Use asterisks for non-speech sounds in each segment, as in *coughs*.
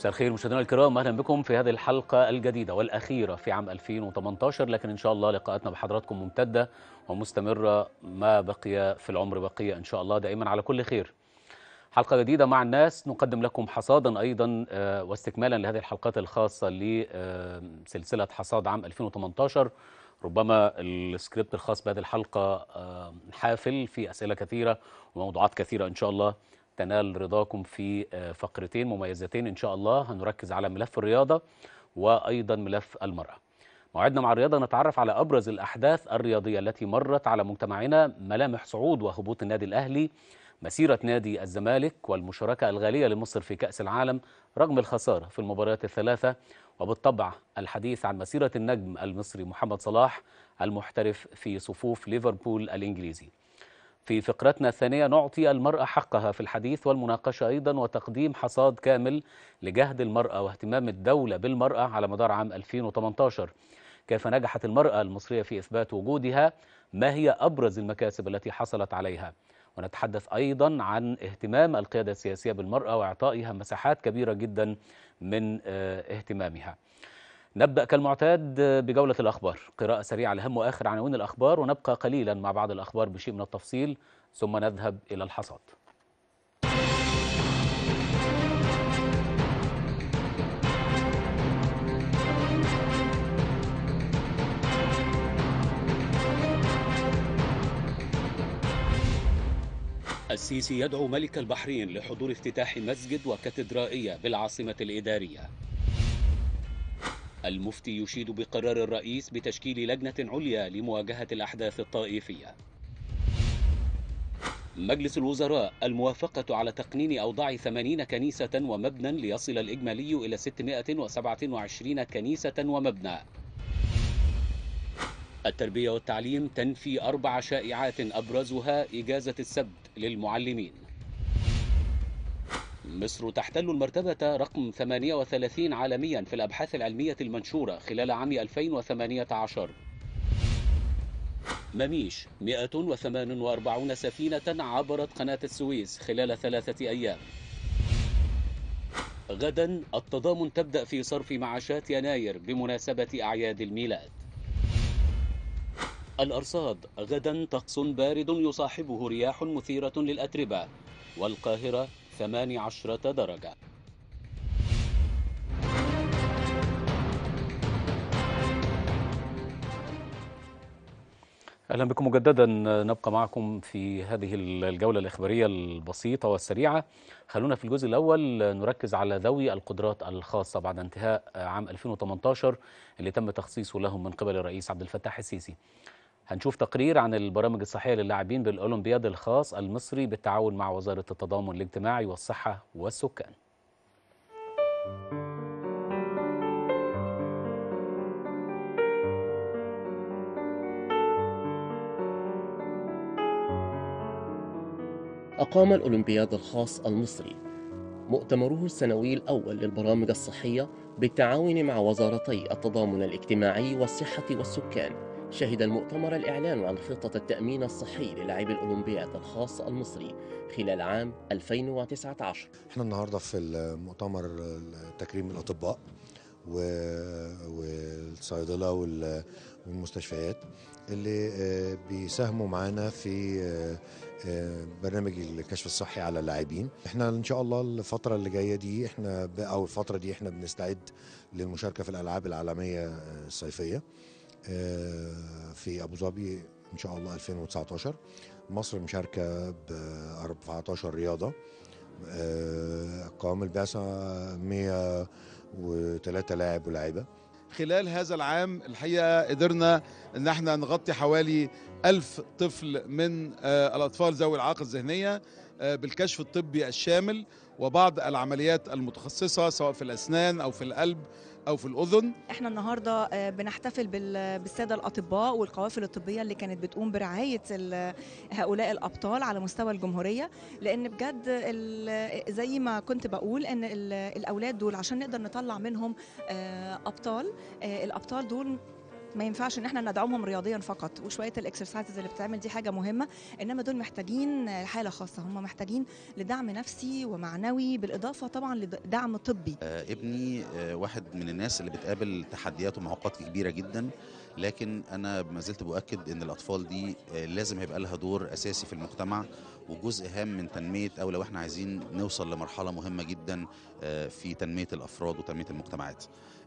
مساء الخير مشاهدينا الكرام اهلا بكم في هذه الحلقه الجديده والاخيره في عام 2018 لكن ان شاء الله لقاءاتنا بحضراتكم ممتده ومستمره ما بقي في العمر بقيه ان شاء الله دائما على كل خير. حلقه جديده مع الناس نقدم لكم حصادا ايضا آه، واستكمالا لهذه الحلقات الخاصه لسلسله آه، حصاد عام 2018 ربما السكريبت الخاص بهذه الحلقه آه، حافل في اسئله كثيره وموضوعات كثيره ان شاء الله تنال رضاكم في آه، فقرتين مميزتين إن شاء الله هنركز على ملف الرياضة وأيضا ملف المرأة موعدنا مع الرياضة نتعرف على أبرز الأحداث الرياضية التي مرت على مجتمعنا ملامح صعود وهبوط النادي الأهلي مسيرة نادي الزمالك والمشاركة الغالية لمصر في كأس العالم رغم الخسارة في المباريات الثلاثة وبالطبع الحديث عن مسيرة النجم المصري محمد صلاح المحترف في صفوف ليفربول الإنجليزي في فقرتنا الثانية نعطي المرأة حقها في الحديث والمناقشة أيضا وتقديم حصاد كامل لجهد المرأة واهتمام الدولة بالمرأة على مدار عام 2018 كيف نجحت المرأة المصرية في إثبات وجودها ما هي أبرز المكاسب التي حصلت عليها ونتحدث أيضا عن اهتمام القيادة السياسية بالمرأة وإعطائها مساحات كبيرة جدا من آه، اهتمامها نبدأ كالمعتاد بجولة الأخبار قراءة سريعة لهم وآخر عناوين الأخبار ونبقى قليلا مع بعض الأخبار بشيء من التفصيل ثم نذهب إلى الحصاد السيسي يدعو ملك البحرين لحضور افتتاح مسجد وكاتدرائية بالعاصمة الإدارية المفتي يشيد بقرار الرئيس بتشكيل لجنة عليا لمواجهة الأحداث الطائفية مجلس الوزراء الموافقة على تقنين أوضاع 80 كنيسة ومبنى ليصل الإجمالي إلى 627 كنيسة ومبنى التربية والتعليم تنفي أربع شائعات أبرزها إجازة السبت للمعلمين مصر تحتل المرتبة رقم 38 عالميا في الأبحاث العلمية المنشورة خلال عام 2018 مميش 148 سفينة عبرت قناة السويس خلال ثلاثة أيام غدا التضامن تبدأ في صرف معاشات يناير بمناسبة أعياد الميلاد الأرصاد غدا طقس بارد يصاحبه رياح مثيرة للأتربة والقاهرة 18 درجة اهلا بكم مجددا نبقى معكم في هذه الجوله الاخباريه البسيطه والسريعه خلونا في الجزء الاول نركز على ذوي القدرات الخاصه بعد انتهاء عام 2018 اللي تم تخصيصه لهم من قبل الرئيس عبد الفتاح السيسي هنشوف تقرير عن البرامج الصحية للاعبين بالأولمبياد الخاص المصري بالتعاون مع وزارة التضامن الاجتماعي والصحة والسكان أقام الأولمبياد الخاص المصري مؤتمره السنوي الأول للبرامج الصحية بالتعاون مع وزارتي التضامن الاجتماعي والصحة والسكان شهد المؤتمر الإعلان عن خطة التأمين الصحي للاعبي الأولمبياد الخاص المصري خلال عام 2019 احنا النهاردة في المؤتمر تكريم الأطباء والصيدلة والمستشفيات اللي آه، بيساهموا معانا في آه، آه، برنامج الكشف الصحي على اللاعبين احنا ان شاء الله الفتره اللي جايه دي احنا او الفتره دي احنا بنستعد للمشاركه في الالعاب العالميه الصيفيه آه، في ابو ظبي ان شاء الله 2019 مصر مشاركه ب 14 رياضه آه، قوام البعثه 103 لاعب ولاعيبه خلال هذا العام الحقيقه قدرنا ان احنا نغطي حوالي ألف طفل من آه، الاطفال ذوي الاعاقه الذهنيه بالكشف الطبي الشامل وبعض العمليات المتخصصه سواء في الاسنان او في القلب او في الاذن احنا النهارده آه، بنحتفل بالساده الاطباء والقوافل الطبيه اللي كانت بتقوم برعايه هؤلاء الابطال على مستوى الجمهوريه لان بجد زي ما كنت بقول ان الاولاد دول عشان نقدر نطلع منهم آه، ابطال آه، الابطال دول ما ينفعش ان احنا ندعمهم رياضيا فقط وشويه الاكسرسايزز اللي بتتعمل دي حاجه مهمه انما دول محتاجين حاله خاصه هم محتاجين لدعم نفسي ومعنوي بالاضافه طبعا لدعم طبي آه ابني آه واحد من الناس اللي بتقابل تحديات ومعوقات كبيره جدا لكن انا ما زلت باكد ان الاطفال دي آه لازم هيبقى لها دور اساسي في المجتمع وجزء هام من تنميه او لو احنا عايزين نوصل لمرحله مهمه جدا آه، في تنميه الافراد وتنميه المجتمعات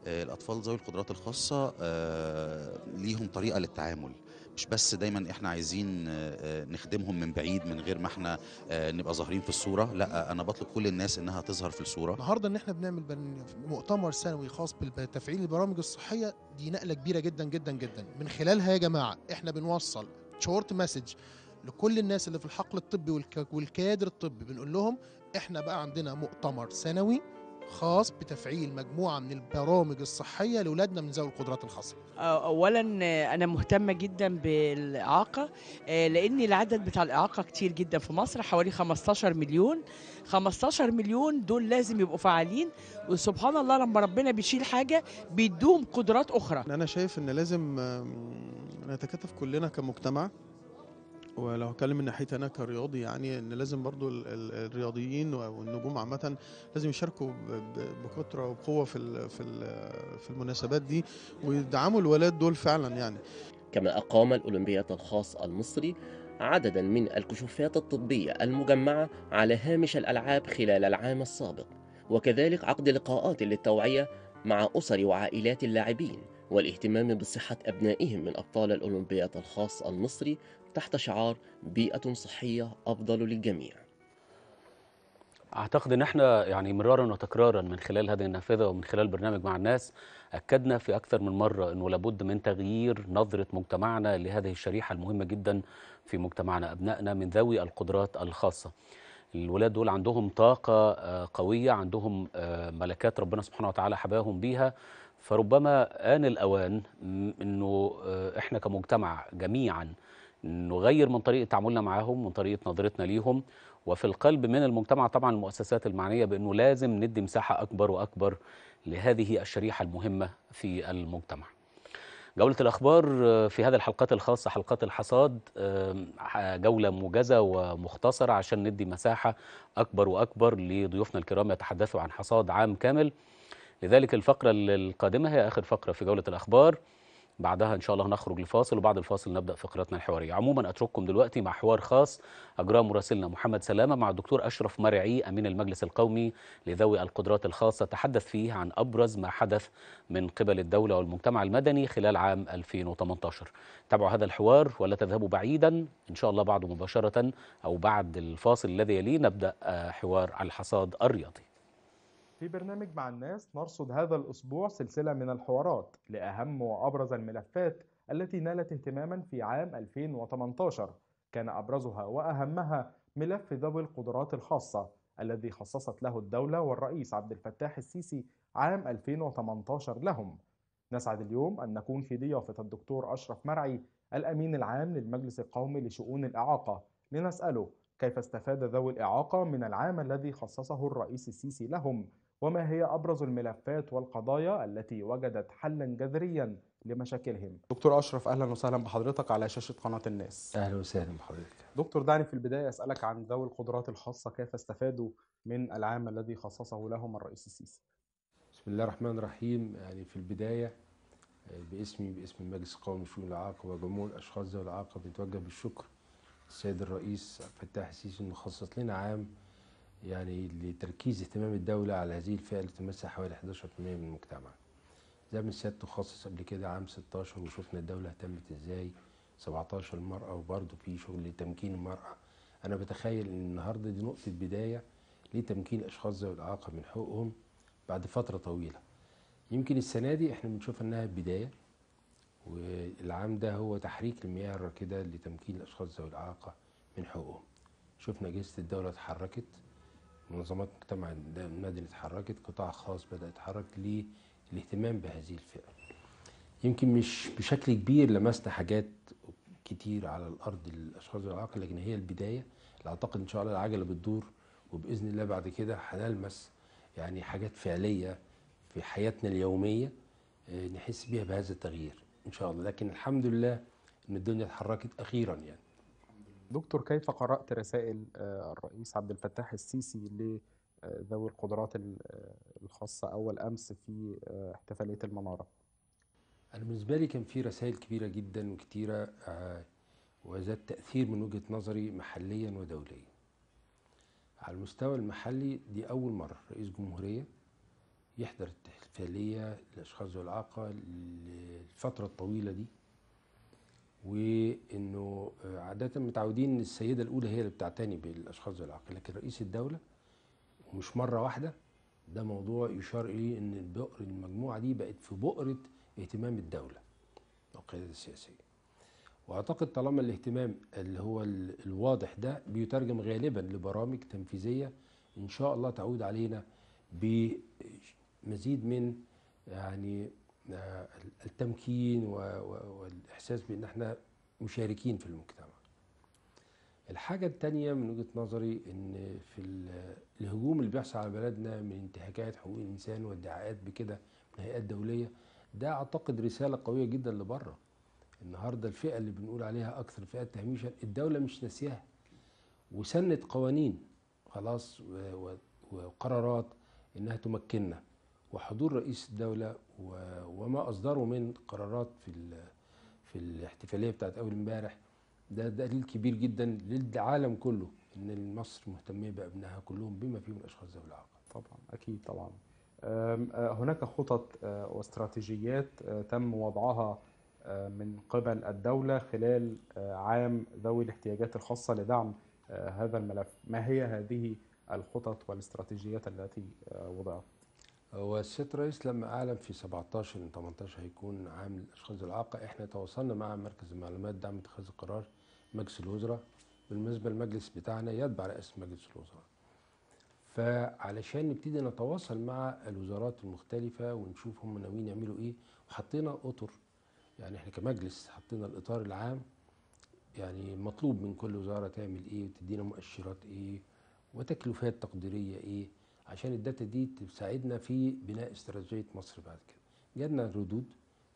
الاطفال ذوي القدرات الخاصه آه، ليهم طريقه للتعامل مش بس دايما احنا عايزين آه، آه، نخدمهم من بعيد من غير ما احنا نبقى ظاهرين في الصوره لا انا بطلب كل الناس انها تظهر في الصوره النهارده ان احنا بنعمل مؤتمر سنوي خاص بتفعيل البرامج الصحيه دي نقله كبيره جدا جدا جدا من خلالها يا جماعه احنا بنوصل شورت مسج لكل الناس اللي في الحقل الطبي والكادر الطبي بنقول لهم احنا بقى عندنا مؤتمر سنوي خاص بتفعيل مجموعة من البرامج الصحية لأولادنا من ذوي القدرات الخاصة أولا أنا مهتمة جدا بالإعاقة لأن العدد بتاع الإعاقة كتير جدا في مصر حوالي 15 مليون 15 مليون دول لازم يبقوا فعالين وسبحان الله لما ربنا بيشيل حاجة بيدوهم قدرات أخرى أنا شايف أن لازم نتكاتف كلنا كمجتمع ولو هتكلم من ناحيتي انا كرياضي يعني ان لازم برضو الرياضيين والنجوم عامه لازم يشاركوا بكثره وبقوه في في المناسبات دي ويدعموا الولاد دول فعلا يعني كما اقام الاولمبياد الخاص المصري عددا من الكشوفات الطبيه المجمعه على هامش الالعاب خلال العام السابق وكذلك عقد لقاءات للتوعيه مع اسر وعائلات اللاعبين والاهتمام بصحة أبنائهم من أبطال الأولمبياد الخاص المصري تحت شعار بيئة صحية أفضل للجميع اعتقد ان احنا يعني مرارا وتكرارا من خلال هذه النافذه ومن خلال برنامج مع الناس اكدنا في اكثر من مره انه لابد من تغيير نظره مجتمعنا لهذه الشريحه المهمه جدا في مجتمعنا ابنائنا من ذوي القدرات الخاصه. الولاد دول عندهم طاقه آه، قويه عندهم آه، ملكات ربنا سبحانه وتعالى حباهم بيها فربما آن الأوان أنه آه، إحنا كمجتمع جميعا نغير من طريقه تعاملنا معاهم من طريقه نظرتنا ليهم وفي القلب من المجتمع طبعا المؤسسات المعنيه بانه لازم ندي مساحه اكبر واكبر لهذه الشريحه المهمه في المجتمع. جولة الأخبار آه، في هذه الحلقات الخاصة حلقات الحصاد آه، آه، جولة موجزة ومختصرة عشان ندي مساحة أكبر وأكبر لضيوفنا الكرام يتحدثوا عن حصاد عام كامل لذلك الفقرة القادمة هي آخر فقرة في جولة الأخبار بعدها ان شاء الله هنخرج لفاصل وبعد الفاصل نبدا فقراتنا الحواريه عموما اترككم دلوقتي مع حوار خاص اجراه مراسلنا محمد سلامه مع الدكتور اشرف مرعي امين المجلس القومي لذوي القدرات الخاصه تحدث فيه عن ابرز ما حدث من قبل الدوله والمجتمع المدني خلال عام 2018 تابعوا هذا الحوار ولا تذهبوا بعيدا ان شاء الله بعده مباشره او بعد الفاصل الذي يليه نبدا آه، حوار الحصاد الرياضي في برنامج مع الناس نرصد هذا الأسبوع سلسلة من الحوارات لأهم وأبرز الملفات التي نالت اهتماما في عام 2018 كان أبرزها وأهمها ملف ذوي القدرات الخاصة الذي خصصت له الدولة والرئيس عبد الفتاح السيسي عام 2018 لهم نسعد اليوم أن نكون في ضيافة الدكتور أشرف مرعي الأمين العام للمجلس القومي لشؤون الإعاقة لنسأله كيف استفاد ذوي الإعاقة من العام الذي خصصه الرئيس السيسي لهم وما هي أبرز الملفات والقضايا التي وجدت حلا جذريا لمشاكلهم دكتور أشرف أهلا وسهلا بحضرتك على شاشة قناة الناس أهلا وسهلا بحضرتك دكتور دعني في البداية أسألك عن ذوي القدرات الخاصة كيف استفادوا من العام الذي خصصه لهم الرئيس السيسي بسم الله الرحمن الرحيم يعني في البداية آه، باسمي باسم المجلس القومي لشؤون الإعاقة وجميع الأشخاص ذوي الإعاقة بنتوجه بالشكر السيد الرئيس فتاح السيسي انه خصص لنا عام يعني لتركيز اهتمام الدولة على هذه الفئة اللي تمثل حوالي 11% من المجتمع زي ما السيادة تخصص قبل كده عام 16 وشفنا الدولة اهتمت ازاي 17 المرأة وبرضه في شغل لتمكين المرأة أنا بتخيل إن النهاردة دي نقطة بداية لتمكين أشخاص ذوي الإعاقة من حقوقهم بعد فترة طويلة يمكن السنة دي إحنا بنشوف إنها بداية والعام ده هو تحريك المياه الراكدة لتمكين الأشخاص ذوي الإعاقة من حقوقهم شفنا أجهزة الدولة اتحركت منظمات مجتمع المدني اتحركت قطاع خاص بدأ يتحرك للاهتمام بهذه الفئة يمكن مش بشكل كبير لمسنا حاجات كتير على الأرض الاشخاص ذوي الإعاقة لكن هي البداية اللي أعتقد إن شاء الله العجلة بتدور وبإذن الله بعد كده هنلمس يعني حاجات فعلية في حياتنا اليومية آه، نحس بيها بهذا التغيير إن شاء الله لكن الحمد لله إن الدنيا اتحركت أخيرا يعني دكتور كيف قرأت رسائل آه، الرئيس عبد الفتاح السيسي لذوي آه، القدرات آه، الخاصة أول أمس في احتفالية المنارة؟ أنا بالنسبة لي كان في رسائل كبيرة جدا وكثيره وذات تأثير من وجهة نظري محليا ودوليا على المستوى المحلي دي أول مرة رئيس جمهورية يحضر احتفالية لأشخاص ذوي الإعاقة للفترة الطويلة دي وانه آه، عاده متعودين ان السيده الاولى هي اللي بتعتني بالاشخاص ذوي الاعاقه لكن رئيس الدوله مش مره واحده ده موضوع يشار اليه ان بؤر المجموعه دي بقت في بؤره اهتمام الدوله والقياده السياسيه واعتقد طالما الاهتمام اللي هو الواضح ده بيترجم غالبا لبرامج تنفيذيه ان شاء الله تعود علينا بمزيد من يعني التمكين والإحساس بأن احنا مشاركين في المجتمع الحاجة الثانية من وجهة نظري أن في الهجوم اللي بيحصل على بلدنا من انتهاكات حقوق الإنسان وادعاءات بكده من هيئات دولية ده أعتقد رسالة قوية جدا لبره النهاردة الفئة اللي بنقول عليها أكثر فئات تهميشا الدولة مش ناسياها وسنت قوانين خلاص وقرارات انها تمكننا وحضور رئيس الدولة وما أصدره من قرارات في في الاحتفالية بتاعت أول امبارح ده دليل كبير جدا للعالم كله إن مصر مهتمة بأبنائها كلهم بما فيهم الأشخاص ذوي الإعاقة. طبعا أكيد طبعا. أه، هناك خطط أه، واستراتيجيات أه، تم وضعها من قبل الدولة خلال عام ذوي الاحتياجات الخاصة لدعم هذا الملف ما هي هذه الخطط والاستراتيجيات التي وضعت والست رئيس لما اعلن في 17 18 هيكون عام الاشخاص الاعاقه احنا تواصلنا مع مركز المعلومات دعم اتخاذ القرار مجلس الوزراء بالنسبه للمجلس بتاعنا يتبع رئاسه مجلس الوزراء فعلشان نبتدي نتواصل مع الوزارات المختلفه ونشوف هم ناويين يعملوا ايه وحطينا اطر يعني احنا كمجلس حطينا الاطار العام يعني مطلوب من كل وزاره تعمل ايه وتدينا مؤشرات ايه وتكلفات تقديريه ايه عشان الداتا دي تساعدنا في بناء استراتيجيه مصر بعد كده جاتنا ردود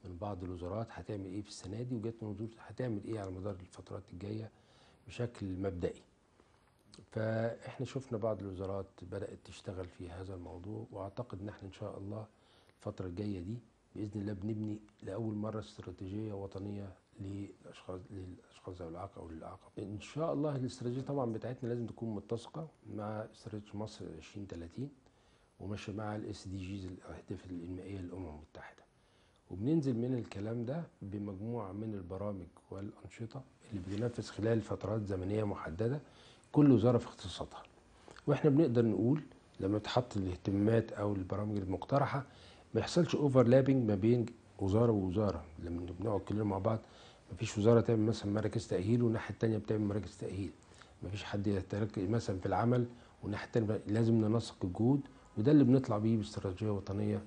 من بعض الوزارات هتعمل ايه في السنه دي وجاتنا ردود هتعمل ايه على مدار الفترات الجايه بشكل مبدئي فاحنا شفنا بعض الوزارات بدات تشتغل في هذا الموضوع واعتقد ان احنا ان شاء الله الفتره الجايه دي باذن الله بنبني لاول مره استراتيجيه وطنيه للاشخاص للاشخاص ذوي الاعاقه او للاعاقه. ان شاء الله الاستراتيجيه طبعا بتاعتنا لازم تكون متسقه مع استراتيجيه مصر 2030 وماشيه مع الاس دي جيز الاهداف الانمائيه للامم المتحده. وبننزل من الكلام ده بمجموعه من البرامج والانشطه اللي بتنفذ خلال فترات زمنيه محدده كل وزاره في اختصاصاتها. واحنا بنقدر نقول لما تحط الاهتمامات او البرامج المقترحه ما يحصلش اوفرلابنج ما بين وزاره ووزاره لما بنقعد كلنا مع بعض مفيش وزاره تعمل مثلا مراكز تاهيل والناحيه الثانيه بتعمل مراكز تاهيل مفيش حد يتركز مثلا في العمل والناحيه الثانيه لازم ننسق الجهود وده اللي بنطلع بيه باستراتيجيه وطنيه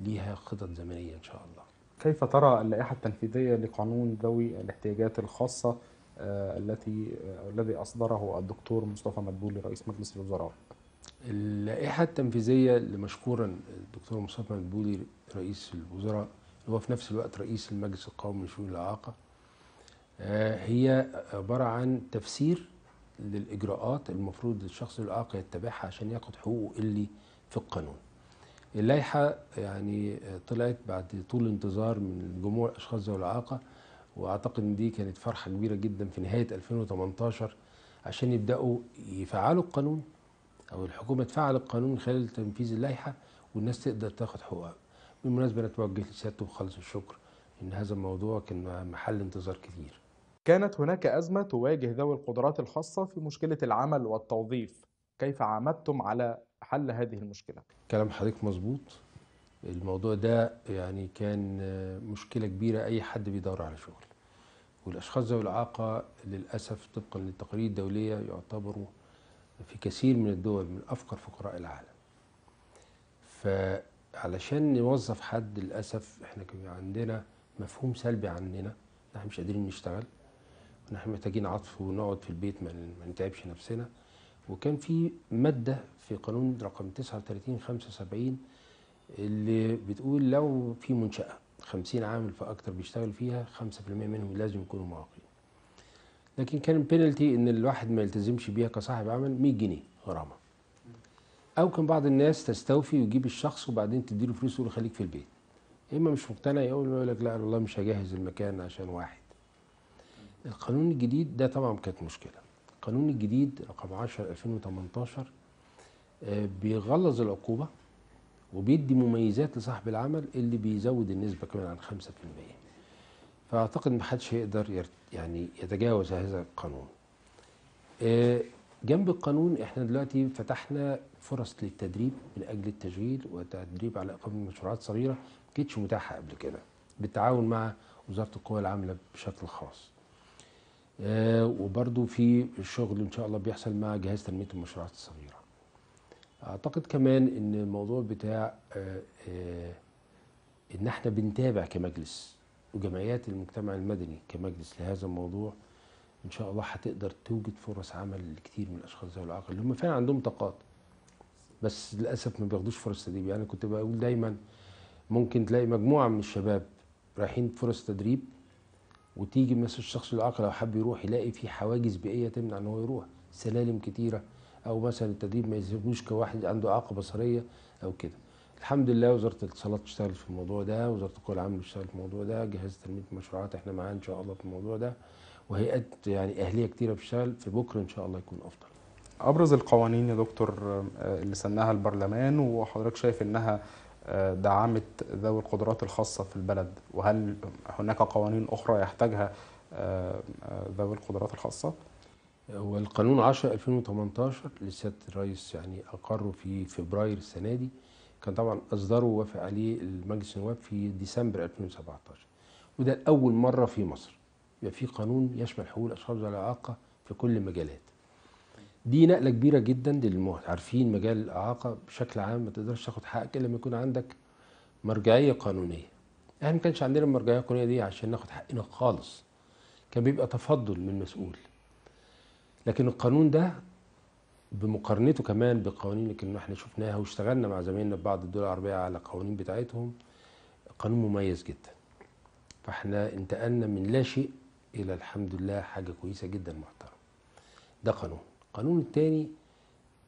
ليها خطط زمنيه ان شاء الله. كيف ترى اللائحه التنفيذيه لقانون ذوي الاحتياجات الخاصه آه، التي آه، الذي اصدره الدكتور مصطفى مدبولي رئيس مجلس الوزراء؟ اللائحه التنفيذيه اللي مشكورا الدكتور مصطفى مدبولي رئيس الوزراء هو في نفس الوقت رئيس المجلس القومي لشؤون الاعاقه آه، هي عبارة عن تفسير للإجراءات المفروض الشخص الإعاقة يتبعها عشان ياخد حقوقه اللي في القانون اللائحة يعني آه، طلعت بعد طول انتظار من جموع أشخاص ذوي الإعاقة وأعتقد إن دي كانت فرحة كبيرة جدا في نهاية 2018 عشان يبدأوا يفعلوا القانون أو الحكومة تفعل القانون من خلال تنفيذ اللائحة والناس تقدر تاخد حقوقها بالمناسبة أنا توجه لسيادته وخلص الشكر إن هذا الموضوع كان محل انتظار كثير كانت هناك أزمة تواجه ذوي القدرات الخاصة في مشكلة العمل والتوظيف كيف عمدتم على حل هذه المشكلة؟ كلام حضرتك مظبوط الموضوع ده يعني كان مشكلة كبيرة أي حد بيدور على شغل والأشخاص ذوي الإعاقة للأسف طبقا للتقارير الدولية يعتبروا في كثير من الدول من أفقر فقراء العالم فعلشان نوظف حد للأسف إحنا كان عندنا مفهوم سلبي عننا إحنا مش قادرين نشتغل ونحن محتاجين عطف ونقعد في البيت ما نتعبش نفسنا وكان في مادة في قانون رقم 39 75 اللي بتقول لو في منشأة 50 عامل فأكتر بيشتغل فيها 5% منهم لازم يكونوا معاقين لكن كان البينالتي إن الواحد ما يلتزمش بيها كصاحب عمل 100 جنيه غرامة أو كان بعض الناس تستوفي ويجيب الشخص وبعدين تديله فلوس ويقول خليك في البيت إما مش مقتنع يقول لك لا والله مش هجهز المكان عشان واحد القانون الجديد ده طبعا كانت مشكله القانون الجديد رقم 10 2018 آه، بيغلظ العقوبه وبيدي مميزات لصاحب العمل اللي بيزود النسبه كمان عن 5% فاعتقد ما حدش هيقدر يعني يتجاوز هذا القانون آه، جنب القانون احنا دلوقتي فتحنا فرص للتدريب من اجل التشغيل وتدريب على اقامه مشروعات صغيره ما كانتش متاحه قبل كده بالتعاون مع وزاره القوى العامله بشكل خاص آه، وبرضو في شغل ان شاء الله بيحصل مع جهاز تنميه المشروعات الصغيره اعتقد كمان ان الموضوع بتاع آه، آه، ان احنا بنتابع كمجلس وجمعيات المجتمع المدني كمجلس لهذا الموضوع ان شاء الله هتقدر توجد فرص عمل لكثير من الاشخاص ذوي الاعاقه اللي هم فعلا عندهم طاقات بس للاسف ما بياخدوش فرص تدريب يعني كنت بقول دايما ممكن تلاقي مجموعه من الشباب رايحين فرص تدريب وتيجي مثلا الشخص الأعاقة لو حب يروح يلاقي في حواجز بيئية تمنع إن هو يروح سلالم كتيرة أو مثلا التدريب ما يسيبوش كواحد عنده إعاقة بصرية أو كده الحمد لله وزارة الاتصالات اشتغلت في الموضوع ده وزارة القوى العامة اشتغلت في الموضوع ده جهاز تنمية المشروعات احنا معاه إن شاء الله في الموضوع ده وهيئات يعني أهلية كتيرة بتشتغل في بكرة إن شاء الله يكون أفضل أبرز القوانين يا دكتور آه، اللي سنها البرلمان وحضرتك شايف إنها دعمت ذوي القدرات الخاصة في البلد وهل هناك قوانين أخرى يحتاجها آه، آه، ذوي القدرات الخاصة؟ هو القانون 10 2018 لسياده الرئيس يعني اقره في فبراير السنه دي كان طبعا اصدره ووافق عليه المجلس النواب في ديسمبر 2017 وده اول مره في مصر يبقى في قانون يشمل حقوق الاشخاص ذوي الاعاقه في كل المجالات دي نقله كبيره جدا عارفين مجال الاعاقه بشكل عام ما تقدرش تاخد حقك الا لما يكون عندك مرجعيه قانونيه احنا ما كانش عندنا المرجعيه القانونيه دي عشان ناخد حقنا خالص كان بيبقى تفضل من مسؤول لكن القانون ده بمقارنته كمان بقوانين اللي احنا شفناها واشتغلنا مع زمايلنا في بعض الدول العربيه على قوانين بتاعتهم قانون مميز جدا فاحنا انتقلنا من لا شيء الى الحمد لله حاجه كويسه جدا محترمه ده قانون القانون الثاني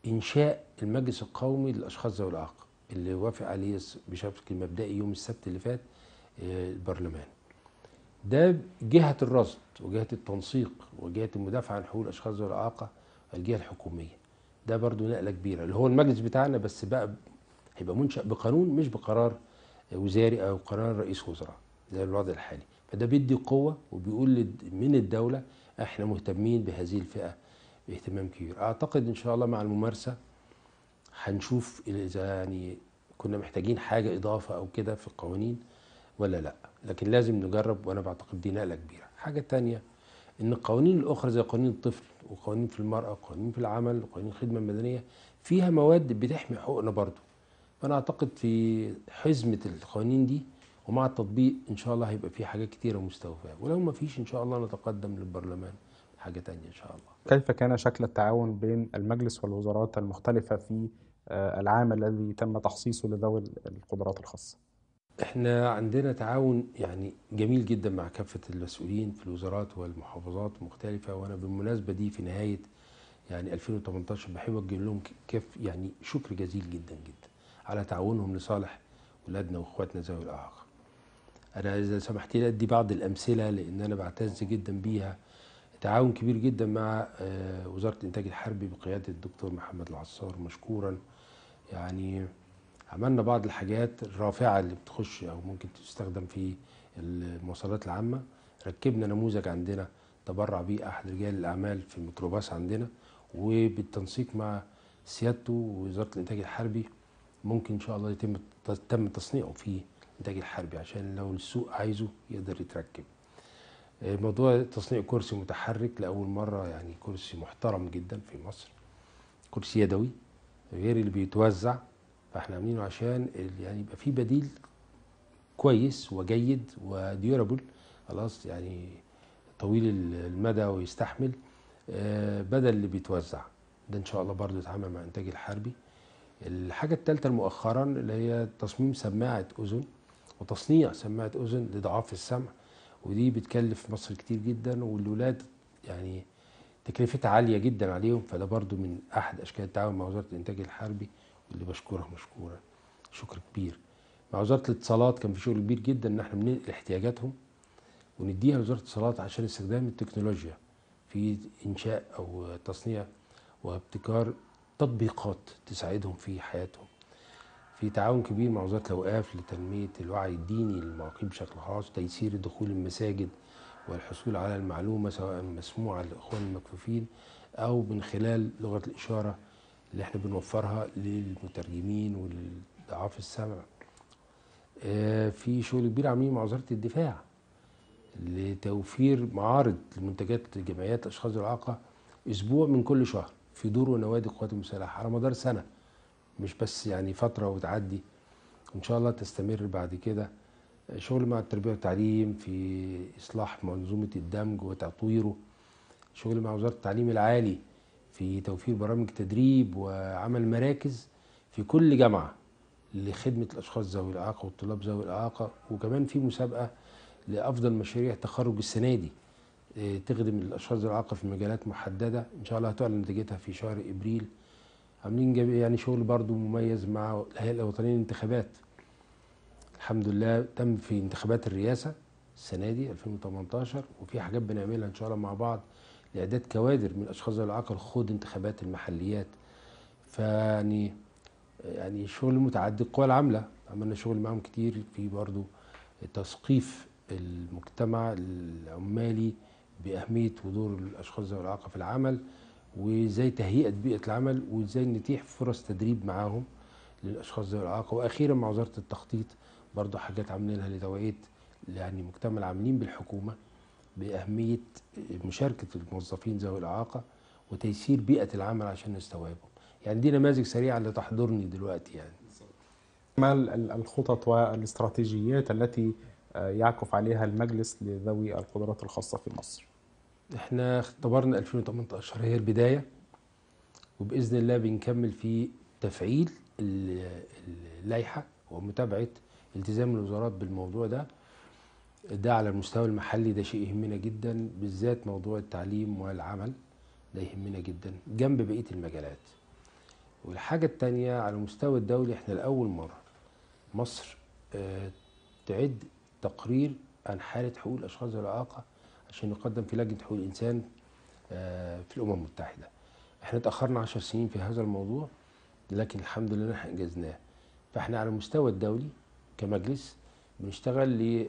انشاء المجلس القومي للاشخاص ذوي الاعاقه اللي وافق عليه بشكل مبدئي يوم السبت اللي فات آه، البرلمان ده جهه الرصد وجهه التنسيق وجهه المدافعه عن حقوق الاشخاص ذوي الاعاقه الجهه الحكوميه ده برضو نقله كبيره اللي هو المجلس بتاعنا بس بقى هيبقى منشا بقانون مش بقرار وزاري او قرار رئيس وزراء زي الوضع الحالي فده بيدي قوه وبيقول من الدوله احنا مهتمين بهذه الفئه اهتمام كبير اعتقد ان شاء الله مع الممارسه هنشوف اذا يعني كنا محتاجين حاجه اضافه او كده في القوانين ولا لا لكن لازم نجرب وانا بعتقد دي نقله كبيره حاجه تانية ان القوانين الاخرى زي قوانين الطفل وقوانين في المراه وقوانين في العمل وقوانين الخدمه المدنيه فيها مواد بتحمي حقوقنا برضو فانا اعتقد في حزمه القوانين دي ومع التطبيق ان شاء الله هيبقى في حاجات كتيره مستوفاه ولو ما فيش ان شاء الله نتقدم للبرلمان حاجه تانية ان شاء الله كيف كان شكل التعاون بين المجلس والوزارات المختلفه في آه، العام الذي تم تخصيصه لذوي القدرات الخاصه احنا عندنا تعاون يعني جميل جدا مع كافه المسؤولين في الوزارات والمحافظات المختلفه وانا بالمناسبه دي في نهايه يعني 2018 بحب اوجه لهم كيف يعني شكر جزيل جدا جدا على تعاونهم لصالح ولادنا واخواتنا ذوي الاعاقه. انا اذا سمحت لي ادي بعض الامثله لان انا بعتز جدا بيها تعاون كبير جدا مع آه، وزاره الانتاج الحربي بقياده الدكتور محمد العصار مشكورا يعني عملنا بعض الحاجات الرافعه اللي بتخش او ممكن تستخدم في المواصلات العامه ركبنا نموذج عندنا تبرع بيه احد رجال الاعمال في الميكروباص عندنا وبالتنسيق مع سيادته ووزاره الانتاج الحربي ممكن ان شاء الله يتم تم تصنيعه في الانتاج الحربي عشان لو السوق عايزه يقدر يتركب موضوع تصنيع كرسي متحرك لأول مرة يعني كرسي محترم جدا في مصر كرسي يدوي غير اللي بيتوزع فاحنا عاملينه عشان يعني يبقى في بديل كويس وجيد وديورابل خلاص يعني طويل المدى ويستحمل آه، بدل اللي بيتوزع ده ان شاء الله برضه يتعامل مع انتاج الحربي الحاجة الثالثة مؤخرا اللي هي تصميم سماعة أذن وتصنيع سماعة أذن لضعاف السمع ودي بتكلف مصر كتير جدا والولاد يعني تكلفتها عالية جدا عليهم فده برضو من أحد أشكال التعاون مع وزارة الإنتاج الحربي واللي بشكرها مشكورة شكر كبير مع وزارة الاتصالات كان في شغل كبير جدا إن احنا بننقل احتياجاتهم ونديها لوزارة الاتصالات عشان استخدام التكنولوجيا في إنشاء أو تصنيع وابتكار تطبيقات تساعدهم في حياتهم في تعاون كبير مع وزاره الاوقاف لتنميه الوعي الديني للمعاقين بشكل خاص تيسير دخول المساجد والحصول على المعلومه سواء مسموعه للاخوان المكفوفين او من خلال لغه الاشاره اللي احنا بنوفرها للمترجمين ولضعاف السمع آه، في شغل كبير عاملين مع وزاره الدفاع لتوفير معارض لمنتجات جمعيات اشخاص الاعاقه اسبوع من كل شهر في دور ونوادي القوات المسلحه على مدار سنه مش بس يعني فترة وتعدي إن شاء الله تستمر بعد كده شغل مع التربية والتعليم في إصلاح منظومة الدمج وتطويره شغل مع وزارة التعليم العالي في توفير برامج تدريب وعمل مراكز في كل جامعة لخدمة الأشخاص ذوي الإعاقة والطلاب ذوي الإعاقة وكمان في مسابقة لأفضل مشاريع تخرج السنة دي آه، تخدم الأشخاص ذوي الإعاقة في مجالات محددة إن شاء الله هتعلن نتيجتها في شهر إبريل عاملين يعني شغل برضو مميز مع الهيئه الوطنيه للانتخابات الحمد لله تم في انتخابات الرئاسه السنه دي 2018 وفي حاجات بنعملها ان شاء الله مع بعض لاعداد كوادر من اشخاص ذوي الاعاقه لخوض انتخابات المحليات فيعني يعني شغل متعدد القوى العامله عملنا شغل معاهم كتير في برضو تثقيف المجتمع العمالي باهميه ودور الاشخاص ذوي الاعاقه في العمل وازاي تهيئه بيئه العمل وازاي نتيح فرص تدريب معاهم للاشخاص ذوي الاعاقه واخيرا مع وزاره التخطيط برضه حاجات عاملينها لتوعيه يعني مجتمع العاملين بالحكومه باهميه مشاركه الموظفين ذوي الاعاقه وتيسير بيئه العمل عشان نستوعبهم يعني دي نماذج سريعه اللي تحضرني دلوقتي يعني ما الخطط والاستراتيجيات التي آه، يعكف عليها المجلس لذوي القدرات الخاصه في مصر احنا اختبرنا 2018 هي البداية وبإذن الله بنكمل في تفعيل اللائحة ومتابعة التزام الوزارات بالموضوع ده ده على المستوى المحلي ده شيء يهمنا جدا بالذات موضوع التعليم والعمل ده يهمنا جدا جنب بقية المجالات والحاجة التانية على المستوى الدولي احنا لأول مرة مصر آه، تعد تقرير عن حالة حقوق الأشخاص ذوي الإعاقة عشان يقدم في لجنه حقوق الانسان آه، في الامم المتحده احنا اتاخرنا 10 سنين في هذا الموضوع لكن الحمد لله احنا انجزناه فاحنا على المستوى الدولي كمجلس بنشتغل ل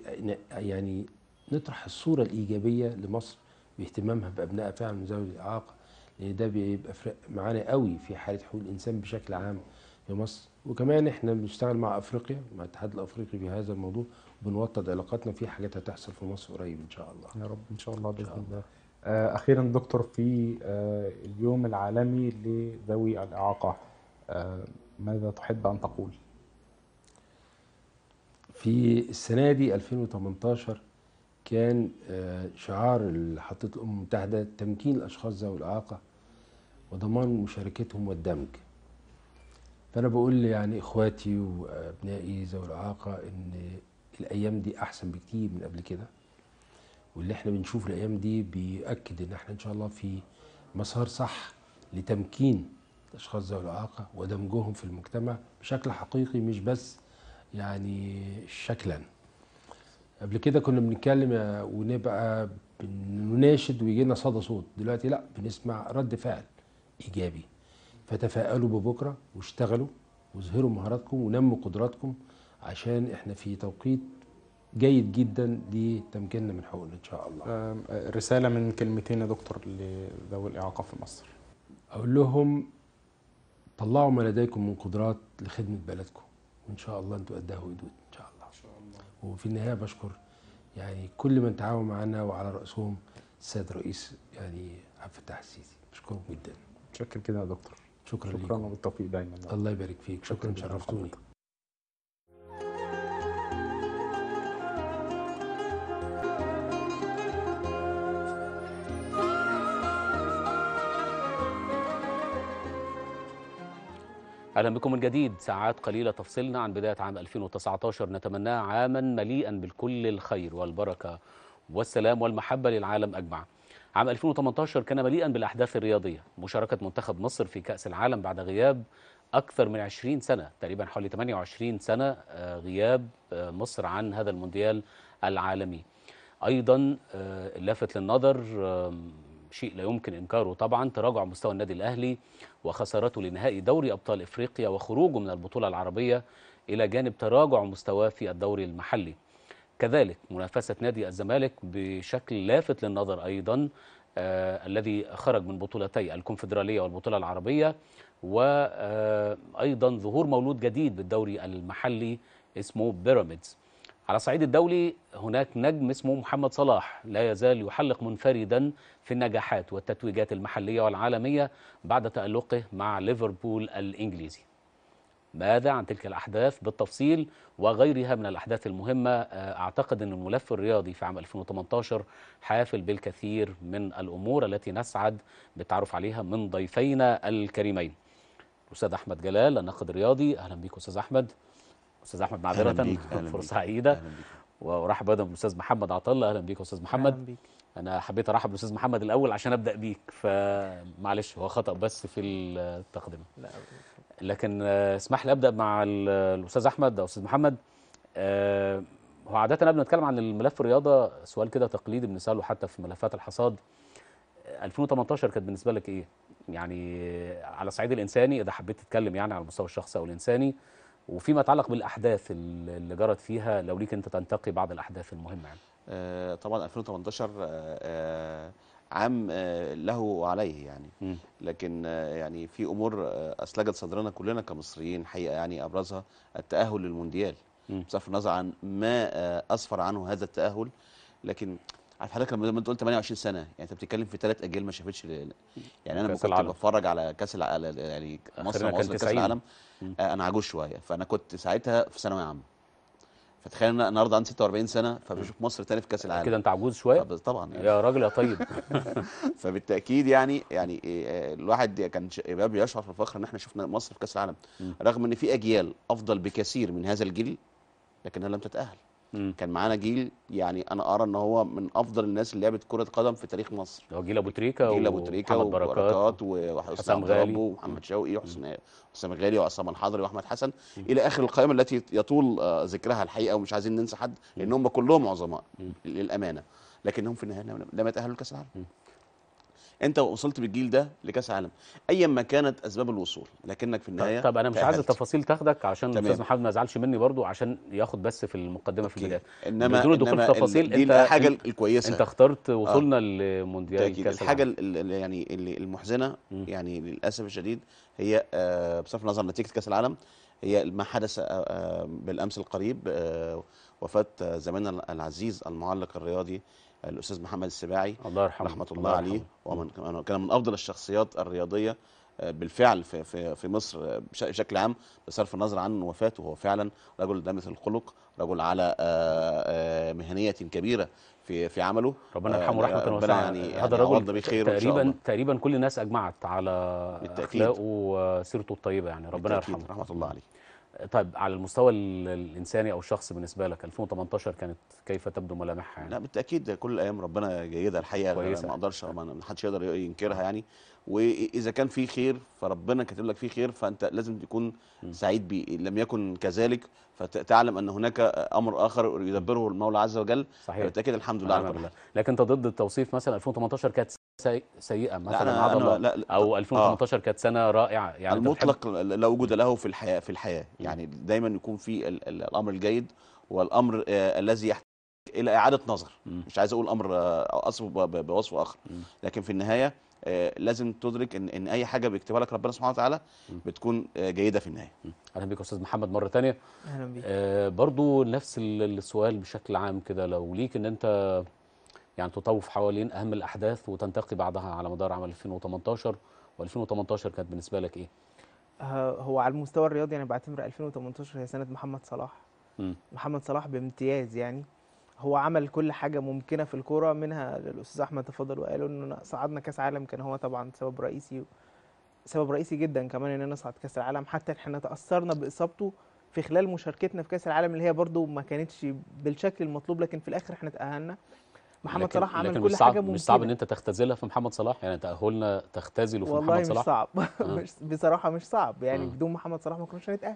يعني نطرح الصوره الايجابيه لمصر باهتمامها بابنائها فعلا من ذوي الاعاقه لان ده بيبقى فرق معانا قوي في حاله حقوق الانسان بشكل عام في مصر وكمان احنا بنشتغل مع افريقيا مع الاتحاد الافريقي في هذا الموضوع بنوطد علاقاتنا في حاجات هتحصل في مصر قريب ان شاء الله يا رب ان شاء الله باذن الله آه، اخيرا دكتور في آه، اليوم العالمي لذوي الاعاقه آه، ماذا تحب ان تقول في السنه دي 2018 كان شعار اللي حطته الامم المتحده تمكين الاشخاص ذوي الاعاقه وضمان مشاركتهم والدمج فانا بقول يعني اخواتي وابنائي ذوي الاعاقه ان الايام دي احسن بكتير من قبل كده واللي احنا بنشوفه الايام دي بيؤكد ان احنا ان شاء الله في مسار صح لتمكين الاشخاص ذوي الاعاقه ودمجهم في المجتمع بشكل حقيقي مش بس يعني شكلا قبل كده كنا بنتكلم ونبقى بنناشد ويجي لنا صدى صوت دلوقتي لا بنسمع رد فعل ايجابي فتفائلوا ببكره واشتغلوا واظهروا مهاراتكم ونموا قدراتكم عشان احنا في توقيت جيد جدا لتمكيننا من حقوقنا ان شاء الله. رساله من كلمتين يا دكتور لذوي الاعاقه في مصر. اقول لهم طلعوا ما لديكم من قدرات لخدمه بلدكم وان شاء الله انتوا قدها ودود ان شاء الله. ان شاء الله. وفي النهايه بشكر يعني كل من تعاون معنا وعلى راسهم السيد الرئيس يعني عبد الفتاح السيسي بشكرهم جدا. متشكر كده يا دكتور. شكرا, شكرا لكم. شكرا وبالتوفيق دايما. الله يبارك فيك شكرا, شكرا شرفتوني. أهلا بكم من جديد ساعات قليلة تفصلنا عن بداية عام 2019 نتمناه عاما مليئا بالكل الخير والبركة والسلام والمحبة للعالم أجمع عام 2018 كان مليئا بالأحداث الرياضية مشاركة منتخب مصر في كأس العالم بعد غياب أكثر من 20 سنة تقريبا حوالي 28 سنة آه، غياب آه، مصر عن هذا المونديال العالمي أيضا آه، لافت للنظر شيء لا يمكن إنكاره طبعا تراجع مستوى النادي الأهلي وخسارته لنهائي دوري أبطال إفريقيا وخروجه من البطولة العربية إلى جانب تراجع مستواه في الدوري المحلي كذلك منافسة نادي الزمالك بشكل لافت للنظر أيضا آه الذي خرج من بطولتي الكونفدرالية والبطولة العربية وأيضا ظهور مولود جديد بالدوري المحلي اسمه بيراميدز على الصعيد الدولي هناك نجم اسمه محمد صلاح لا يزال يحلق منفردا في النجاحات والتتويجات المحلية والعالمية بعد تألقه مع ليفربول الإنجليزي ماذا عن تلك الأحداث بالتفصيل وغيرها من الأحداث المهمة آه، أعتقد أن الملف الرياضي في عام 2018 حافل بالكثير من الأمور التي نسعد بالتعرف عليها من ضيفينا الكريمين الأستاذ أحمد جلال الناقد الرياضي أهلا بك أستاذ أحمد استاذ احمد معذره فرصه سعيده وارحب بدا بالاستاذ محمد عطله اهلا بيك يا استاذ محمد أهلا بيك. انا حبيت ارحب بالاستاذ محمد الاول عشان ابدا بيك فمعلش هو خطا بس في التقدمه لا لكن آه، اسمح لي ابدا مع الاستاذ احمد او استاذ محمد أه هو عاده قبل ما نتكلم عن الملف الرياضه سؤال كده تقليدي بنساله حتى في ملفات الحصاد 2018 آه، كانت بالنسبه لك ايه يعني آه، على الصعيد الانساني اذا حبيت تتكلم يعني على المستوى الشخصي او الانساني وفيما يتعلق بالاحداث اللي جرت فيها لو ليك انت تنتقي بعض الاحداث المهمه يعني. آه طبعا 2018 آه،, آه عام آه له وعليه يعني م. لكن آه، يعني في امور آه، اسلجت صدرنا كلنا كمصريين حقيقه يعني ابرزها التاهل للمونديال بصرف النظر عن ما اسفر عنه هذا التاهل لكن عارف حضرتك لما انت قلت 28 سنه يعني انت بتتكلم في ثلاث اجيال ما شافتش يعني انا لما كنت بتفرج على كاس على يعني مصر مصر كاس العالم آه، انا عجوز شويه فانا كنت ساعتها في ثانويه عامه فتخيل انا النهارده عندي 46 سنه فبشوف مصر تاني في كاس العالم كده انت عجوز شويه طبعا يعني. يا راجل يا طيب *laughs* فبالتاكيد يعني يعني آه، الواحد كان بيشعر في الفخر ان احنا شفنا مصر في كاس العالم رغم ان في اجيال افضل بكثير من هذا الجيل لكنها لم تتاهل مم. كان معانا جيل يعني انا ارى ان هو من افضل الناس اللي لعبت كره قدم في تاريخ مصر هو جيل ابو تريكه جيل ابو تريكه وبركات وحسام غالي ومحمد شوقي وحسام حسام غالي وعصام الحضري واحمد حسن مم. الى اخر القائمه التي يطول آه، ذكرها الحقيقه ومش عايزين ننسى حد لان هم كلهم عظماء للامانه لكنهم في النهايه لم يتاهلوا لكاس العالم انت وصلت بالجيل ده لكاس عالم ايا ما كانت اسباب الوصول لكنك في النهايه طب انا مش عايز التفاصيل تاخدك عشان الاستاذ محمد ما يزعلش مني برضو عشان ياخد بس في المقدمه في البدايه انما بدون دخول في تفاصيل دي انت الحاجه الكويسه انت اخترت آه. وصولنا آه. لمونديال كاس العالم الحاجه اللي يعني اللي المحزنه يعني للاسف الشديد هي آه بصرف النظر نتيجه كاس العالم هي ما حدث آه, آه، بالامس القريب آه، وفاه زميلنا العزيز المعلق الرياضي الاستاذ محمد السباعي الله يرحمه رحمه الله, الله عليه ومن كان من افضل الشخصيات الرياضيه آه، بالفعل في في في مصر آه، بشكل عام بصرف النظر عن وفاته هو فعلا رجل دمث الخلق رجل على آه، مهنيه كبيره في في عمله ربنا يرحمه رحمه واسعه يعني هذا يعني الرجل تقريبا تقريبا كل الناس اجمعت على اخلاقه وسيرته الطيبه يعني ربنا يرحمه رحمه الله عليه طيب على المستوى الانساني او الشخصي بالنسبه لك 2018 كانت كيف تبدو ملامحها يعني؟ لا بالتاكيد كل الايام ربنا جيده الحقيقه كويسة. ما اقدرش ما حدش يقدر ينكرها يعني واذا كان في خير فربنا كاتب لك فيه خير فانت لازم تكون سعيد به إن لم يكن كذلك فتعلم ان هناك امر اخر يدبره المولى عز وجل صحيح بالتاكيد الحمد لله على كل لكن انت ضد التوصيف مثلا 2018 كانت سيئه مثلا لا أنا أنا لا لا او 2018 آه كانت سنه رائعه يعني المطلق لا وجود له في الحياه في الحياه يعني دايما يكون في الامر الجيد والامر آه، الذي يحتاج الى اعاده نظر مش عايز اقول امر آه بوصف اخر لكن في النهايه آه، لازم تدرك ان ان اي حاجه بيكتبها لك ربنا سبحانه وتعالى بتكون آه، جيده في النهايه اهلا بيك يا استاذ محمد مره ثانيه اهلا بيك آه برضو نفس السؤال بشكل عام كده لو ليك ان انت يعني تطوف حوالين اهم الاحداث وتنتقي بعدها على مدار عام 2018 و2018 كانت بالنسبه لك ايه آه، هو على المستوى الرياضي انا بعتبر 2018 هي سنه محمد صلاح م. محمد صلاح بامتياز يعني هو عمل كل حاجه ممكنه في الكوره منها الاستاذ احمد تفضل وقالوا ان صعدنا كاس عالم كان هو طبعا سبب رئيسي سبب رئيسي جدا كمان اننا نصعد كاس العالم حتى احنا تاثرنا باصابته في خلال مشاركتنا في كاس العالم اللي هي برده ما كانتش بالشكل المطلوب لكن في الاخر احنا تاهلنا محمد صلاح عمل كل صعب حاجه ممكنه مش صعب ان انت تختزلها في محمد صلاح يعني تاهلنا تختزله في محمد صلاح والله مش صعب آه. *laughs* بصراحه مش صعب يعني آه. بدون محمد صلاح ما كناش هنتاهل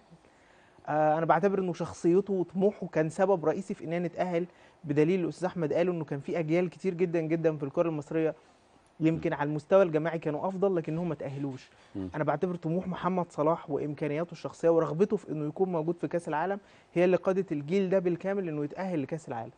آه، انا بعتبر انه شخصيته وطموحه كان سبب رئيسي في اننا نتاهل بدليل الاستاذ احمد قال انه كان في اجيال كتير جدا جدا في الكره المصريه يمكن على المستوى الجماعي كانوا افضل لكنهم ما تاهلوش انا بعتبر طموح محمد صلاح وامكانياته الشخصيه ورغبته في انه يكون موجود في كاس العالم هي اللي قادت الجيل ده بالكامل انه يتاهل لكاس العالم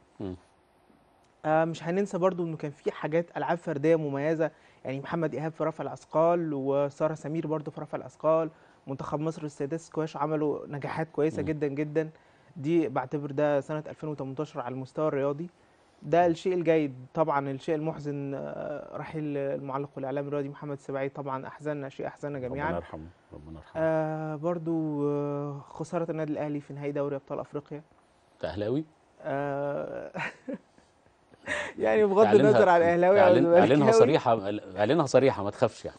آه مش هننسى برضو انه كان في حاجات العاب فرديه مميزه يعني محمد ايهاب في رفع الاثقال وساره سمير برضو في رفع الاثقال منتخب مصر السيدات سكواش عملوا نجاحات كويسه م. جدا جدا دي بعتبر ده سنه 2018 على المستوى الرياضي ده الشيء الجيد طبعا الشيء المحزن آه، رحيل المعلق والاعلام الرياضي محمد سبعي طبعا احزننا شيء احزننا جميعا ربنا يرحمه ربنا يرحمه آه برضو آه، خساره النادي الاهلي في نهائي دوري ابطال افريقيا انت اهلاوي؟ آه *laughs* يعني, يعني بغض النظر على الاهلاوي اعلنها صريحه اعلنها صريحه ما تخافش يعني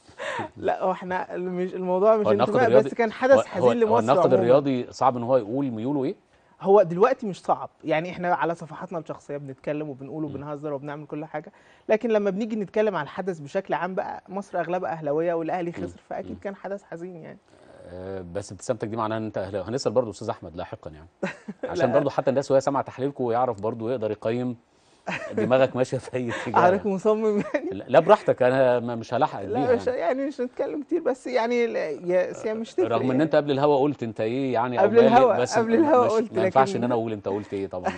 لا هو احنا مش الموضوع مش انتماء بس كان حدث حزين لمصر هو الناقد الرياضي صعب ان هو يقول ميوله ايه؟ هو دلوقتي مش صعب يعني احنا على صفحاتنا الشخصيه بنتكلم وبنقول وبنهزر وبنعمل كل حاجه لكن لما بنيجي نتكلم على الحدث بشكل عام بقى مصر اغلبها اهلاويه والاهلي خسر فاكيد كان حدث حزين يعني آه، بس ابتسامتك دي معناها ان انت اهلاوي هنسال برضه استاذ احمد لاحقا يعني *laughs* عشان برضه حتى الناس وهي سامعه تحليلكم يعرف برضه يقدر يقيم دماغك ماشيه في اي اتجاه حضرتك مصمم يعني لا براحتك انا مش هلحق لا مش يعني. يعني مش هنتكلم كتير بس يعني يا يعني مش تفرق رغم ان يعني. انت قبل الهوا قلت انت ايه يعني قبل الهوا بس قبل الهوا قلت ما ينفعش ان انا اقول انت قلت ايه طبعا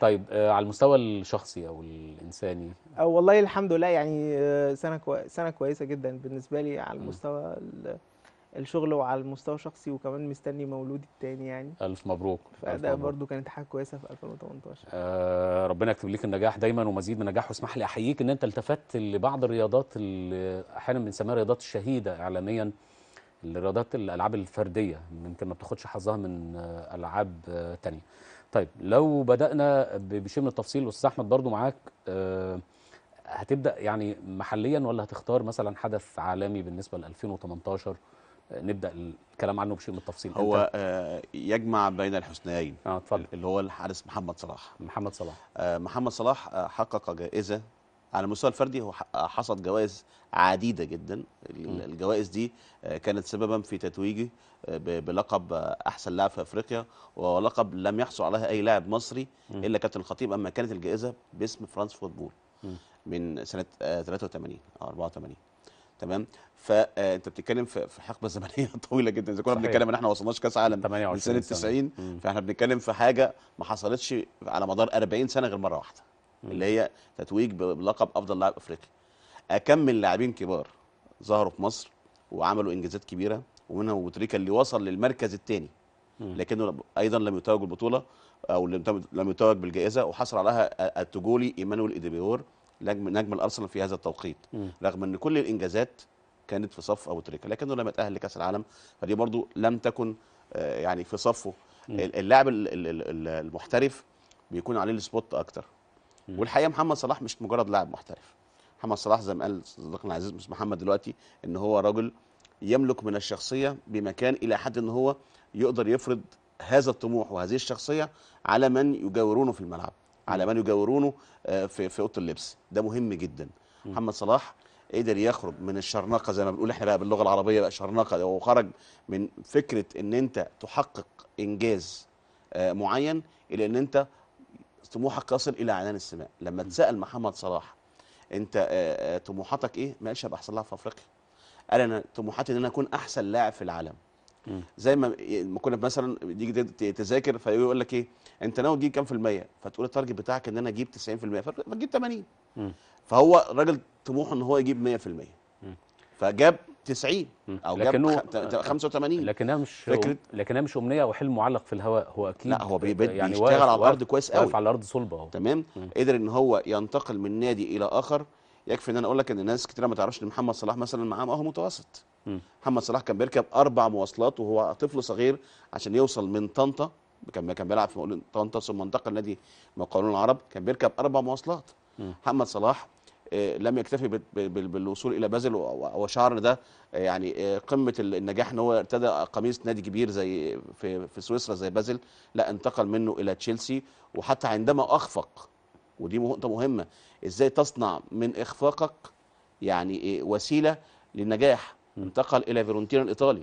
طيب آه على المستوى الشخصي او الانساني أو والله الحمد لله يعني آه، سنه كوي... سنه كويسه جدا بالنسبه لي على المستوى الشغل وعلى المستوى الشخصي وكمان مستني مولودي التاني يعني الف مبروك فده برده كانت حاجه كويسه في 2018 آه ربنا يكتب ليك النجاح دايما ومزيد من النجاح واسمح لي احييك ان انت التفت لبعض الرياضات اللي احيانا بنسميها رياضات الشهيده اعلاميا الرياضات الالعاب الفرديه يمكن ما بتاخدش حظها من آه، العاب آه، تانية طيب لو بدانا بشيء من التفصيل استاذ احمد برده معاك آه هتبدا يعني محليا ولا هتختار مثلا حدث عالمي بالنسبه ل 2018 نبدا الكلام عنه بشيء من التفصيل هو آه يجمع بين الحسنيين اه اتفضل اللي هو الحارس محمد صلاح محمد صلاح آه محمد صلاح آه، حقق جائزه على المستوى الفردي هو آه، حصد جوائز عديده جدا الجوائز دي آه، كانت سببا في تتويجه بلقب احسن لاعب في افريقيا ولقب لم يحصل عليها اي لاعب مصري الا كابتن الخطيب اما كانت الجائزه باسم فرانس فوتبول من سنه 83 او 84 تمام فانت آه، بتتكلم في حقبه زمنيه *laughs* طويله جدا اذا كنا بنتكلم ان احنا ما وصلناش كاس عالم من سنه 90 فاحنا بنتكلم في حاجه ما حصلتش على مدار 40 سنه غير مره واحده مم. اللي هي تتويج بلقب افضل لاعب افريقي اكمل لاعبين كبار ظهروا في مصر وعملوا انجازات كبيره ومنهم بوتريكا اللي وصل للمركز الثاني لكنه ايضا لم يتوج البطوله او لم يتوج بالجائزه وحصل عليها التجولي ايمانويل ايديبيور نجم نجم الارسنال في هذا التوقيت م. رغم ان كل الانجازات كانت في صف ابو تريكه لكنه لم يتاهل لكاس العالم فدي برضو لم تكن آه، يعني في صفه اللاعب المحترف بيكون عليه السبوت اكتر والحقيقه محمد صلاح مش مجرد لاعب محترف محمد صلاح زي ما قال صديقنا العزيز مش محمد دلوقتي ان هو راجل يملك من الشخصيه بمكان الى حد ان هو يقدر يفرض هذا الطموح وهذه الشخصيه على من يجاورونه في الملعب على من يجاورونه آه، في في اوضه اللبس ده مهم جدا محمد صلاح قدر يخرج من الشرنقه زي ما بنقول احنا بقى باللغه العربيه بقى شرنقه هو خرج من فكره ان انت تحقق انجاز آه، معين الى ان انت طموحك يصل الى عنان السماء لما تسال محمد صلاح انت آه، طموحاتك ايه ما قالش هبقى احسن لاعب في افريقيا قال انا طموحاتي ان انا اكون احسن لاعب في العالم زي ما ما كنا مثلا تيجي تذاكر فيقول لك ايه انت ناوي تجيب كام في الميه فتقول التارجت بتاعك ان انا اجيب 90% فتجيب 80 فهو الراجل طموحه ان هو يجيب 100% فجاب 90 او جاب 85 آه، آه، لكنها مش فكرة لكنها مش امنيه او حلم معلق في الهواء هو اكيد لا هو بيبت آه، يعني بيشتغل على الارض كويس قوي واقف على الارض صلبه اهو تمام قدر ان هو ينتقل من نادي الى اخر يكفي ان انا اقول لك ان ناس كتير ما تعرفش ان محمد صلاح مثلا معاه اهو متوسط محمد صلاح كان بيركب اربع مواصلات وهو طفل صغير عشان يوصل من طنطا كان كان بيلعب في طنطا ثم انتقل نادي مقاولون العرب كان بيركب اربع مواصلات محمد صلاح آه، لم يكتفي بالوصول الى بازل وشعر ده آه، يعني آه، قمه النجاح ان هو ارتدى قميص نادي كبير زي في في سويسرا زي بازل لا انتقل منه الى تشيلسي وحتى عندما اخفق ودي نقطه مهمه ازاي تصنع من اخفاقك يعني وسيله للنجاح انتقل الى فيرونتينا الايطالي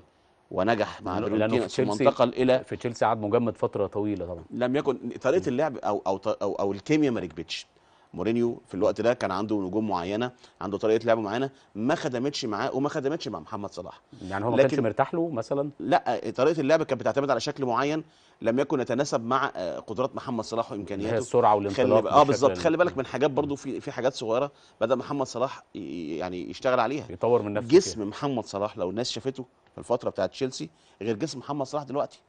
ونجح مع فيرونتينا ثم انتقل الى في تشيلسي قعد مجمد فتره طويله طبعا لم يكن طريقه اللعب او او او, أو الكيمياء ما ركبتش مورينيو في الوقت ده كان عنده نجوم معينه عنده طريقه لعب معينه ما خدمتش معاه وما خدمتش مع محمد صلاح يعني هو ما كانش مرتاح له مثلا لا طريقه اللعب كانت بتعتمد على شكل معين لم يكن يتناسب مع آه، قدرات محمد صلاح وامكانياته السرعه والانطلاق اه بالظبط خلي بالك من حاجات برضو في في حاجات صغيره بدا محمد صلاح يعني يشتغل عليها يطور من نفسه جسم محمد صلاح لو الناس شافته في الفتره بتاعت تشيلسي غير جسم محمد صلاح دلوقتي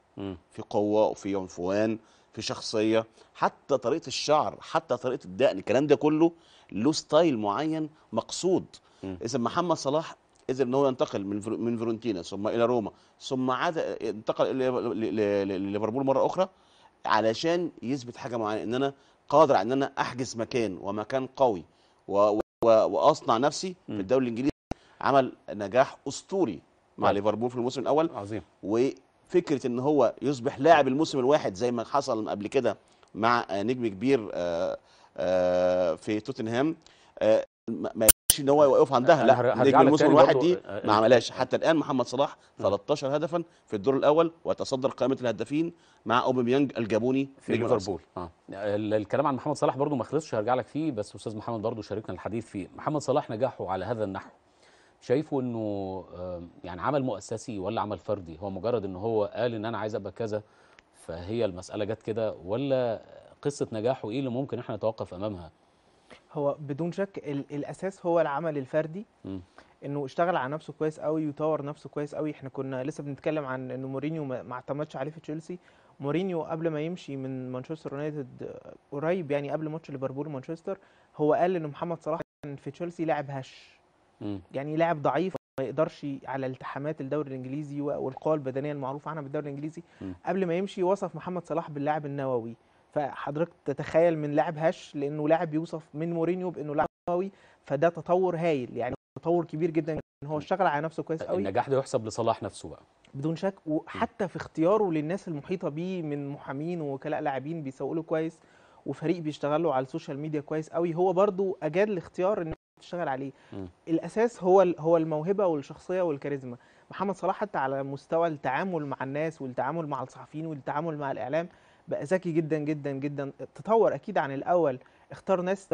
في قوه وفي عنفوان في شخصيه حتى طريقه الشعر حتى طريقه الدقن الكلام ده كله له ستايل معين مقصود اذا محمد صلاح قدر ان هو ينتقل من من فيرونتينا ثم الى روما ثم عاد انتقل الى ليفربول مره اخرى علشان يثبت حاجه معينه ان انا قادر على ان انا احجز مكان ومكان قوي و... و... واصنع نفسي م. في الدوري الانجليزي عمل نجاح اسطوري مع طيب. ليفربول في الموسم الاول عظيم فكره ان هو يصبح لاعب الموسم الواحد زي ما حصل قبل كده مع نجم كبير آه، آه، في توتنهام آه، ما يقدرش ان هو يوقف عندها لا نجم الموسم الواحد دي ما عملهاش حتى الان محمد صلاح 13 هدفا في الدور الاول ويتصدر قائمه الهدافين مع اوباميانج الجابوني في ليفربول اه الكلام عن محمد صلاح برده ما خلصش هرجع لك فيه بس استاذ محمد برده شاركنا الحديث فيه محمد صلاح نجاحه على هذا النحو شايفه انه يعني عمل مؤسسي ولا عمل فردي هو مجرد ان هو قال ان انا عايز ابقى كذا فهي المساله جت كده ولا قصه نجاحه ايه اللي ممكن احنا نتوقف امامها هو بدون شك الاساس هو العمل الفردي م. انه اشتغل على نفسه كويس قوي وطور نفسه كويس قوي احنا كنا لسه بنتكلم عن انه مورينيو ما اعتمدش عليه في تشيلسي مورينيو قبل ما يمشي من مانشستر يونايتد قريب يعني قبل ماتش ليفربول ومانشستر هو قال ان محمد صلاح كان في تشيلسي لاعب هش مم. يعني لاعب ضعيف ما يقدرش على التحامات الدوري الانجليزي والقوى البدنيه المعروفه عنها بالدوري الانجليزي مم. قبل ما يمشي وصف محمد صلاح باللاعب النووي فحضرتك تتخيل من لاعب هش لانه لاعب يوصف من مورينيو بانه لاعب نووي فده تطور هايل يعني تطور كبير جدا ان هو اشتغل على نفسه كويس قوي النجاح ده يحسب لصلاح نفسه بقى بدون شك وحتى في اختياره للناس المحيطه بيه من محامين ووكلاء لاعبين بيسوقوا له كويس وفريق بيشتغل له على السوشيال ميديا كويس قوي هو برضو اجاد الاختيار ان تشتغل عليه م. الاساس هو هو الموهبه والشخصيه والكاريزما محمد صلاح حتى على مستوى التعامل مع الناس والتعامل مع الصحفيين والتعامل مع الاعلام بقى ذكي جدا جدا جدا تطور اكيد عن الاول اختار ناس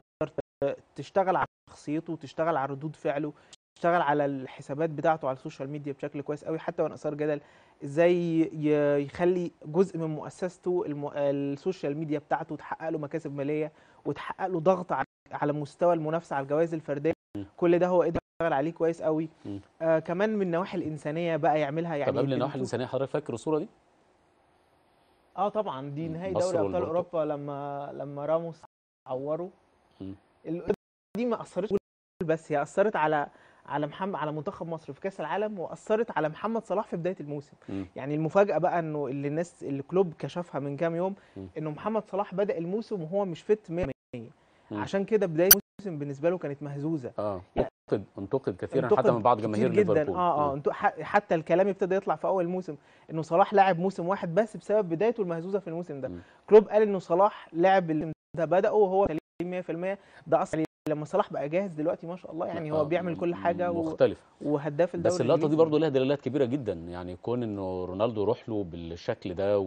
تشتغل على شخصيته تشتغل على ردود فعله تشتغل على الحسابات بتاعته على السوشيال ميديا بشكل كويس قوي حتى وان اثار جدل ازاي يخلي جزء من مؤسسته السوشيال ميديا بتاعته تحقق له مكاسب ماليه وتحقق له ضغط على على مستوى المنافسه على الجوائز الفرديه كل ده هو قدر يشتغل عليه كويس قوي آه كمان من النواحي الانسانيه بقى يعملها يعني طب قبل النواحي الانسانيه حضرتك فاكر الصوره دي؟ اه طبعا دي نهائي دوري ابطال اوروبا لما لما راموس عوره دي ما اثرتش بس هي اثرت على على محمد على منتخب مصر في كاس العالم واثرت على محمد صلاح في بدايه الموسم م. يعني المفاجاه بقى انه اللي الناس اللي كلوب كشفها من كام يوم م. انه محمد صلاح بدا الموسم وهو مش فت 100% عشان كده بدايه الموسم بالنسبه له كانت مهزوزه اه انتقد يعني انتقد كثيرا انتقد حتى من بعض جماهير ليفربول اه اه حتى الكلام ابتدى يطلع في اول موسم انه صلاح لعب موسم واحد بس بسبب بدايته المهزوزه في الموسم ده م. كلوب قال انه صلاح لعب ده بدأه وهو 100% ده اصلا لما صلاح بقى جاهز دلوقتي ما شاء الله يعني هو آه، بيعمل كل حاجه مختلف وهداف الدوري بس اللقطه دي برضه لها دلالات كبيره جدا يعني كون انه رونالدو يروح له بالشكل ده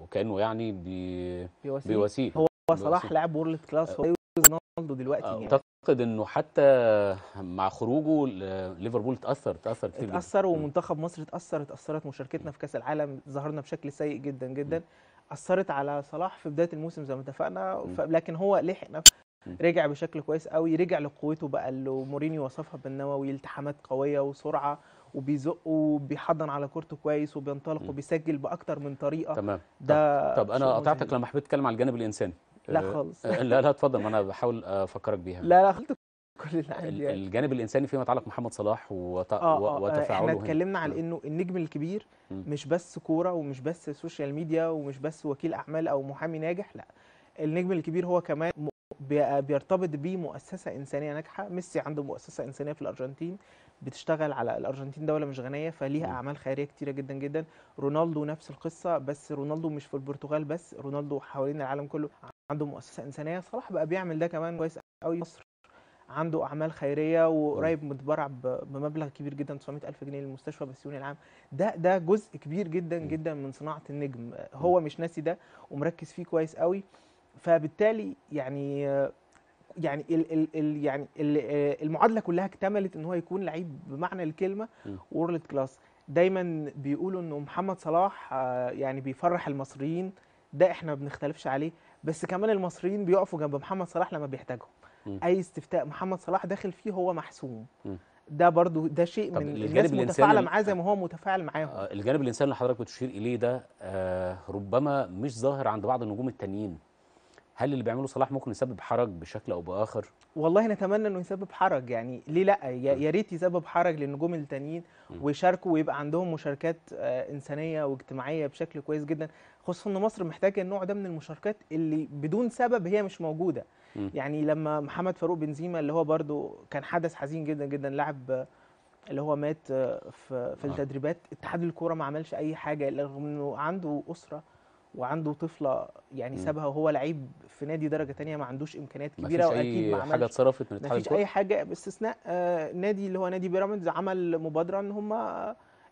وكانه يعني بي بيواسيه هو صلاح لاعب وورلد كلاس هو رونالدو دلوقتي يعني. اعتقد انه حتى مع خروجه ليفربول تاثر تاثر كتير تاثر ومنتخب مصر تاثر تاثرت مشاركتنا في كاس العالم ظهرنا بشكل سيء جدا جدا اثرت على صلاح في بدايه الموسم زي ما اتفقنا لكن هو لحق رجع بشكل كويس قوي رجع لقوته بقى اللي مورينيو وصفها بالنووي التحامات قويه وسرعه وبيزق وبيحضن على كورته كويس وبينطلق وبيسجل باكتر من طريقه تمام ده طب, طب انا قطعتك لما حبيت اتكلم على الجانب الانساني لا آه، خالص آه، لا لا اتفضل انا بحاول افكرك بيها لا لا قلت كل اللي عندي يعني. الجانب الانساني فيما يتعلق محمد صلاح وت... آه آه, آه، وتفاعله احنا اتكلمنا على انه النجم الكبير م. مش بس كوره ومش بس سوشيال ميديا ومش بس وكيل اعمال او محامي ناجح لا النجم الكبير هو كمان بيرتبط بمؤسسه انسانيه ناجحه ميسي عنده مؤسسه انسانيه في الارجنتين بتشتغل على الارجنتين دوله مش غنيه فليها اعمال خيريه كتيره جدا جدا رونالدو نفس القصه بس رونالدو مش في البرتغال بس رونالدو حوالين العالم كله عنده مؤسسه انسانيه صلاح بقى بيعمل ده كمان كويس قوي مصر عنده اعمال خيريه وقريب متبرع بمبلغ كبير جدا 900000 جنيه للمستشفى بسيوني العام ده ده جزء كبير جدا جدا من صناعه النجم هو مش ناسي ده ومركز فيه كويس قوي فبالتالي يعني يعني ال ال يعني الـ آه، المعادله كلها اكتملت ان هو يكون لعيب بمعنى الكلمه وورلد كلاس دايما بيقولوا انه محمد صلاح آه، يعني بيفرح المصريين ده احنا ما بنختلفش عليه بس كمان المصريين بيقفوا جنب محمد صلاح لما بيحتاجهم اي استفتاء محمد صلاح داخل فيه هو محسوم ده برضو ده شيء من الناس متفاعله معاه زي ما هو متفاعل معاهم آه، الجانب الانساني اللي حضرتك بتشير اليه ده آه ربما مش ظاهر عند بعض النجوم التانيين هل اللي بيعمله صلاح ممكن يسبب حرج بشكل او باخر والله نتمنى انه يسبب حرج يعني ليه لا يا ريت يسبب حرج للنجوم التانيين ويشاركوا ويبقى عندهم مشاركات آه، انسانيه واجتماعيه بشكل كويس جدا خصوصا ان مصر محتاجه النوع ده من المشاركات اللي بدون سبب هي مش موجوده يعني لما محمد فاروق بنزيما اللي هو برده كان حدث حزين جدا جدا لاعب آه، اللي هو مات آه، في في التدريبات اتحاد الكوره ما عملش اي حاجه رغم انه عنده اسره وعنده طفله يعني سابها وهو لعيب في نادي درجه تانية ما عندوش امكانيات كبيره واكيد ما فيش اي حاجه اتصرفت من الاتحاد مفيش اي حاجه باستثناء آه، نادي اللي هو نادي بيراميدز عمل مبادره ان هم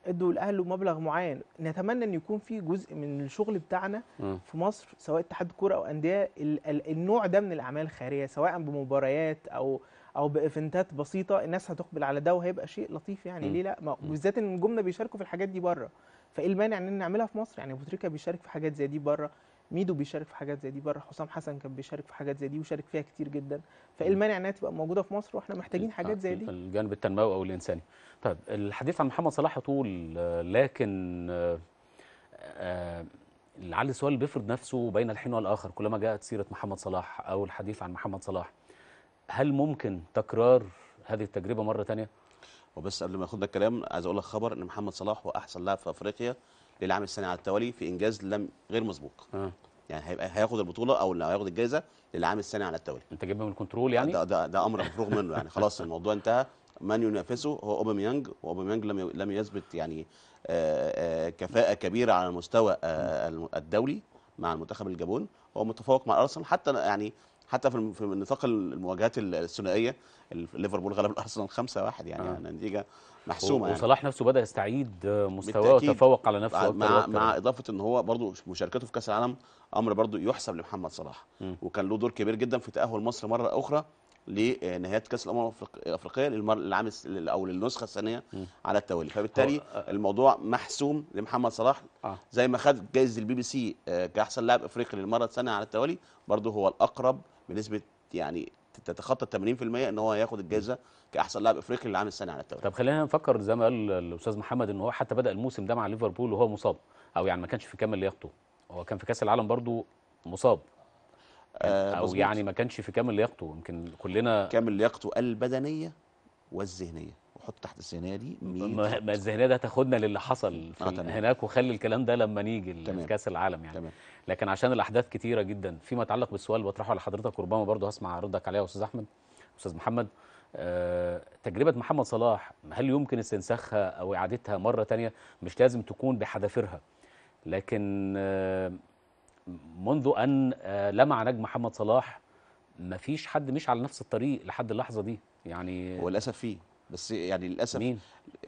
ادوا الاهل مبلغ معين نتمنى ان يكون في جزء من الشغل بتاعنا م. في مصر سواء اتحاد كوره او انديه النوع ده من الاعمال الخيريه سواء بمباريات او او بايفنتات بسيطه الناس هتقبل على ده وهيبقى شيء لطيف يعني م. ليه لا بالذات ان الجمله بيشاركوا في الحاجات دي بره فايه المانع ان نعملها في مصر يعني ابو تريكه بيشارك في حاجات زي دي بره ميدو بيشارك في حاجات زي دي بره حسام حسن كان بيشارك في حاجات زي دي وشارك فيها كتير جدا فايه المانع انها تبقى موجوده في مصر واحنا محتاجين حاجات زي دي الجانب التنموي او الانساني طيب الحديث عن محمد صلاح طول لكن آه، آه، لعل السؤال بيفرض نفسه بين الحين والاخر كلما جاءت سيره محمد صلاح او الحديث عن محمد صلاح هل ممكن تكرار هذه التجربه مره ثانيه وبس قبل ما اخد الكلام عايز اقول لك خبر ان محمد صلاح هو احسن لاعب في افريقيا للعام السنه على التوالي في انجاز لم غير مسبوق آه. يعني هيبقى هياخد البطوله او هياخد الجائزه للعام السنه على التوالي انت جايبها من الكنترول يعني ده ده, ده امر مفروغ منه يعني خلاص الموضوع انتهى من ينافسه هو اوباميانج واوباميانج لم لم يثبت يعني آه، آه، كفاءه كبيره على المستوى الدولي مع المنتخب الجابون هو متفوق مع ارسنال حتى يعني حتى في في نطاق المواجهات الثنائيه ليفربول غلب *laughs* الارسنال 5 1 يعني, آه. يعني نتيجه محسومه يعني وصلاح نفسه بدا يستعيد مستواه وتفوق على نفسه مع مع اضافه ان هو برضو مشاركته في كاس العالم امر برضو يحسب لمحمد صلاح م. وكان له دور كبير جدا في تاهل مصر مره اخرى لنهايات كاس الامم الافريقيه للمر العام او للنسخه الثانيه على التوالي فبالتالي آه. الموضوع محسوم لمحمد صلاح آه. زي ما خد جائزه البي بي سي آه، كاحسن لاعب افريقي للمره الثانيه على التوالي برضو هو الاقرب بنسبه يعني تتخطى ال 80% ان هو ياخد الجائزه كاحسن لاعب افريقي للعام السنه على التوالي. طب خلينا نفكر زي ما قال الاستاذ محمد ان هو حتى بدا الموسم ده مع ليفربول وهو مصاب او يعني ما كانش في كامل لياقته هو كان في كاس العالم برضو مصاب آه، او يعني ما كانش في كامل لياقته يمكن كلنا كامل لياقته البدنيه والذهنيه نحط تحت السينيه دي ما الذهنيه ده هتاخدنا للي حصل آه، في آه هناك وخلي الكلام ده لما نيجي لكاس العالم يعني تمام. لكن عشان الاحداث كتيره جدا فيما يتعلق بالسؤال اللي بطرحه على حضرتك وربما برضه هسمع ردك عليها يا استاذ احمد استاذ محمد أه تجربة محمد صلاح هل يمكن استنساخها أو إعادتها مرة تانية مش لازم تكون بحذافيرها لكن أه منذ أن أه لمع نجم محمد صلاح مفيش حد مش على نفس الطريق لحد اللحظة دي يعني وللأسف فيه بس يعني للاسف مين؟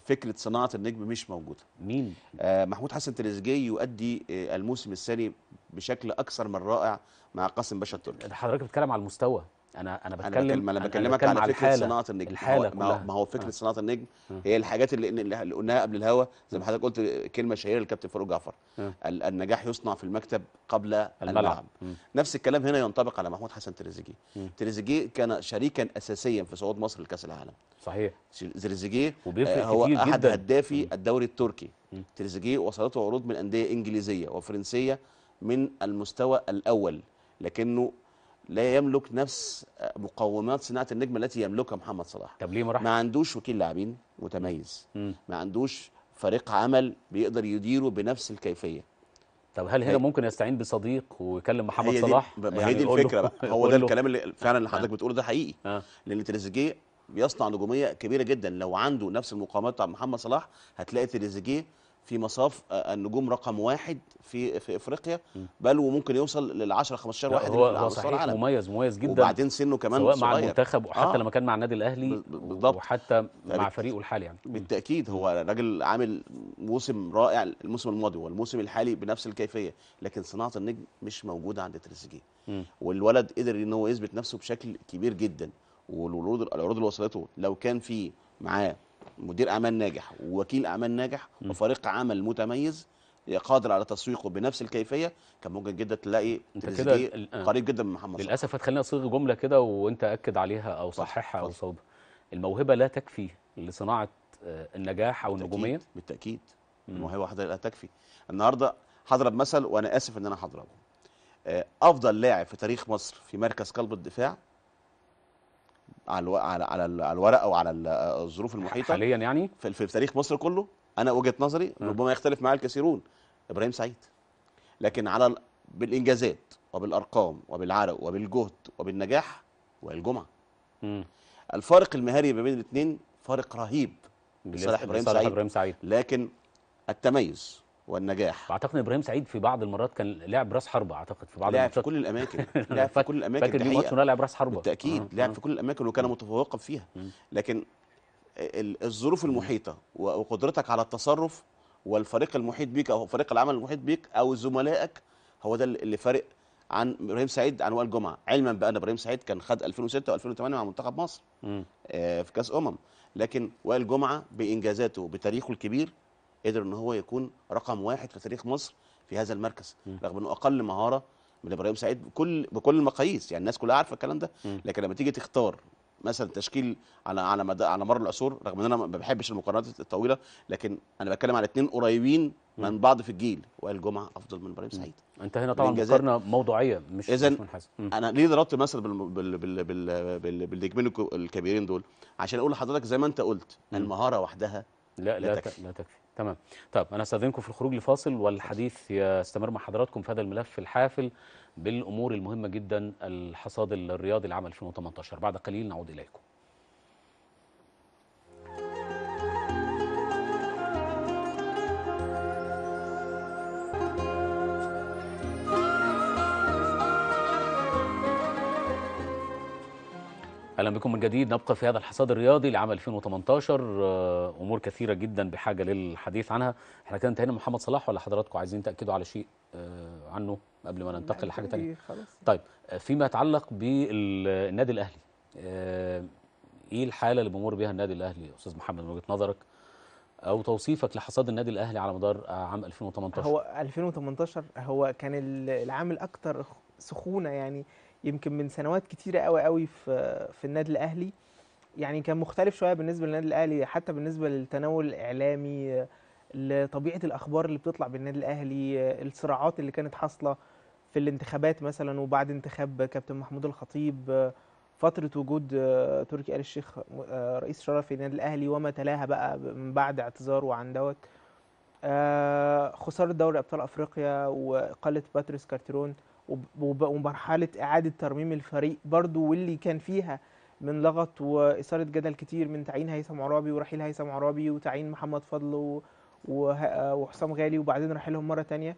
فكره صناعه النجم مش موجوده مين آه محمود حسن تريزيجيه يؤدي آه الموسم الثاني بشكل اكثر من رائع مع قاسم باشا التركي حضرتك بتتكلم على المستوى انا انا بتكلم انا, أنا بكلمك أنا على فكره صناعه النجم الحاله ما, ما هو فكره آه. صناعه النجم آه. هي الحاجات اللي, اللي قلناها قبل الهوا زي ما حضرتك قلت كلمه شهيره للكابتن فاروق جعفر آه. النجاح يصنع في المكتب قبل الملعب, الملعب. نفس الكلام هنا ينطبق على محمود حسن تريزيجيه تريزيجيه كان شريكا اساسيا في صعود مصر لكاس العالم صحيح تريزيجيه آه، هو احد هدافي الدوري التركي تريزيجيه وصلته عروض من انديه انجليزيه وفرنسيه من المستوى الاول لكنه لا يملك نفس مقومات صناعه النجم التي يملكها محمد صلاح طب ليه ما راح ما عندوش وكيل لاعبين متميز مم. ما عندوش فريق عمل بيقدر يديره بنفس الكيفيه طب هل هنا هي. ممكن يستعين بصديق ويكلم محمد هي صلاح يعني دي يعني هي دي الفكره بقى *laughs* هو ده الكلام اللي فعلا اللي حضرتك آه. بتقوله ده حقيقي آه. لان تريزيجيه بيصنع نجوميه كبيره جدا لو عنده نفس المقاومات بتاع محمد صلاح هتلاقي تريزيجيه في مصاف آه، النجوم رقم واحد في في افريقيا بل وممكن يوصل لل 10 15 واحد هو, هو صحيح العالم. مميز مميز جدا وبعدين سنه كمان سواء صغير. مع المنتخب وحتى آه. لما كان مع النادي الاهلي بالضبط وحتى مع فريقه الحالي يعني بالتاكيد هو راجل عامل موسم رائع الموسم الماضي والموسم الحالي بنفس الكيفيه لكن صناعه النجم مش موجوده عند تريزيجيه والولد قدر ان هو يثبت نفسه بشكل كبير جدا والعروض اللي وصلته لو كان في معاه مدير اعمال ناجح ووكيل اعمال ناجح وفريق عمل متميز آه، قادر على تسويقه بنفس الكيفيه كان ممكن جدا تلاقي تريزيجيه آه. قريب جدا من محمد صلاح للاسف هتخلينا نصيغ جمله كده وانت اكد عليها او صححها او صوبها الموهبه لا تكفي لصناعه آه، النجاح او النجوميه بالتاكيد الموهبه واحده لا تكفي النهارده هضرب مثل وانا اسف ان انا هضربه افضل لاعب في تاريخ مصر في مركز قلب الدفاع على على على الورق او على آه، الظروف المحيطه حاليا يعني في, في تاريخ مصر كله انا وجهه نظري ربما يختلف معايا الكثيرون ابراهيم سعيد لكن على بالانجازات وبالارقام وبالعرق وبالجهد وبالنجاح والجمعه م. الفارق المهاري ما بين الاثنين فارق رهيب لصالح ابراهيم سعيد. ابراهيم سعيد لكن التميز والنجاح اعتقد ابراهيم سعيد في بعض المرات كان لعب راس حربه اعتقد في بعض لعب في كل الاماكن *laughs* لعب في كل الاماكن فاكر ماتش لعب راس حربه بالتاكيد آه. لعب آه. في كل الاماكن وكان متفوقا فيها لكن الظروف المحيطه وقدرتك على التصرف والفريق المحيط بيك او فريق العمل المحيط بيك او زملائك هو ده اللي فارق عن ابراهيم سعيد عن وائل جمعه علما بان ابراهيم سعيد كان خد 2006 و2008 مع منتخب مصر آه في كاس امم لكن وائل جمعه بانجازاته بتاريخه الكبير قدر ان هو يكون رقم واحد في تاريخ مصر في هذا المركز م. رغم انه اقل مهاره من ابراهيم سعيد بكل بكل المقاييس يعني الناس كلها عارفه الكلام ده م. لكن لما تيجي تختار مثلا تشكيل على على مدى على مر العصور رغم ان انا ما بحبش المقارنات الطويله لكن انا بتكلم على اثنين قريبين من بعض في الجيل وائل جمعه افضل من ابراهيم سعيد انت هنا طبعا مقارنه موضوعيه مش اذا انا ليه ضربت مثلا بالنجمين الكبيرين دول عشان اقول لحضرتك زي ما انت قلت المهاره وحدها لا لا, لا تكفي, لا تكفي. تمام طب انا استاذنكم في الخروج لفاصل والحديث يستمر مع حضراتكم في هذا الملف الحافل بالامور المهمه جدا الحصاد الرياضي العام 2018 بعد قليل نعود اليكم اهلا بكم من جديد نبقى في هذا الحصاد الرياضي لعام 2018 آه، امور كثيره جدا بحاجه للحديث عنها احنا كده انتهينا محمد صلاح ولا حضراتكم عايزين تاكدوا على شيء آه، عنه قبل ما ننتقل لحاجه ثانيه طيب آه، فيما يتعلق بالنادي الاهلي ايه الحاله اللي بيمر بها النادي الاهلي يا استاذ محمد من وجهه نظرك او توصيفك لحصاد النادي الاهلي على مدار عام 2018 هو 2018 هو كان العام الاكثر سخونه يعني يمكن من سنوات كتيره قوي قوي في في النادي الاهلي يعني كان مختلف شويه بالنسبه للنادي الاهلي حتى بالنسبه للتناول الاعلامي لطبيعه الاخبار اللي بتطلع بالنادي الاهلي الصراعات اللي كانت حاصله في الانتخابات مثلا وبعد انتخاب كابتن محمود الخطيب فتره وجود تركي آل الشيخ رئيس شرف النادي الاهلي وما تلاها بقى من بعد اعتذاره آه، عن دوت خساره دوري ابطال افريقيا واقاله باتريس كارتيرون ومرحله اعاده ترميم الفريق برضو واللي كان فيها من لغط واثاره جدل كتير من تعيين هيثم عرابي ورحيل هيثم عرابي وتعيين محمد فضل وحسام غالي وبعدين رحيلهم مره تانية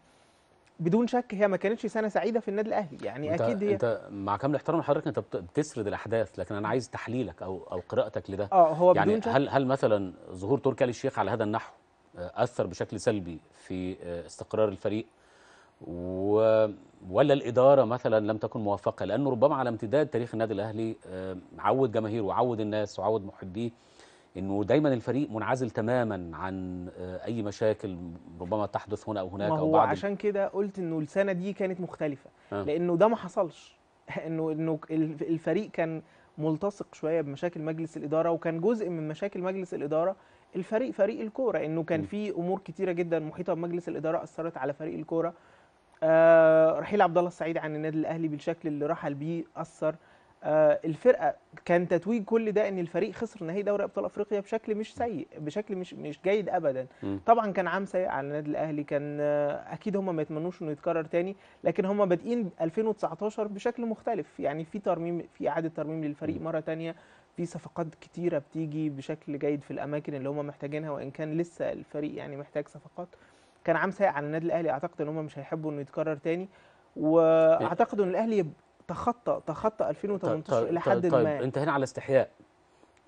بدون شك هي ما كانتش سنه سعيده في النادي الاهلي يعني انت اكيد هي انت مع كامل احترام لحضرتك انت بتسرد الاحداث لكن انا عايز تحليلك او او قراءتك لده اه هو يعني بدون شك هل هل مثلا ظهور تركي آل الشيخ على هذا النحو آه، اثر بشكل سلبي في آه، استقرار الفريق و ولا الإدارة مثلا لم تكن موفقة لأنه ربما على امتداد تاريخ النادي الأهلي آه، عود جماهيره وعود الناس وعود محبيه انه دايما الفريق منعزل تماما عن آه، اي مشاكل ربما تحدث هنا او هناك ما هو او بعض عشان كده قلت انه السنه دي كانت مختلفه أه. لانه ده ما حصلش *laughs* انه انه الفريق كان ملتصق شويه بمشاكل مجلس الاداره وكان جزء من مشاكل مجلس الاداره الفريق فريق الكوره انه كان في امور كتيره جدا محيطه بمجلس الاداره اثرت على فريق الكوره آه، رحيل عبد الله السعيد عن النادي الاهلي بالشكل اللي رحل بيه اثر آه الفرقه كان تتويج كل ده ان الفريق خسر نهائي دوري ابطال افريقيا بشكل مش سيء بشكل مش مش جيد ابدا م. طبعا كان عام سيء على النادي الاهلي كان آه اكيد هم ما يتمنوش انه يتكرر تاني لكن هم بادئين 2019 بشكل مختلف يعني في ترميم في اعاده ترميم للفريق م. مره تانية في صفقات كتيره بتيجي بشكل جيد في الاماكن اللي هم محتاجينها وان كان لسه الفريق يعني محتاج صفقات كان عام سيء على النادي الاهلي اعتقد ان هم مش هيحبوا انه يتكرر تاني إيه. واعتقد ان الاهلي تخطى تخطى 2018 طيب، طيب، الى طيب، حد طيب ما انت هنا على استحياء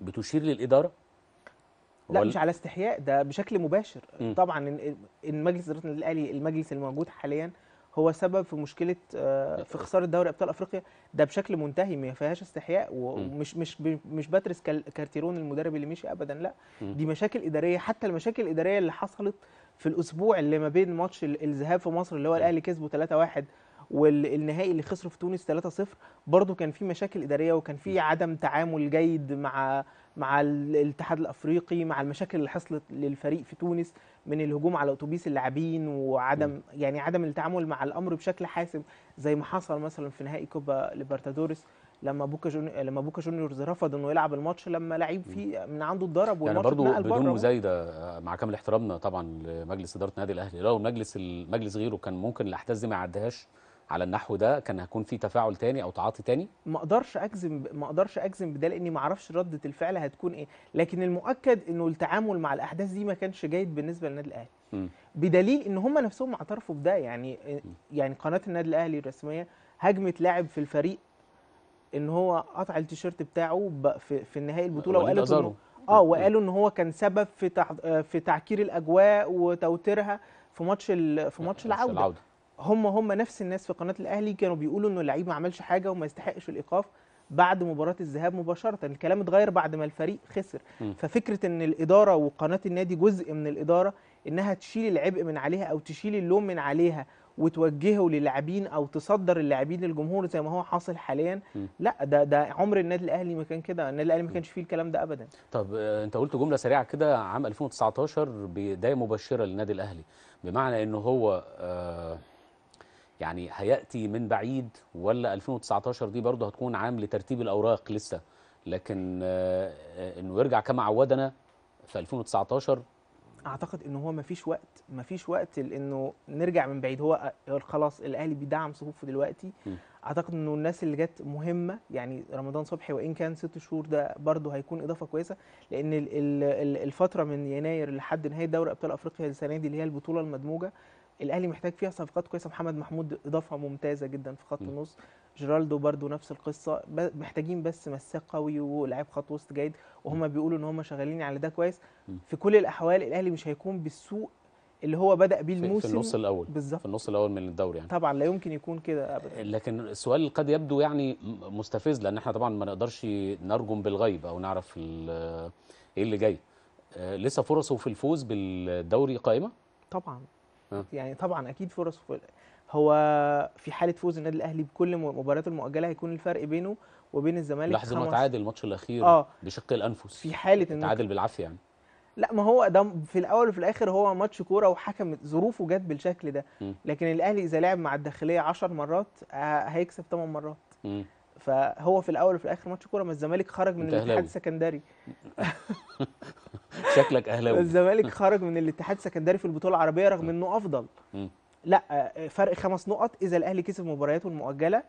بتشير للاداره لا مش على استحياء ده بشكل مباشر م. طبعا ان مجلس اداره النادي الاهلي المجلس الموجود حاليا هو سبب في مشكله آه، في خساره دوري ابطال افريقيا ده بشكل منتهي ما فيهاش استحياء ومش مش مش بترس كارتيرون المدرب اللي مشي ابدا لا دي مشاكل اداريه حتى المشاكل الاداريه اللي حصلت في الاسبوع اللي ما بين ماتش الذهاب في مصر اللي هو الاهلي كسبه 3-1 والنهائي اللي خسره في تونس 3-0 برضه كان في مشاكل اداريه وكان في عدم تعامل جيد مع مع الاتحاد الافريقي مع المشاكل اللي حصلت للفريق في تونس من الهجوم على اتوبيس اللاعبين وعدم يعني عدم التعامل مع الامر بشكل حاسم زي ما حصل مثلا في نهائي كوبا ليبرتادوريس لما بوكا جوني... لما بوكا جونيورز رفض انه يلعب الماتش لما لعيب فيه من عنده اتضرب يعني والماتش يعني برضه بدون مزايده مع كامل احترامنا طبعا لمجلس اداره النادي الاهلي لو مجلس المجلس غيره كان ممكن الاحداث دي ما يعديهاش على النحو ده كان هيكون في تفاعل تاني او تعاطي تاني ما اقدرش اجزم ما اقدرش اجزم بده لاني ما اعرفش رده الفعل هتكون ايه لكن المؤكد انه التعامل مع الاحداث دي ما كانش جيد بالنسبه للنادي الاهلي بدليل ان هم نفسهم اعترفوا بده يعني يعني قناه النادي الاهلي الرسميه هجمه لاعب في الفريق ان هو قطع التيشيرت بتاعه في, في نهائي البطوله وقالوا انه اه وقالوا ان هو كان سبب في تح... في تعكير الاجواء وتوتيرها في ماتش ال... في ماتش العوده, العودة. هم هم نفس الناس في قناه الاهلي كانوا بيقولوا انه اللعيب ما عملش حاجه وما يستحقش الايقاف بعد مباراه الذهاب مباشره الكلام اتغير بعد ما الفريق خسر م. ففكره ان الاداره وقناه النادي جزء من الاداره انها تشيل العبء من عليها او تشيل اللوم من عليها وتوجهه للاعبين او تصدر اللاعبين للجمهور زي ما هو حاصل حاليا م. لا ده ده عمر النادي الاهلي ما كان كده النادي الاهلي ما كانش فيه الكلام ده ابدا طب آه، انت قلت جمله سريعه كده عام 2019 بدايه مبشره للنادي الاهلي بمعنى ان هو آه، يعني هياتي من بعيد ولا 2019 دي برضه هتكون عام لترتيب الاوراق لسه لكن آه، انه يرجع كما عودنا في 2019 اعتقد ان هو مفيش وقت مفيش وقت لانه نرجع من بعيد هو خلاص الاهلي بيدعم صفوفه دلوقتي م. اعتقد انه الناس اللي جت مهمه يعني رمضان صبحي وان كان ست شهور ده برضه هيكون اضافه كويسه لان الفتره من يناير لحد نهايه دوري ابطال افريقيا السنه دي اللي هي البطوله المدموجه الاهلي محتاج فيها صفقات كويسه محمد محمود اضافه ممتازه جدا في خط النص جيرالدو برده نفس القصه محتاجين بس مساك قوي ولاعيب خط وسط جيد وهم بيقولوا ان هم شغالين على ده كويس في كل الاحوال الاهلي مش هيكون بالسوء اللي هو بدا بيه الموسم في النص الاول بالظبط في النص الاول من الدوري يعني طبعا لا يمكن يكون كده ابدا لكن السؤال قد يبدو يعني مستفز لان احنا طبعا ما نقدرش نرجم بالغيب او نعرف ايه اللي جاي آه، لسه فرصه في الفوز بالدوري قائمه طبعا آه. يعني طبعا اكيد فرص هو في حاله فوز النادي الاهلي بكل مبارياته المؤجله هيكون الفرق بينه وبين الزمالك لحظه ما تعادل الماتش الاخير آه بشق الانفس في حاله انه تعادل بالعافيه يعني لا ما هو ده في الاول وفي الاخر هو ماتش كوره وحكم ظروفه جت بالشكل ده م. لكن الاهلي اذا لعب مع الداخليه 10 مرات آه، هيكسب 8 مرات م. فهو في الاول وفي الاخر ماتش كوره ما الزمالك خرج من الاتحاد السكندري *laughs* شكلك اهلاوي الزمالك خرج من الاتحاد السكندري في البطوله العربيه رغم انه افضل لا آه، فرق خمس نقط اذا الاهلي كسب مبارياته المؤجله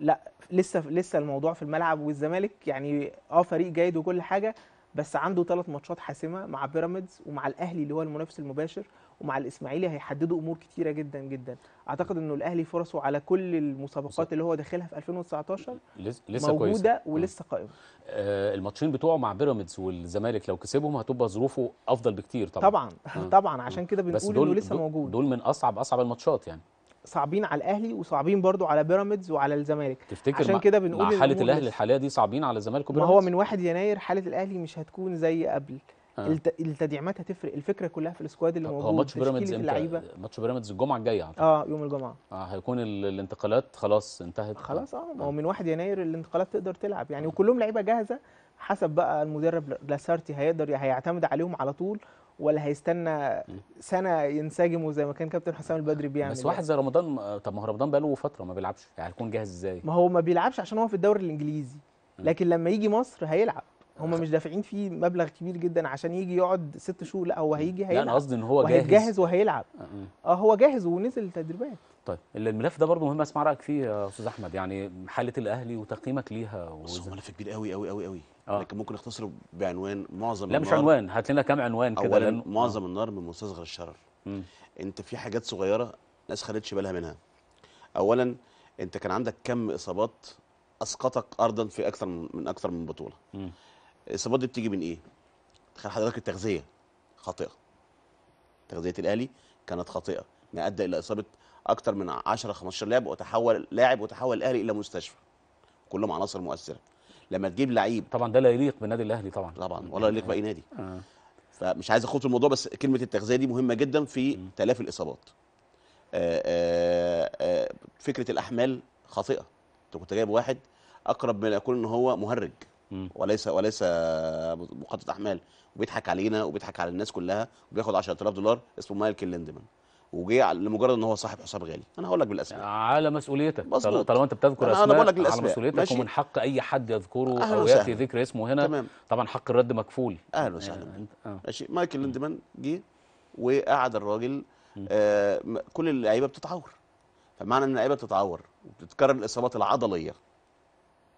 لا لسه لسه الموضوع في الملعب والزمالك يعني اه فريق جيد وكل حاجه بس عنده ثلاث ماتشات حاسمه مع بيراميدز ومع الاهلي اللي هو المنافس المباشر ومع الاسماعيلي هيحددوا امور كتيره جدا جدا اعتقد انه الاهلي فرصه على كل المسابقات اللي هو داخلها في 2019 لسه موجوده كويس. ولسه قائمه آه الماتشين بتوعه مع بيراميدز والزمالك لو كسبهم هتبقى ظروفه افضل بكتير طبعا طبعا آه. طبعا عشان كده بنقول انه لسه موجود دول من اصعب اصعب الماتشات يعني صعبين على الاهلي وصعبين برضو على بيراميدز وعلى الزمالك تفتكر عشان كده بنقول مع حاله الاهلي الحاليه دي صعبين على الزمالك وبيراميدز ما هو من 1 يناير حاله الاهلي مش هتكون زي قبل آه. التدعيمات هتفرق الفكره كلها في السكواد اللي موجود هو ماتش بيراميدز اللعيبه ماتش بيراميدز الجمعه الجايه اه يوم الجمعه اه هيكون الانتقالات خلاص انتهت خلاص اه ما هو آه. من 1 يناير الانتقالات تقدر تلعب يعني وكلهم لعيبه جاهزه حسب بقى المدرب لاسارتي هيقدر هيعتمد عليهم على طول ولا هيستنى سنه ينسجموا زي ما كان كابتن حسام البدري بيعمل بس يعني. واحد زي رمضان طب ما هو رمضان بقاله فتره ما بيلعبش يعني هيكون جاهز ازاي ما هو ما بيلعبش عشان هو في الدوري الانجليزي لكن لما يجي مصر هيلعب هم مش دافعين فيه مبلغ كبير جدا عشان يجي يقعد ست شهور لا هو هيجي هيلعب لا انا قصدي ان هو جاهز جاهز وهيلعب آه،, آه. اه هو جاهز ونزل تدريبات طيب الملف ده برضه مهم اسمع رايك فيه يا استاذ احمد يعني حاله الاهلي وتقييمك ليها بص هو ملف كبير قوي قوي قوي قوي آه. لكن ممكن نختصره بعنوان معظم لا مش عنوان هات لنا كام عنوان كده اولا معظم آه. النار من مستصغر الشرر م. انت في حاجات صغيره الناس خدتش بالها منها اولا انت كان عندك كم اصابات اسقطك ارضا في اكثر من اكثر من بطوله م. الاصابات دي بتيجي من ايه؟ تخيل حضرتك التغذيه خاطئه تغذيه الاهلي كانت خاطئه ما يعني ادى الى اصابه اكثر من 10 15 لاعب وتحول لاعب وتحول الاهلي الى مستشفى كلهم عناصر مؤثره لما تجيب لعيب طبعا ده لا يليق بالنادي الاهلي طبعا طبعا ولا يليق باي نادي آه. فمش عايز اخوض في الموضوع بس كلمه التغذيه دي مهمه جدا في تلافي الاصابات آآ آه، آآ آه، آه، فكره الاحمال خاطئه انت كنت جايب واحد اقرب من يكون ان هو مهرج وليس وليس مخطط احمال وبيضحك علينا وبيضحك على الناس كلها وبياخد 10000 دولار اسمه مايكل ليندمان وجه لمجرد ان هو صاحب حساب غالي انا هقول لك بالاسماء على مسؤوليتك مظبوط طالما انت بتذكر أنا اسماء انا بقول لك بالاسماء على مسؤوليتك ماشي. ومن حق اي حد يذكره او ياتي ذكر اسمه هنا تمام. طبعا حق الرد مكفول اهلا يعني وسهلا آه. ماشي مايكل ليندمان جه وقعد الراجل آه كل اللعيبه بتتعور فمعنى ان اللعيبه بتتعور وبتتكرر الاصابات العضليه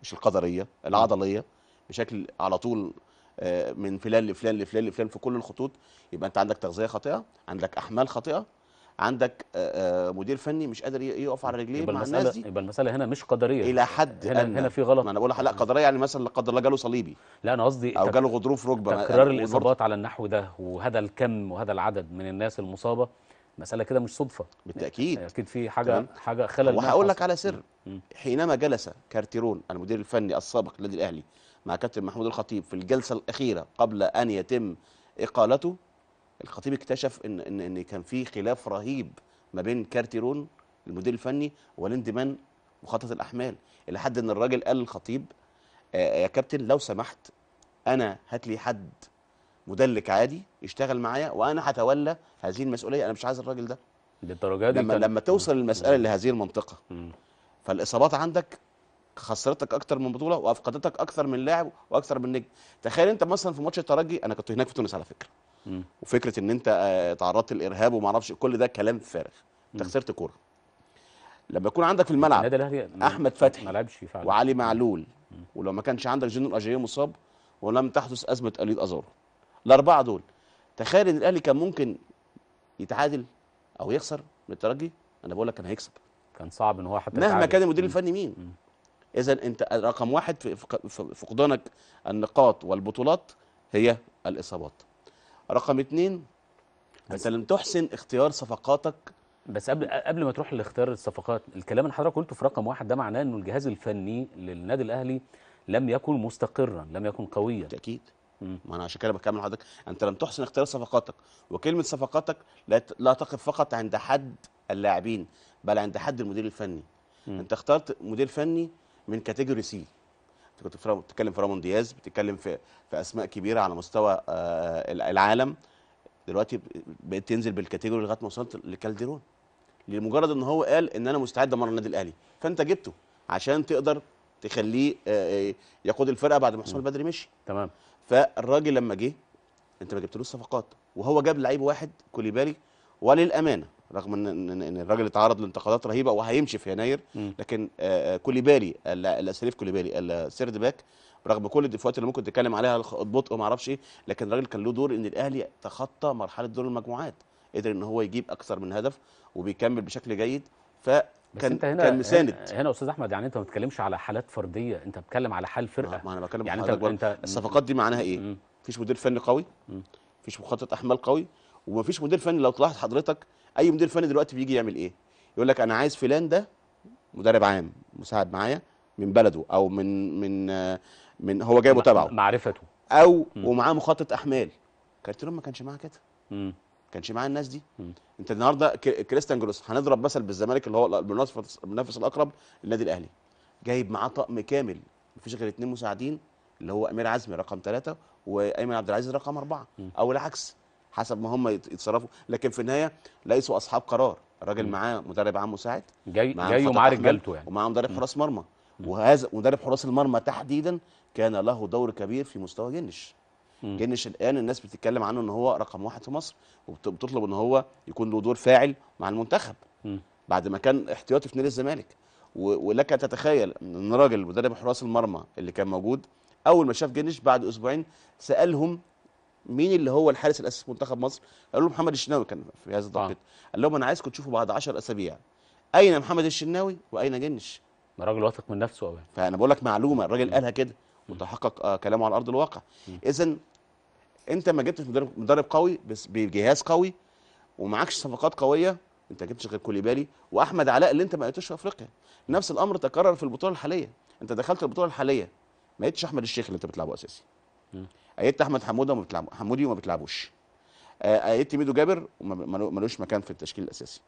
مش القدريه العضليه بشكل على طول آه، من فلان لفلان لفلان لفلان في كل الخطوط يبقى انت عندك تغذيه خاطئه عندك احمال خاطئه عندك آه، آه، مدير فني مش قادر يقف على رجليه مع الناس دي يبقى المساله هنا مش قدريه الى حد هنا, أن هنا في غلط ما انا بقول لا قدريه يعني مثلا لا قدر الله جاله صليبي لا انا قصدي او جاله غضروف ركبه تكرار الاصابات على النحو ده وهذا الكم وهذا العدد من الناس المصابه مسألة كده مش صدفة بالتأكيد أكيد في حاجة طبعا. حاجة خلل وهقول لك على سر حينما جلس كارتيرون المدير الفني السابق للنادي الأهلي مع كابتن محمود الخطيب في الجلسه الاخيره قبل ان يتم اقالته الخطيب اكتشف ان ان, إن كان في خلاف رهيب ما بين كارتيرون المدير الفني ولندمان مخطط الاحمال الى حد ان الراجل قال للخطيب آه، يا كابتن لو سمحت انا هات لي حد مدلك عادي يشتغل معايا وانا هتولى هذه المسؤوليه انا مش عايز الراجل ده للدرجه دي لما لما توصل المساله لهذه المنطقه فالاصابات عندك خسرتك اكتر من بطوله وافقدتك اكتر من لاعب واكتر من نجم تخيل انت مثلا في ماتش الترجي انا كنت هناك في تونس على فكره مم. وفكره ان انت آه، تعرضت للارهاب وما اعرفش كل ده كلام فارغ انت خسرت كوره لما يكون عندك في الملعب احمد فتحي ما لعبش فعلا وعلي معلول ولو ما كانش عندك جنرال الاجيه مصاب ولم تحدث ازمه قليل ازارو الاربعه دول تخيل ان الاهلي كان ممكن يتعادل او يخسر من الترجي انا بقول لك كان هيكسب كان صعب ان هو حتى مهما كان المدير الفني مين مم. اذا انت رقم واحد في فقدانك النقاط والبطولات هي الاصابات رقم اتنين انت لم تحسن اختيار صفقاتك بس قبل قبل ما تروح لاختيار الصفقات الكلام اللي حضرتك قلته في رقم واحد ده معناه انه الجهاز الفني للنادي الاهلي لم يكن مستقرا لم يكن قويا اكيد ما انا عشان كده بكمل حضرتك انت لم تحسن اختيار صفقاتك وكلمه صفقاتك لا لا تقف فقط عند حد اللاعبين بل عند حد المدير الفني انت اخترت مدير فني من كاتيجوري سي كنت بتتكلم في رامون دياز بتتكلم في في اسماء كبيره على مستوى آه، العالم دلوقتي بقيت تنزل بالكاتيجوري لغايه ما وصلت لكالديرون لمجرد ان هو قال ان انا مستعد امر النادي الاهلي فانت جبته عشان تقدر تخليه آه، آه، يقود الفرقه بعد ما حسام البدري مشي تمام فالراجل لما جه انت ما جبتلوش صفقات وهو جاب لعيب واحد كوليبالي وللامانه رغم ان ان الراجل اتعرض لانتقادات رهيبه وهيمشي في يناير لكن آه، آه، كوليبالي الاسريف كوليبالي السيرد باك رغم كل الدفوات اللي ممكن تتكلم عليها البطء وما اعرفش ايه لكن الراجل كان له دور ان الاهلي تخطى مرحله دور المجموعات قدر ان هو يجيب اكثر من هدف وبيكمل بشكل جيد ف كان انت هنا كان مساند هنا استاذ احمد يعني انت ما بتتكلمش على حالات فرديه انت بتتكلم على حال فرقه ما انا بتكلم يعني انت, انت الصفقات دي معناها ايه؟ مفيش مدير فني قوي مفيش مخطط احمال قوي ومفيش مدير فني لو تلاحظ حضرتك اي مدير فني دلوقتي بيجي يعمل ايه يقول لك انا عايز فلان ده مدرب عام مساعد معايا من بلده او من من من هو جايبه تبعه معرفته او ومعاه مخطط احمال كارتيرون ما كانش معاه كده ما كانش معاه الناس دي م. انت النهارده كريستيان جلوس هنضرب مثل بالزمالك اللي هو المنافس الاقرب للنادي الاهلي جايب معاه طقم كامل مفيش غير اثنين مساعدين اللي هو امير عزمي رقم ثلاثة وايمن عبد العزيز رقم اربعة م. او العكس حسب ما هم يتصرفوا لكن في النهايه ليسوا اصحاب قرار الراجل معاه مدرب عام مساعد جاي جاي ومعاه رجالته يعني ومعاه مدرب حراس مرمى وهذا مدرب حراس المرمى تحديدا كان له دور كبير في مستوى جنش مم. جنش الان الناس بتتكلم عنه ان هو رقم واحد في مصر وبتطلب ان هو يكون له دور فاعل مع المنتخب مم. بعد ما كان احتياطي في نادي الزمالك ولك ان تتخيل ان راجل مدرب حراس المرمى اللي كان موجود اول ما شاف جنش بعد اسبوعين سالهم مين اللي هو الحارس الاساسي في منتخب مصر؟ قالوا له محمد الشناوي كان في هذا آه. الضغط قال لهم انا عايزكم تشوفوا بعد 10 اسابيع اين محمد الشناوي واين جنش؟ ما راجل واثق من نفسه قوي فانا بقول لك معلومه الراجل قالها كده وتحقق آه كلامه على ارض الواقع اذا انت ما جبتش مدرب مدرب قوي بس بجهاز قوي ومعكش صفقات قويه انت ما جبتش غير كوليبالي واحمد علاء اللي انت ما لقيتوش في افريقيا نفس الامر تكرر في البطوله الحاليه انت دخلت البطوله الحاليه ما لقيتش احمد الشيخ اللي انت بتلعبه اساسي ايدت احمد حموده بتلعب حمودي وما بتلعبوش ايدت آه، ميدو جابر ملوش مكان في التشكيل الاساسي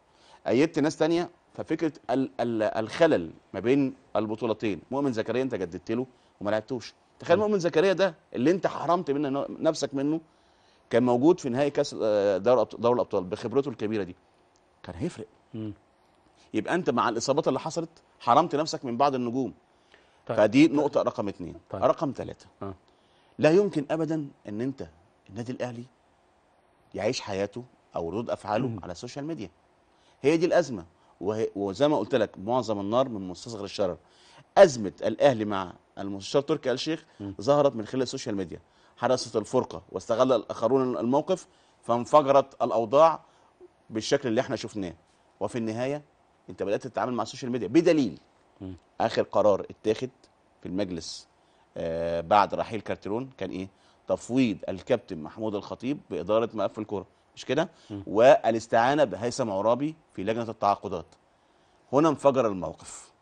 ايدت ناس تانية ففكره ال ال الخلل ما بين البطولتين مؤمن زكريا انت جددت له وما لعبتوش تخيل مؤمن زكريا ده اللي انت حرمت منه نفسك منه كان موجود في نهائي كاس آه، دوري دوري الابطال بخبرته الكبيره دي كان هيفرق م. يبقى انت مع الاصابات اللي حصلت حرمت نفسك من بعض النجوم طيب. فدي نقطه رقم اثنين طيب. رقم ثلاثه آه. لا يمكن ابدا ان انت النادي الاهلي يعيش حياته او ردود افعاله مم. على السوشيال ميديا هي دي الازمه وهي وزي ما قلت لك معظم النار من مستصغر الشرر ازمه الاهلي مع المستشار تركي آل شيخ ظهرت من خلال السوشيال ميديا حدثت الفرقه واستغل الاخرون الموقف فانفجرت الاوضاع بالشكل اللي احنا شفناه وفي النهايه انت بدات تتعامل مع السوشيال ميديا بدليل اخر قرار اتاخد في المجلس آه، بعد رحيل كارتيرون كان ايه تفويض الكابتن محمود الخطيب باداره ملف الكره مش كده والاستعانه بهيثم عرابي في لجنه التعاقدات هنا انفجر الموقف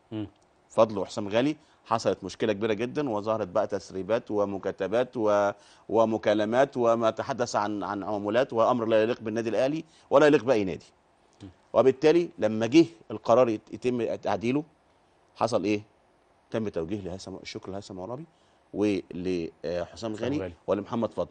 فضل وحسام غالي حصلت مشكلة كبيرة جدا وظهرت بقى تسريبات ومكاتبات و... ومكالمات وما تحدث عن عن عمولات وأمر لا يليق بالنادي الأهلي ولا يليق بأي نادي. وبالتالي لما جه القرار يتم تعديله حصل إيه؟ تم توجيه لهيثم الشكر لهيثم عرابي ولحسام غالي ولمحمد فضل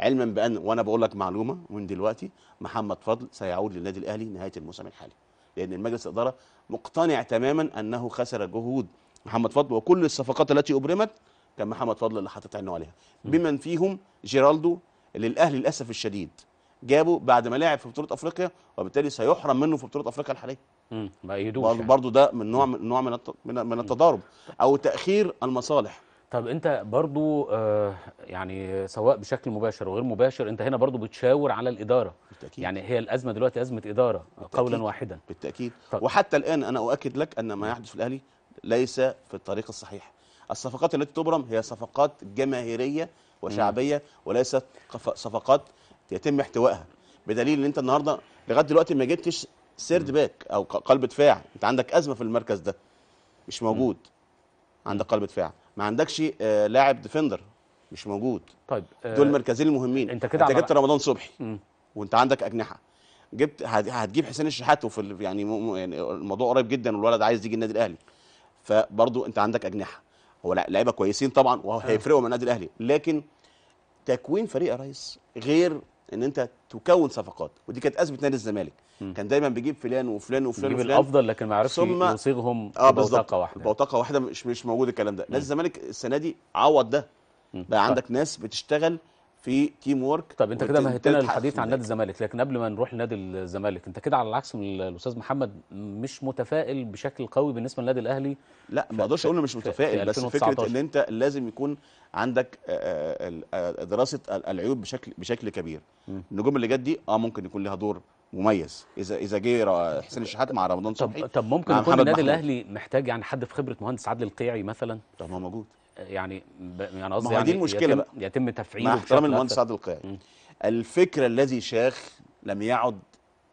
علما بان وانا بقول لك معلومه من دلوقتي محمد فضل سيعود للنادي الاهلي نهايه الموسم الحالي لان المجلس الاداره مقتنع تماما انه خسر جهود محمد فضل وكل الصفقات التي ابرمت كان محمد فضل اللي حاطط عينه عليها بمن فيهم جيرالدو اللي للاسف الشديد جابه بعد ما لعب في بطوله افريقيا وبالتالي سيحرم منه في بطوله افريقيا الحاليه امم ما يدوش برضه يعني. ده من نوع من نوع من التضارب او تاخير المصالح طب انت برضو آه، يعني سواء بشكل مباشر وغير مباشر انت هنا برضو بتشاور على الاداره بالتأكيد. يعني هي الازمه دلوقتي ازمه اداره بالتأكيد. قولا واحدا بالتاكيد طب. وحتى الان انا اؤكد لك ان ما يحدث في الاهلي ليس في الطريق الصحيح الصفقات التي تبرم هي صفقات جماهيريه وشعبيه وليست صفقات يتم احتوائها بدليل ان انت النهارده لغايه دلوقتي ما جبتش سيرد باك او قلب دفاع انت عندك ازمه في المركز ده مش موجود عندك قلب دفاع ما عندكش آه، لاعب ديفندر مش موجود طيب آه، دول المركزين المهمين انت كده انت جبت رمضان صبحي مم. وانت عندك اجنحه جبت هتجيب حسين الشحات وفي يعني, يعني الموضوع قريب جدا والولد عايز يجي النادي الاهلي فبرضه انت عندك اجنحه هو لعيبه كويسين طبعا وهيفرقوا آه. مع النادي الاهلي لكن تكوين فريق يا ريس غير ان انت تكون صفقات ودي كانت ازمه نادي الزمالك كان دايما بيجيب فلان وفلان وفلان بيجيب وفلان الافضل لكن ما عرفش يصيغهم آه بطاقه واحده بطاقه واحده مش مش موجود الكلام ده نادي الزمالك السنه دي عوض ده بقى طيب. عندك ناس بتشتغل في تيم وورك طب انت كده مهتنا للحديث عن نادي الزمالك لكن قبل ما نروح لنادي الزمالك انت كده على العكس من الاستاذ محمد مش متفائل بشكل قوي بالنسبه للنادي الاهلي لا ما اقدرش اقول مش متفائل بس فكره ان انت لازم يكون عندك آه، آه، آه، دراسه العيوب بشكل بشكل كبير النجوم اللي جت دي اه ممكن يكون لها دور مميز اذا اذا جه حسين الشحات مع رمضان صبحي طب, طب ممكن يكون النادي الاهلي محتاج يعني حد في خبره مهندس عادل القيعي مثلا طب ما موجود يعني يعني قصدي يعني دي المشكله يتم, بقى. يتم تفعيله مع احترام المهندس سعد القيعي الفكر الذي شاخ لم يعد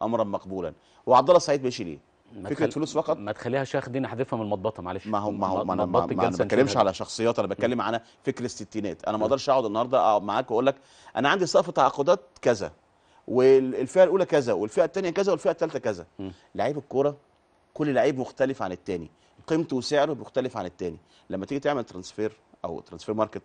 امرا مقبولا وعبد الله سعيد ماشي ليه فكره فلوس فقط ما تخليها شيخ دي نحذفها من المطبطه معلش ما هو ما هو ما انا ما, بتكلمش على شخصيات انا بتكلم على فكر الستينات انا ما اقدرش اقعد النهارده اقعد معاك واقول لك انا عندي سقف تعاقدات كذا والفئه الاولى كذا والفئه الثانيه كذا والفئه الثالثه كذا لعيب الكوره كل لعيب مختلف عن الثاني قيمته وسعره بيختلف عن التاني لما تيجي تعمل ترانسفير او ترانسفير ماركت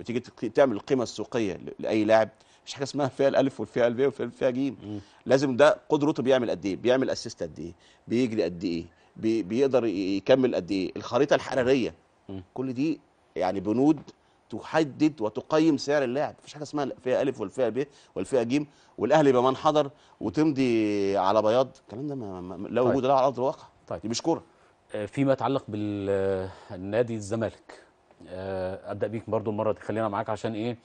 بتيجي تعمل القيمه السوقيه لاي لاعب مش حاجه اسمها فيها الالف والفيها الباء والفئه الفيها جيم لازم ده قدرته بيعمل قد ايه بيعمل اسيست قد ايه بيجري قد ايه بي بيقدر يكمل قد ايه الخريطه الحراريه كل دي يعني بنود تحدد وتقيم سعر اللاعب مفيش حاجه اسمها فيها الف والفئه ب والفئه ج والاهلي بمن حضر وتمضي على بياض الكلام ده لا وجود طيب. له على ارض الواقع طيب. دي مش كوره فيما يتعلق بالنادي الزمالك آه، ابدا بيك برضو المره دي خلينا معاك عشان ايه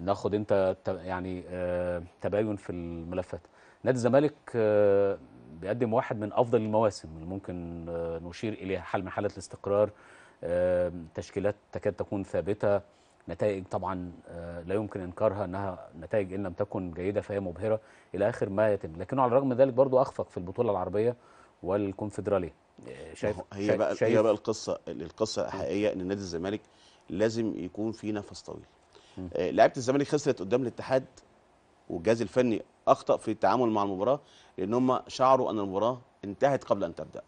ناخد انت يعني آه، تباين في الملفات نادي الزمالك آه، بيقدم واحد من افضل المواسم اللي ممكن نشير اليها حال من حالات الاستقرار تشكيلات تكاد تكون ثابته نتائج طبعا لا يمكن انكارها انها نتائج ان لم تكن جيده فهي مبهره الى اخر ما يتم لكنه على الرغم من ذلك برضو اخفق في البطوله العربيه والكونفدراليه آه، شايف هي شايف بقى شايف هي بقى القصه القصه الحقيقيه ان نادي الزمالك لازم يكون في نفس طويل آه، لعيبه الزمالك خسرت قدام الاتحاد والجهاز الفني اخطا في التعامل مع المباراه لان هم شعروا ان المباراه انتهت قبل ان تبدا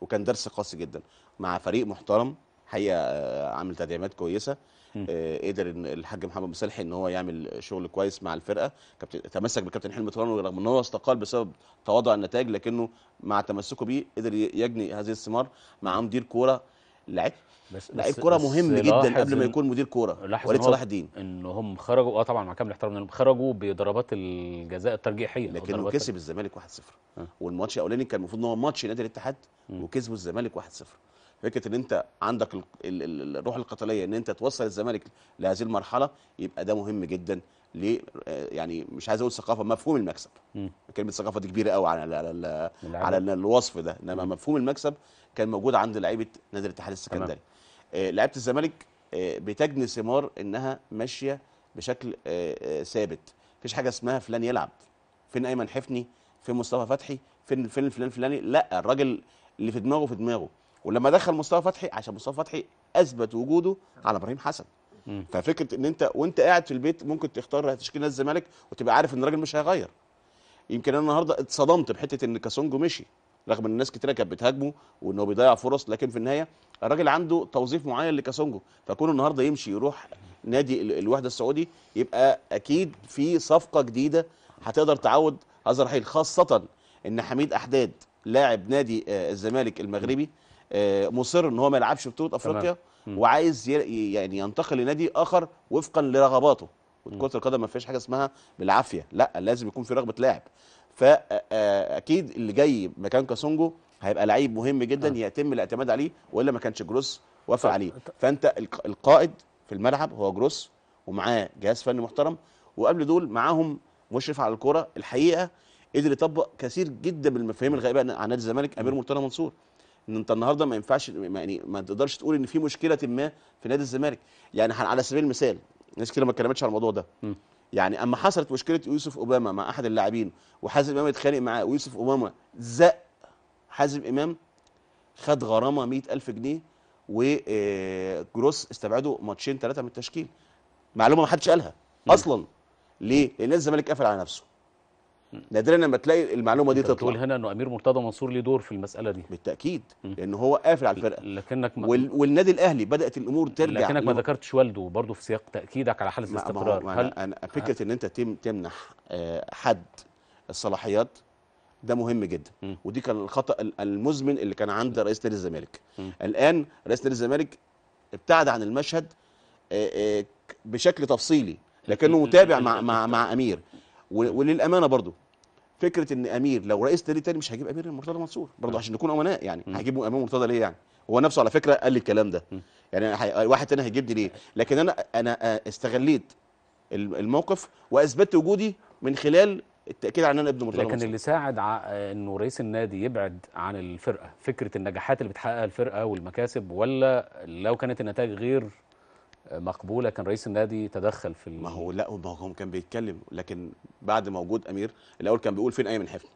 وكان درس قاسي جدا مع فريق محترم حقيقه آه، عامل تدعيمات كويسه آه، قدر الحاج محمد مصالحي ان هو يعمل شغل كويس مع الفرقه كابتن تمسك بكابتن حلمي طولان رغم ان هو استقال بسبب تواضع النتائج لكنه مع تمسكه بيه قدر يجني هذه الثمار مع مدير كوره لعيب بس لعيب كوره مهم جدا قبل ما يكون مدير كوره وليد صلاح الدين ان هم خرجوا اه طبعا مع كامل احترامنا خرجوا بضربات الجزاء الترجيحيه لكنه كسب الزمالك 1-0 آه. والماتش الاولاني كان المفروض ان هو ماتش نادي الاتحاد وكسبوا الزمالك 1-0 فكره ان انت عندك الروح القتاليه ان انت توصل الزمالك لهذه المرحله يبقى ده مهم جدا ل آه، يعني مش عايز اقول ثقافه مفهوم المكسب م. كلمه ثقافه دي كبيره قوي على على على الوصف ده انما مفهوم المكسب كان موجود عند لعيبه نادي الاتحاد السكندري آه، لعيبه الزمالك آه، بتجني ثمار انها ماشيه بشكل ثابت مفيش حاجه اسمها فلان يلعب فين ايمن حفني فين مصطفى فتحي فين فين فلان فلاني لا الراجل اللي في دماغه في دماغه ولما دخل مصطفى فتحي عشان مصطفى فتحي اثبت وجوده على ابراهيم حسن ففكره ان انت وانت قاعد في البيت ممكن تختار تشكيل نادي الزمالك وتبقى عارف ان الراجل مش هيغير يمكن انا النهارده اتصدمت بحته ان كاسونجو مشي رغم ان الناس كتير كانت بتهاجمه وان هو بيضيع فرص لكن في النهايه الراجل عنده توظيف معين لكاسونجو فكون النهارده يمشي يروح نادي الوحده السعودي يبقى اكيد في صفقه جديده هتقدر تعود هذا الرحيل خاصه ان حميد احداد لاعب نادي آه، الزمالك المغربي آه، مصر ان هو ما يلعبش بطوله افريقيا وعايز يعني ينتقل لنادي اخر وفقا لرغباته وكره القدم ما فيهاش حاجه اسمها بالعافيه لا لازم يكون في رغبه لاعب فاكيد آه، آه، اللي جاي مكان كاسونجو هيبقى لعيب مهم جدا يتم الاعتماد عليه والا ما كانش جروس وافق طيب. عليه فانت القائد في الملعب هو جروس ومعاه جهاز فني محترم وقبل دول معاهم مشرف على الكوره الحقيقه قدر يطبق كثير جدا من المفاهيم الغائبه عن نادي الزمالك امير مرتضى منصور ان انت النهارده ما ينفعش يعني ما تقدرش تقول ان في مشكله ما في نادي الزمالك يعني على سبيل المثال ناس كتير ما اتكلمتش على الموضوع ده م. يعني اما حصلت مشكله يوسف اوباما مع احد اللاعبين وحازم امام اتخانق معاه ويوسف اوباما زق حازم امام خد غرامه 100000 جنيه وجروس آه، استبعده ماتشين ثلاثه من التشكيل معلومه ما حدش قالها اصلا ليه؟ لان الزمالك قفل على نفسه نادرا لما تلاقي المعلومه دي تطلع هنا انه امير مرتضى منصور ليه دور في المساله دي بالتاكيد لان هو قافل على الفرقه لكنك ما وال... والنادي الاهلي بدات الامور ترجع لكنك ما ما ذكرتش والده برضه في سياق تاكيدك على حاله الاستقرار هل أنا, انا فكره ان انت تم... تمنح آه، حد الصلاحيات ده مهم جدا م. ودي كان الخطا المزمن اللي كان عند رئيس نادي الزمالك الان رئيس نادي الزمالك ابتعد عن المشهد آه، آه، بشكل تفصيلي لكنه متابع مع مع مع امير وللامانه برضه فكره ان امير لو رئيس نادي تاني مش هيجيب امير مرتضى منصور برضه آه. عشان نكون امناء يعني هيجيب امير مرتضى ليه يعني هو نفسه على فكره قال لي الكلام ده يعني واحد تاني هيجيبني ليه لكن انا انا آه، استغليت الموقف واثبتت وجودي من خلال التاكيد على ان انا ابن مرتضى لكن مصر. اللي ساعد انه رئيس النادي يبعد عن الفرقه فكره النجاحات اللي بتحققها الفرقه والمكاسب ولا لو كانت النتائج غير مقبوله كان رئيس النادي تدخل في ما هو لا ما هو كان بيتكلم لكن بعد ما وجود امير الاول كان بيقول فين ايمن حفني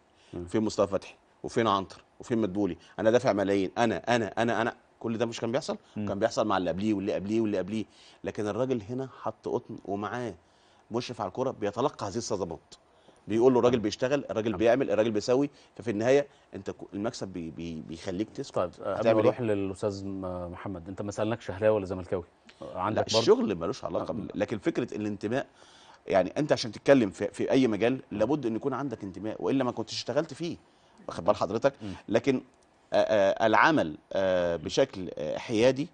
فين مصطفى فتحي وفين عنتر وفين مدبولي انا دافع ملايين انا انا انا انا كل ده مش كان بيحصل م. كان بيحصل مع اللي قبليه واللي قبليه واللي قبليه لكن الراجل هنا حط قطن ومعاه مشرف على الكوره بيتلقى هذه الصدمات بيقول له الراجل بيشتغل الراجل بيعمل الراجل بيسوي ففي النهايه انت المكسب بي بي بيخليك تسكت طيب قبل ما إيه؟ اروح للاستاذ محمد انت ما سالناكش اهلاوي ولا زملكاوي عندك برضه الشغل ملوش علاقه أه. لكن فكره الانتماء يعني انت عشان تتكلم في, في اي مجال لابد ان يكون عندك انتماء والا ما كنتش اشتغلت فيه واخد بال حضرتك لكن آآ آآ العمل آآ بشكل حيادي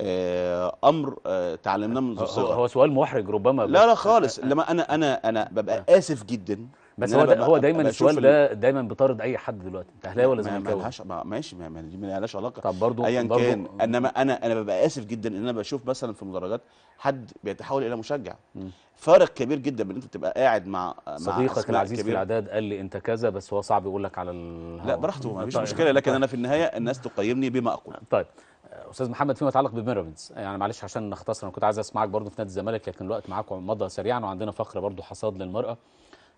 آه، امر آه، تعلمناه منذ الصغر هو سؤال محرج ربما لا لا خالص لما انا انا انا ببقى آه. اسف جدا بس هو هو دايما السؤال ده دايما بيطارد اي حد دلوقتي انت اهلاوي ولا زملكاوي ما ماشي ما دي ما لهاش علاقه طب برضه ايا كان انما انا انا ببقى اسف جدا ان انا بشوف مثلا في مدرجات حد بيتحول الى مشجع م. فارق كبير جدا من انت تبقى قاعد مع صديقك مع العزيز كبير. في الاعداد قال لي انت كذا بس هو صعب يقول لك على الهواء. لا براحته ما فيش طيب. مشكله لكن *laughs* طيب. انا في النهايه الناس تقيمني بما اقول طيب استاذ محمد فيما يتعلق ببيراميدز يعني معلش عشان نختصر انا كنت عايز اسمعك برضو في نادي الزمالك لكن الوقت معاكم مضى سريعا وعندنا فقره برضو حصاد للمراه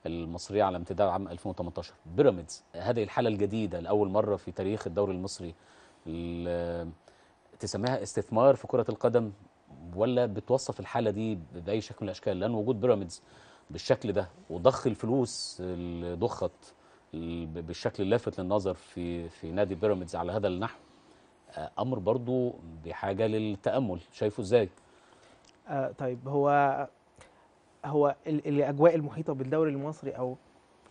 المصريه على امتداد عام 2018 بيراميدز هذه الحاله الجديده لاول مره في تاريخ الدوري المصري تسميها استثمار في كره القدم ولا بتوصف الحاله دي باي شكل من الاشكال لان وجود بيراميدز بالشكل ده وضخ الفلوس اللي ضخت بالشكل اللافت للنظر في في نادي بيراميدز على هذا النحو آه، امر برضو بحاجه للتامل شايفه ازاي آه طيب هو هو الاجواء المحيطه بالدوري المصري او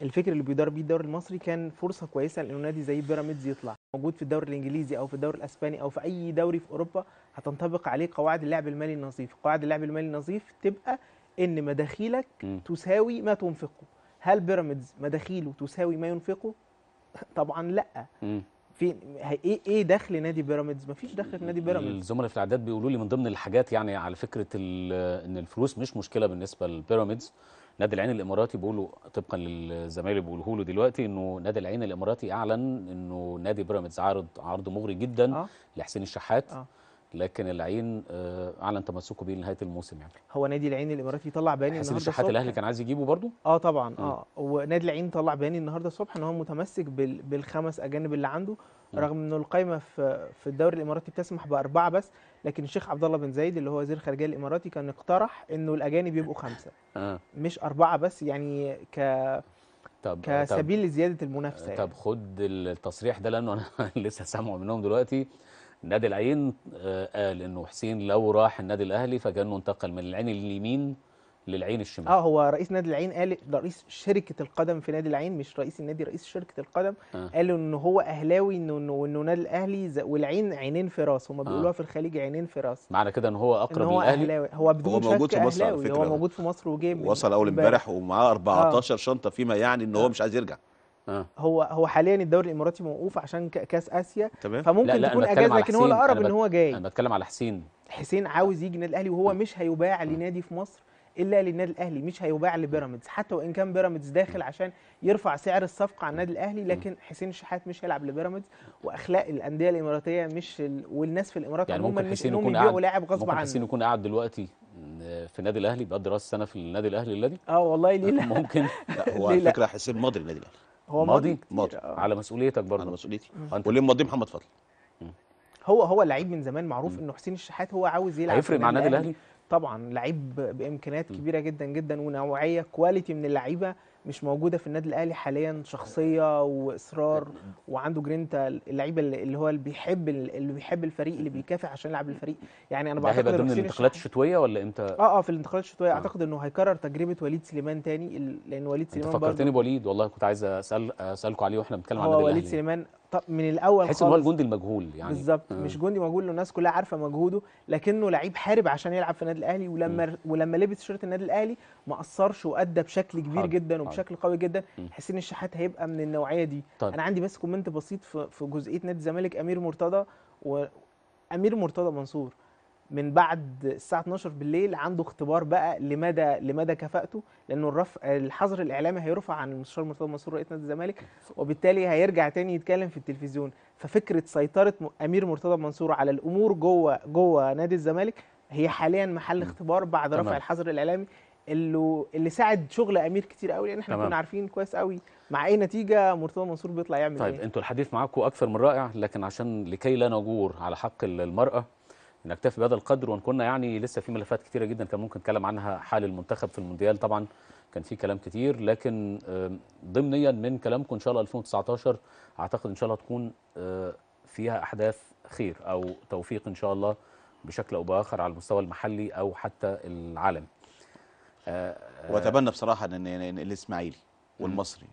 الفكر اللي بيدار بيه الدوري المصري كان فرصه كويسه لانه نادي زي بيراميدز يطلع موجود في الدوري الانجليزي او في الدوري الاسباني او في اي دوري في اوروبا هتنطبق عليه قواعد اللعب المالي النظيف قواعد اللعب المالي النظيف تبقى ان مداخيلك تساوي ما تنفقه هل بيراميدز مداخيله تساوي ما ينفقه طبعا لا م. في ايه ايه دخل نادي بيراميدز؟ مفيش دخل في نادي بيراميدز الزملاء في الاعداد بيقولوا لي من ضمن الحاجات يعني على فكره ان الفلوس مش مشكله بالنسبه لبيراميدز نادي العين الاماراتي بيقولوا طبقا اللي بيقولوا له دلوقتي انه نادي العين الاماراتي اعلن انه نادي بيراميدز عارض عرض مغري جدا آه. لحسين الشحات آه. لكن العين آه، اعلن تمسكه بيه لنهايه الموسم يعني هو نادي العين الاماراتي طلع بياني النهارده الشحات الاهلي كان عايز يجيبه برضه اه طبعا م. اه ونادي العين طلع بياني النهارده الصبح ان هو متمسك بال بالخمس اجانب اللي عنده م. رغم ان القايمه في في الدوري الاماراتي بتسمح باربعه بس لكن الشيخ عبد الله بن زايد اللي هو وزير الخارجيه الاماراتي كان اقترح انه الاجانب يبقوا خمسه آه. مش اربعه بس يعني ك طب كسبيل طب لزياده المنافسه طب يعني. خد التصريح ده لانه انا *laughs* لسه سامعه منهم دلوقتي نادي العين آه، قال انه حسين لو راح النادي الاهلي فكانه انتقل من العين اليمين للعين الشمال اه هو رئيس نادي العين قال رئيس شركه القدم في نادي العين مش رئيس النادي رئيس شركه القدم آه. قال ان هو اهلاوي انه وانه نادي الاهلي والعين عينين في راس هم آه. بيقولوها آه. في الخليج عينين في راس معنى كده ان هو اقرب إن هو للاهلي أهلاوي. هو بدون هو موجود في مصر على فكره هو موجود في مصر وجاي وصل اول امبارح ومعاه 14 آه. شنطه فيما يعني ان هو آه. مش عايز يرجع آه. هو هو حاليا الدوري الاماراتي موقوف عشان كاس اسيا تمام. فممكن لا لا تكون اجازه لكن هو الاقرب ان هو جاي انا بتكلم على حسين حسين عاوز يجي النادي الاهلي وهو مش هيباع لنادي في مصر الا للنادي الاهلي مش هيباع لبيراميدز حتى وان كان بيراميدز داخل عشان يرفع سعر الصفقه على النادي الاهلي لكن حسين الشحات مش هيلعب لبيراميدز واخلاق الانديه الاماراتيه مش ال... والناس في الامارات يعني ممكن حسين يكون قاعد لاعب غصب عنه ممكن حسين يكون قاعد دلوقتي آه، في النادي الاهلي بيقضي راس سنه في النادي الاهلي الذي اه والله ليه لا ممكن *laughs* لا هو على فكره حسين ماضي النادي الاهلي هو ماضي ماضي آه. على مسؤوليتك برضه على مسؤوليتي آه. وليه ماضي محمد فضل هو هو لعيب من زمان معروف انه حسين الشحات هو عاوز يلعب هيفرق مع النادي الاهلي طبعا لعيب بامكانيات كبيره جدا جدا ونوعيه كواليتي من اللعيبه مش موجوده في النادي الاهلي حاليا شخصيه واصرار وعنده جرينتا اللعيبه اللي هو اللي بيحب اللي بيحب الفريق اللي بيكافح عشان يلعب الفريق يعني انا بعتقد هيبقى ضمن الانتقالات الشتويه ولا امتى اه اه في الانتقالات الشتويه آه. اعتقد انه هيكرر تجربه وليد سليمان تاني لان وليد سليمان انت فكرتني بوليد والله كنت عايز اسال اسالكم عليه واحنا بنتكلم عن آه، النادي الاهلي وليد سليمان طب من الاول خالص هو الجندي المجهول يعني بالظبط مش جندي مجهول الناس كلها عارفه مجهوده لكنه لعيب حارب عشان يلعب في النادي الاهلي ولما م. ولما لبس شيرت النادي الاهلي ما اثرش وادى بشكل كبير حاضر. جدا وبشكل قوي جدا حسين الشحات هيبقى من النوعيه دي طيب. انا عندي بس كومنت بسيط في جزئيه نادي الزمالك امير مرتضى وامير مرتضى منصور من بعد الساعه 12 بالليل عنده اختبار بقى لمدى لمدى كفاءته لانه الرف الحظر الاعلامي هيرفع عن المستشار مرتضى منصور رئيس نادي الزمالك وبالتالي هيرجع تاني يتكلم في التلفزيون ففكره سيطره امير مرتضى منصور على الامور جوه جوه نادي الزمالك هي حاليا محل اختبار بعد رفع الحظر الاعلامي اللي اللي ساعد شغل امير كتير قوي لان احنا كنا عارفين كويس قوي مع اي نتيجه مرتضى منصور بيطلع يعمل طيب ايه طيب انتوا الحديث معاكم اكثر من رائع لكن عشان لكي لا نجور على حق المراه نكتفي بهذا القدر وان كنا يعني لسه في ملفات كتيره جدا كان ممكن نتكلم عنها حال المنتخب في المونديال طبعا كان في كلام كتير لكن ضمنيا من كلامكم ان شاء الله 2019 اعتقد ان شاء الله تكون آه، فيها احداث خير او توفيق ان شاء الله بشكل او باخر على المستوى المحلي او حتى العالمي. آه، آه، واتمنى بصراحه ان الاسماعيلي والمصري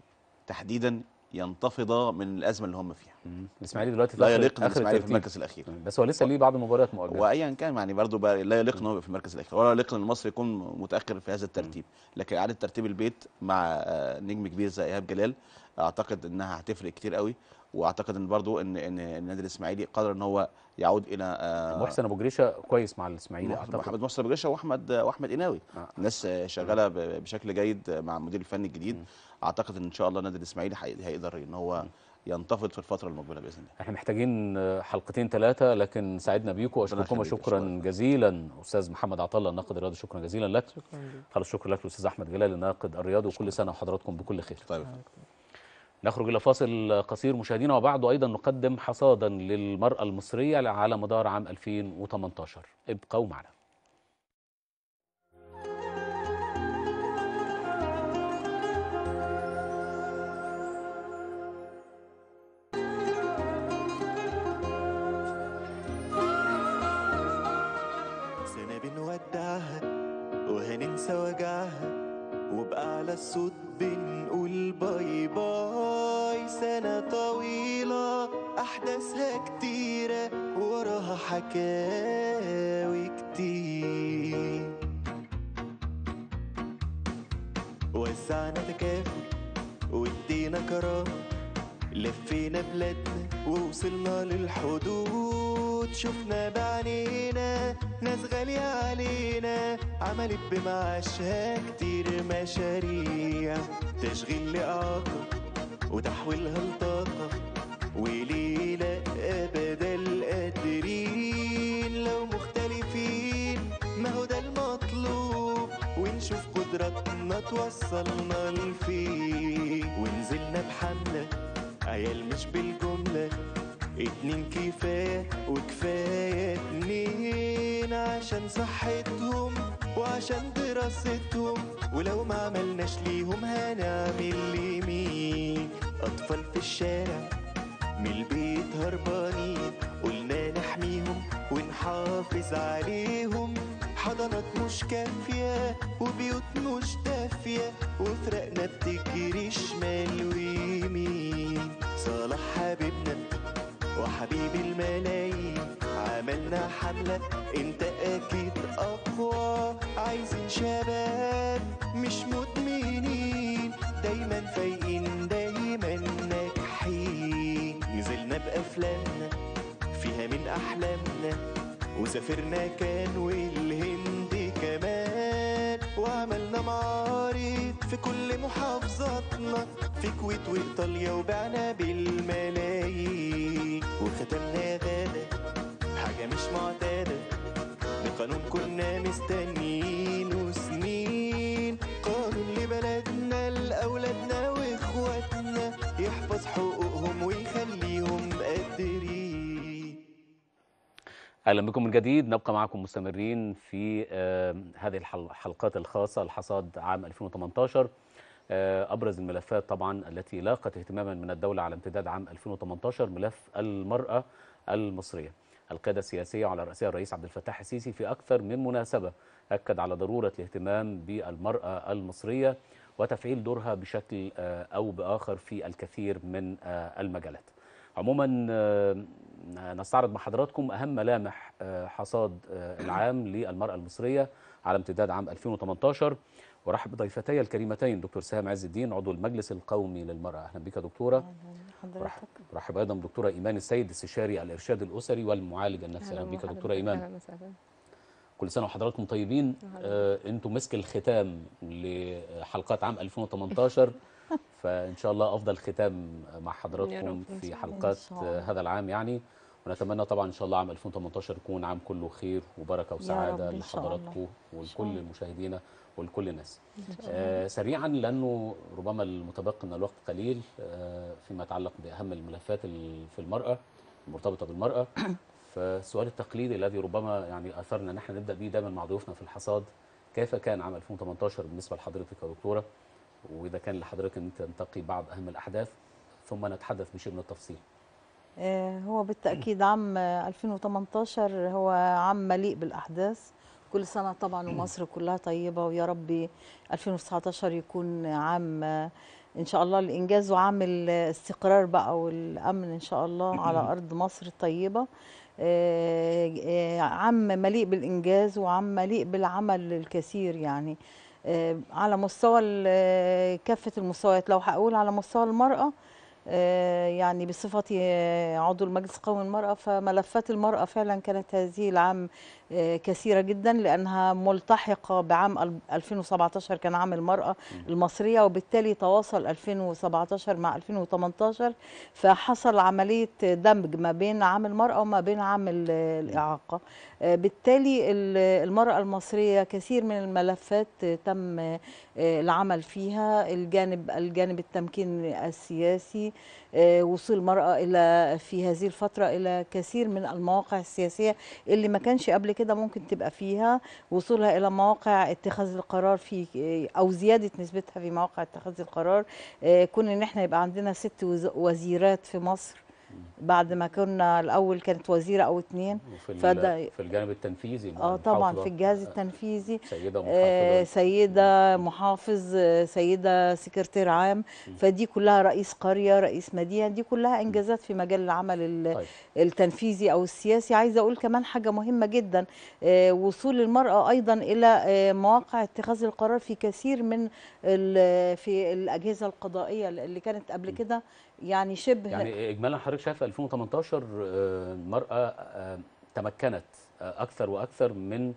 تحديدا ينتفض من الازمه اللي هم فيها الاسماعيلي دلوقتي لا يليق الاسماعيلي في المركز الاخير بس هو لسه ليه بعض المباريات مؤجله وايا كان يعني برضه لا يليق ان هو في المركز الاخير ولا يليق ان المصري يكون متاخر في هذا الترتيب لكن اعاده ترتيب البيت مع آه، نجم كبير زي ايهاب جلال اعتقد انها هتفرق كتير قوي واعتقد ان برضو ان ان النادي الاسماعيلي قدر ان هو يعود الى آه، محسن ابو جريشه كويس مع الاسماعيلي اعتقد محمد محسن ابو جريشه واحمد واحمد قناوي آه. الناس شغاله بشكل جيد مع المدير الفني الجديد م. اعتقد ان ان شاء الله النادي الاسماعيلي هيقدر ان هو ينتفض في الفتره المقبله باذن الله. احنا محتاجين حلقتين ثلاثه لكن سعدنا بيكم واشكركم شكرا جزيلا استاذ محمد عطله الناقد الرياضي شكرا جزيلا لك. شكرا خلاص شكرا لك استاذ احمد جلال الناقد الرياضي وكل سنه وحضراتكم بكل خير. طيب. آه. نخرج إلى فاصل قصير مشاهدينا وبعده أيضا نقدم حصادا للمرأة المصرية على مدار عام 2018 ابقوا معنا سنة بنودعها وهننسى وجعها وبآلى الصوت بنقول باي باي سنة طويلة أحداثها كتيرة وراها حكاوي كتير وسعنا تكافل وادينا كرامة لفينا بلادنا ووصلنا للحدود وتشوفنا بعنينا ناس غالية علينا عملت بمعاشها كتير مشاريع تشغيل لإعاقة وتحويلها لطاقة وليلة أبدا القادرين لو مختلفين ما هو ده المطلوب ونشوف قدراتنا توصلنا لفين ونزلنا بحملة عيال مش بالجملة اتنين كفاية وكفاية اتنين عشان صحتهم وعشان دراستهم ولو ما عملناش ليهم هنعمل لمين أطفال في الشارع من البيت هربانين قلنا نحميهم ونحافظ عليهم حضنات مش كافية وبيوت مش دافية وفرقنا بتجري شمال ويمين صلاح حبيبنا وحبيب الملايين عملنا حملة انت اكيد اقوى عايزين شباب مش مدمنين دايما فايقين دايما ناجحين نزلنا بافلامنا فيها من احلامنا وسافرنا كان والهند كمان وعملنا معارض في كل محافظاتنا في كويت وإيطاليا وبعنا بالملايين وختمنا غدا حاجة مش معتادة بقانون كنا مستنيينه اهلا بكم من جديد نبقى معكم مستمرين في هذه الحلقات الخاصه الحصاد عام 2018 آه، ابرز الملفات طبعا التي لاقت اهتماما من الدوله على امتداد عام 2018 ملف المراه المصريه القياده السياسيه على راسها الرئيس عبد الفتاح السيسي في اكثر من مناسبه اكد على ضروره الاهتمام بالمراه المصريه وتفعيل دورها بشكل آه، او باخر في الكثير من آه، المجالات عموما نستعرض مع حضراتكم أهم ملامح آه، حصاد آه، العام للمرأة المصرية على امتداد عام 2018 ورحب بضيفتي الكريمتين دكتور سهام عز الدين عضو المجلس القومي للمرأة أهلا بك دكتورة حضرتك رحب أيضا دكتورة إيمان السيد استشاري الإرشاد الأسري والمعالج النفسي أهلا بك دكتورة إيمان أهلا وسهلا كل سنة وحضراتكم طيبين آه، أنتم مسك الختام لحلقات عام 2018 *laughs* فإن شاء الله أفضل ختام مع حضراتكم في حلقات هذا العام يعني ونتمنى طبعا ان شاء الله عام 2018 يكون عام كله خير وبركه وسعاده لحضراتكم ولكل مشاهدينا ولكل الناس آه سريعا لانه ربما المتبقي من الوقت قليل آه فيما يتعلق باهم الملفات في المراه المرتبطه بالمراه *coughs* فالسؤال التقليدي الذي ربما يعني اثرنا ان احنا نبدا بيه دايما مع ضيوفنا في الحصاد كيف كان عام 2018 بالنسبه لحضرتك يا دكتوره واذا كان لحضرتك ان تنتقي بعض اهم الاحداث ثم نتحدث بشيء من التفصيل آه، هو بالتاكيد عام 2018 هو عام مليء بالاحداث كل سنه طبعا *clears throat* ومصر كلها طيبه ويا ربي 2019 يكون عام آه، ان شاء الله الانجاز وعام الاستقرار بقى والامن ان شاء الله *clears throat* على ارض مصر الطيبه آه، عام مليء بالانجاز وعام مليء بالعمل الكثير يعني آه، على مستوى آه، كافه المستويات لو هقول على مستوى المراه آه، يعني بصفتي عضو المجلس القومي للمرأة فملفات المرأة فعلا كانت هذه العام كثيرة جدا لأنها ملتحقة بعام 2017 كان عام المرأة المصرية وبالتالي تواصل 2017 مع 2018 فحصل عملية دمج ما بين عام المرأة وما بين عام الإعاقة آه، بالتالي المرأة المصرية كثير من الملفات تم آه، العمل فيها الجانب الجانب التمكين السياسي آه، وصول المرأة إلى في هذه الفترة إلى كثير من المواقع السياسية اللي ما كانش قبل كده ممكن تبقى فيها وصولها إلى مواقع اتخاذ القرار في آه، أو زيادة نسبتها في مواقع اتخاذ القرار آه، كون إن احنا يبقى عندنا ست وزيرات في مصر بعد ما كنا الاول كانت وزيره او اثنين في, في الجانب التنفيذي اه طبعا في الجهاز التنفيذي آه، سيده آه، محافظه سيده محافظ آه، سيده سكرتير عام فدي كلها رئيس قريه رئيس مدينه دي كلها انجازات في مجال العمل طيب. التنفيذي او السياسي عايزه اقول كمان حاجه مهمه جدا وصول المراه ايضا الى مواقع اتخاذ القرار في كثير من في الاجهزه القضائيه اللي كانت قبل كده يعني شبه يعني اجمالا حضرتك شايف 2018 المراه آه، آه، تمكنت آه، اكثر واكثر من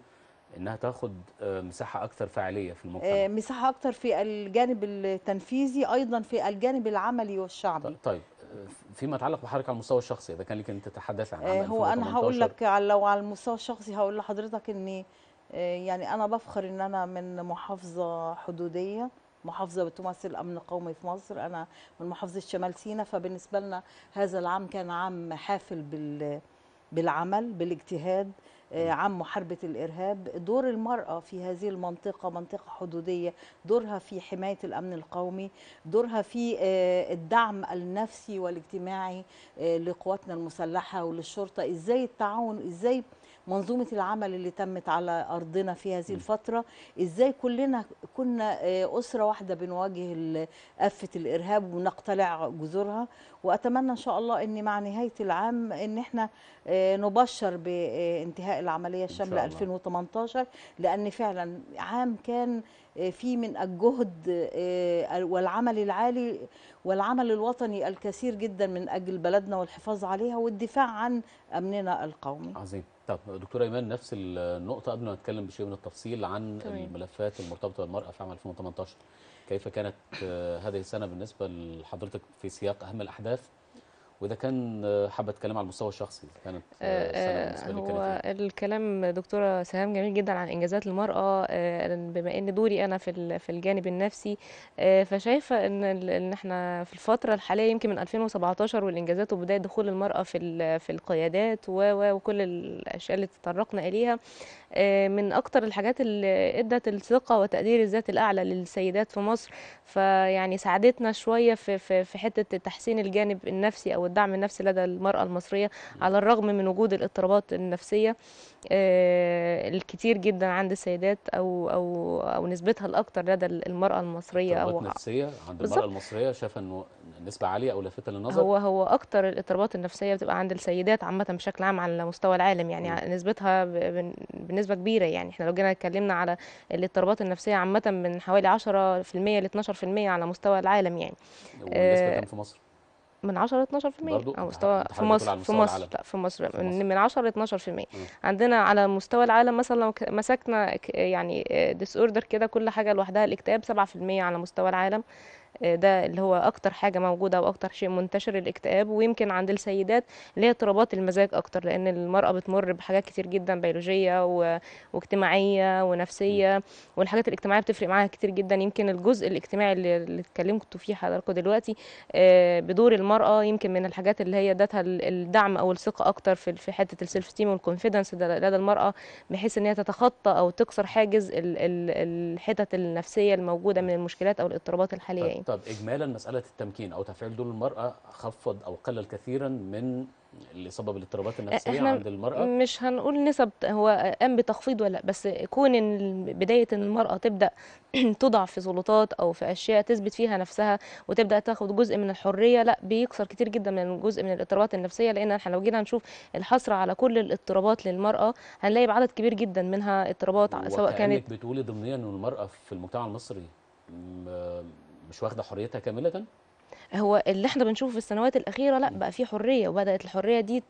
انها تاخد مساحه اكثر فعاليه في المجتمع مساحه اكثر في الجانب التنفيذي ايضا في الجانب العملي والشعبي طيب فيما يتعلق بحضرتك على المستوى الشخصي اذا كان لك انت تتحدث عن عام هو انا هقول لك لو على المستوى الشخصي هقول لحضرتك ان يعني انا بفخر ان انا من محافظه حدوديه محافظة بتمثل أمن قومي في مصر أنا من محافظة شمال سينا فبالنسبة لنا هذا العام كان عام حافل بال بالعمل بالاجتهاد آه، عام محاربة الإرهاب دور المرأة في هذه المنطقة منطقة حدودية دورها في حماية الأمن القومي دورها في آه، الدعم النفسي والاجتماعي آه، لقواتنا المسلحة وللشرطة إزاي التعاون إزاي منظومه العمل اللي تمت على ارضنا في هذه الفتره ازاي كلنا كنا آه، اسره واحده بنواجه افه الارهاب ونقتلع جذورها واتمنى ان شاء الله ان مع نهايه العام ان احنا آه، نبشر بانتهاء العمليه الشامله 2018 لان فعلا عام كان آه، في من الجهد والعمل العالي والعمل الوطني الكثير جدا من اجل بلدنا والحفاظ عليها والدفاع عن امننا القومي. عظيم. طب دكتور ايمان نفس النقطه قبل ما نتكلم بشيء من التفصيل عن تمام. الملفات المرتبطه بالمراه في عام 2018 كيف كانت آه، هذه السنه بالنسبه لحضرتك في سياق اهم الاحداث وده كان آه، حابه اتكلم على المستوى الشخصي كانت آه، آه، سنه بالنسبه هو كانت إيه؟ الكلام دكتوره سهام جميل جدا عن انجازات المراه بما ان دوري انا في في الجانب النفسي فشايفه ان ان احنا في الفتره الحاليه يمكن من 2017 والانجازات وبدايه دخول المراه في في القيادات وكل الاشياء اللي تطرقنا اليها آه، من اكتر الحاجات اللي ادت الثقه وتقدير الذات الاعلى للسيدات في مصر فيعني ساعدتنا شويه في في في حته تحسين الجانب النفسي او الدعم النفسي لدى المراه المصريه على الرغم من وجود الاضطرابات النفسيه آه، الكتير جدا عند السيدات او او او نسبتها الاكثر لدى المراه المصريه او نفسيه عند المراه المصريه شايفه انه نسبه عاليه او لافته للنظر هو هو اكثر الاضطرابات النفسيه بتبقى عند السيدات عامه بشكل عام على مستوى العالم يعني م. نسبتها بنسبه كبيره يعني احنا لو جينا اتكلمنا على الاضطرابات النفسيه عامه من حوالي 10% ل 12% على مستوى العالم يعني والنسبه كام آه، في مصر من 10 ل 12% يعني على مستوى في مصر في مصر لا في مصر, من, 10 ل 12% م. عندنا على مستوى العالم مثلا لو مسكنا يعني ديس آه، اوردر كده كل حاجه لوحدها الاكتئاب 7% على مستوى العالم ده اللي هو اكتر حاجه موجوده واكتر شيء منتشر الاكتئاب ويمكن عند السيدات اللي هي اضطرابات المزاج اكتر لان المراه بتمر بحاجات كتير جدا بيولوجيه و... واجتماعيه ونفسيه والحاجات الاجتماعيه بتفرق معاها كتير جدا يمكن الجزء الاجتماعي اللي اتكلمتوا فيه حضراتكم دلوقتي آه، بدور المراه يمكن من الحاجات اللي هي ادتها الدعم او الثقه اكتر في في حته السيلف ستيم والكونفيدنس لدى المراه بحيث ان هي تتخطى او تكسر حاجز الحتت النفسيه الموجوده من المشكلات او الاضطرابات الحاليه يعني. الجنسي طب إجمالا مسألة التمكين أو تفعيل دور المرأة خفض أو قلل كثيرا من اللي سبب الاضطرابات النفسيه احنا عند المراه مش هنقول نسب هو قام بتخفيض ولا بس كون ان بدايه ان المراه تبدا *clears throat* تضع في سلطات او في اشياء تثبت فيها نفسها وتبدا تاخد جزء من الحريه لا بيكسر كتير جدا من جزء من الاضطرابات النفسيه لان احنا لو جينا نشوف الحصر على كل الاضطرابات للمراه هنلاقي بعدد كبير جدا منها اضطرابات سواء كانت بتقولي ضمنيا ان المراه في المجتمع المصري مش واخده حريتها كامله هو اللي احنا بنشوفه في السنوات الاخيره لا بقى في حريه وبدات الحريه دي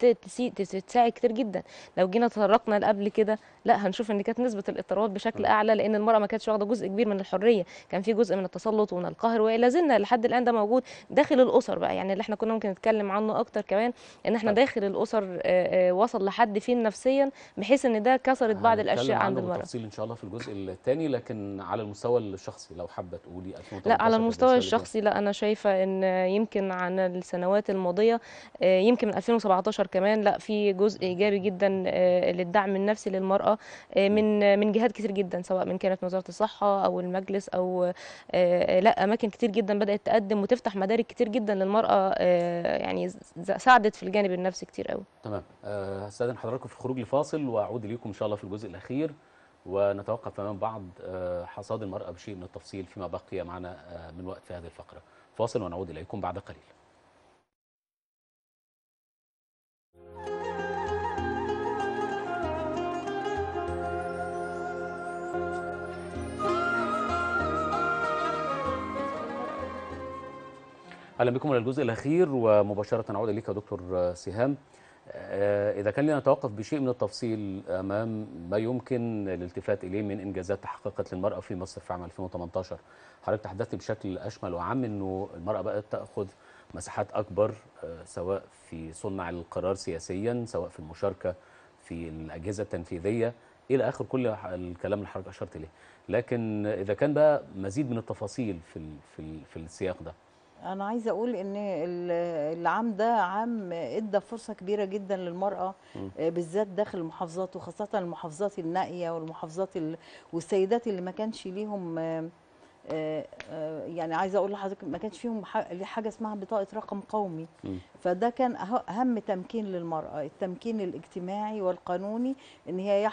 تساعد كتير جدا لو جينا تطرقنا لقبل كده لا هنشوف ان كانت نسبه الاضطرابات بشكل اعلى لان المراه ما كانتش واخده جزء كبير من الحريه كان في جزء من التسلط ومن القهر ولا زلنا لحد الان ده موجود داخل الاسر بقى يعني اللي احنا كنا ممكن نتكلم عنه اكتر كمان ان احنا آه. داخل الاسر وصل لحد فين نفسيا بحيث ان ده كسرت بعض الاشياء عند المراه بالتفصيل ان شاء الله في الجزء الثاني لكن على المستوى الشخصي لو حابه تقولي لا على المستوى الشخصي لا انا شايفه ان يمكن عن السنوات الماضيه آه، يمكن من 2017 كمان لا في جزء ايجابي جدا آه، للدعم النفسي للمراه آه، من من جهات كتير جدا سواء من كانت وزاره الصحه او المجلس او لا اماكن كتير جدا بدات تقدم وتفتح مدارك كتير جدا للمراه يعني ساعدت في الجانب النفسي كتير قوي تمام هستاذن حضراتكم في الخروج لفاصل واعود ليكم ان شاء الله في الجزء الاخير ونتوقف امام بعض حصاد المراه بشيء من التفصيل فيما بقي معنا من وقت في هذه الفقره فاصل ونعود إليكم بعد قليل اهلا بكم الى الجزء الاخير ومباشره نعود اليك يا دكتور سهام آه، إذا كان لنا توقف بشيء من التفصيل أمام ما يمكن الالتفات إليه من إنجازات تحققت للمرأة في مصر في عام 2018 حضرتك تحدثت بشكل أشمل وعام أنه المرأة بقت تأخذ مساحات أكبر آه، سواء في صنع القرار سياسيا سواء في المشاركة في الأجهزة التنفيذية إلى آخر كل الكلام اللي حضرتك أشرت إليه لكن إذا كان بقى مزيد من التفاصيل في, في, في السياق ده انا عايزه اقول ان العام ده عام ادى فرصه كبيره جدا للمراه آه، بالذات داخل المحافظات وخاصه المحافظات النائيه والمحافظات والسيدات اللي ما كانش ليهم آه، آه، آه، يعني عايزه اقول لحضرتك ما كانش فيهم حاجه اسمها بطاقه رقم قومي فده كان أه-، اهم تمكين للمراه التمكين الاجتماعي والقانوني ان هي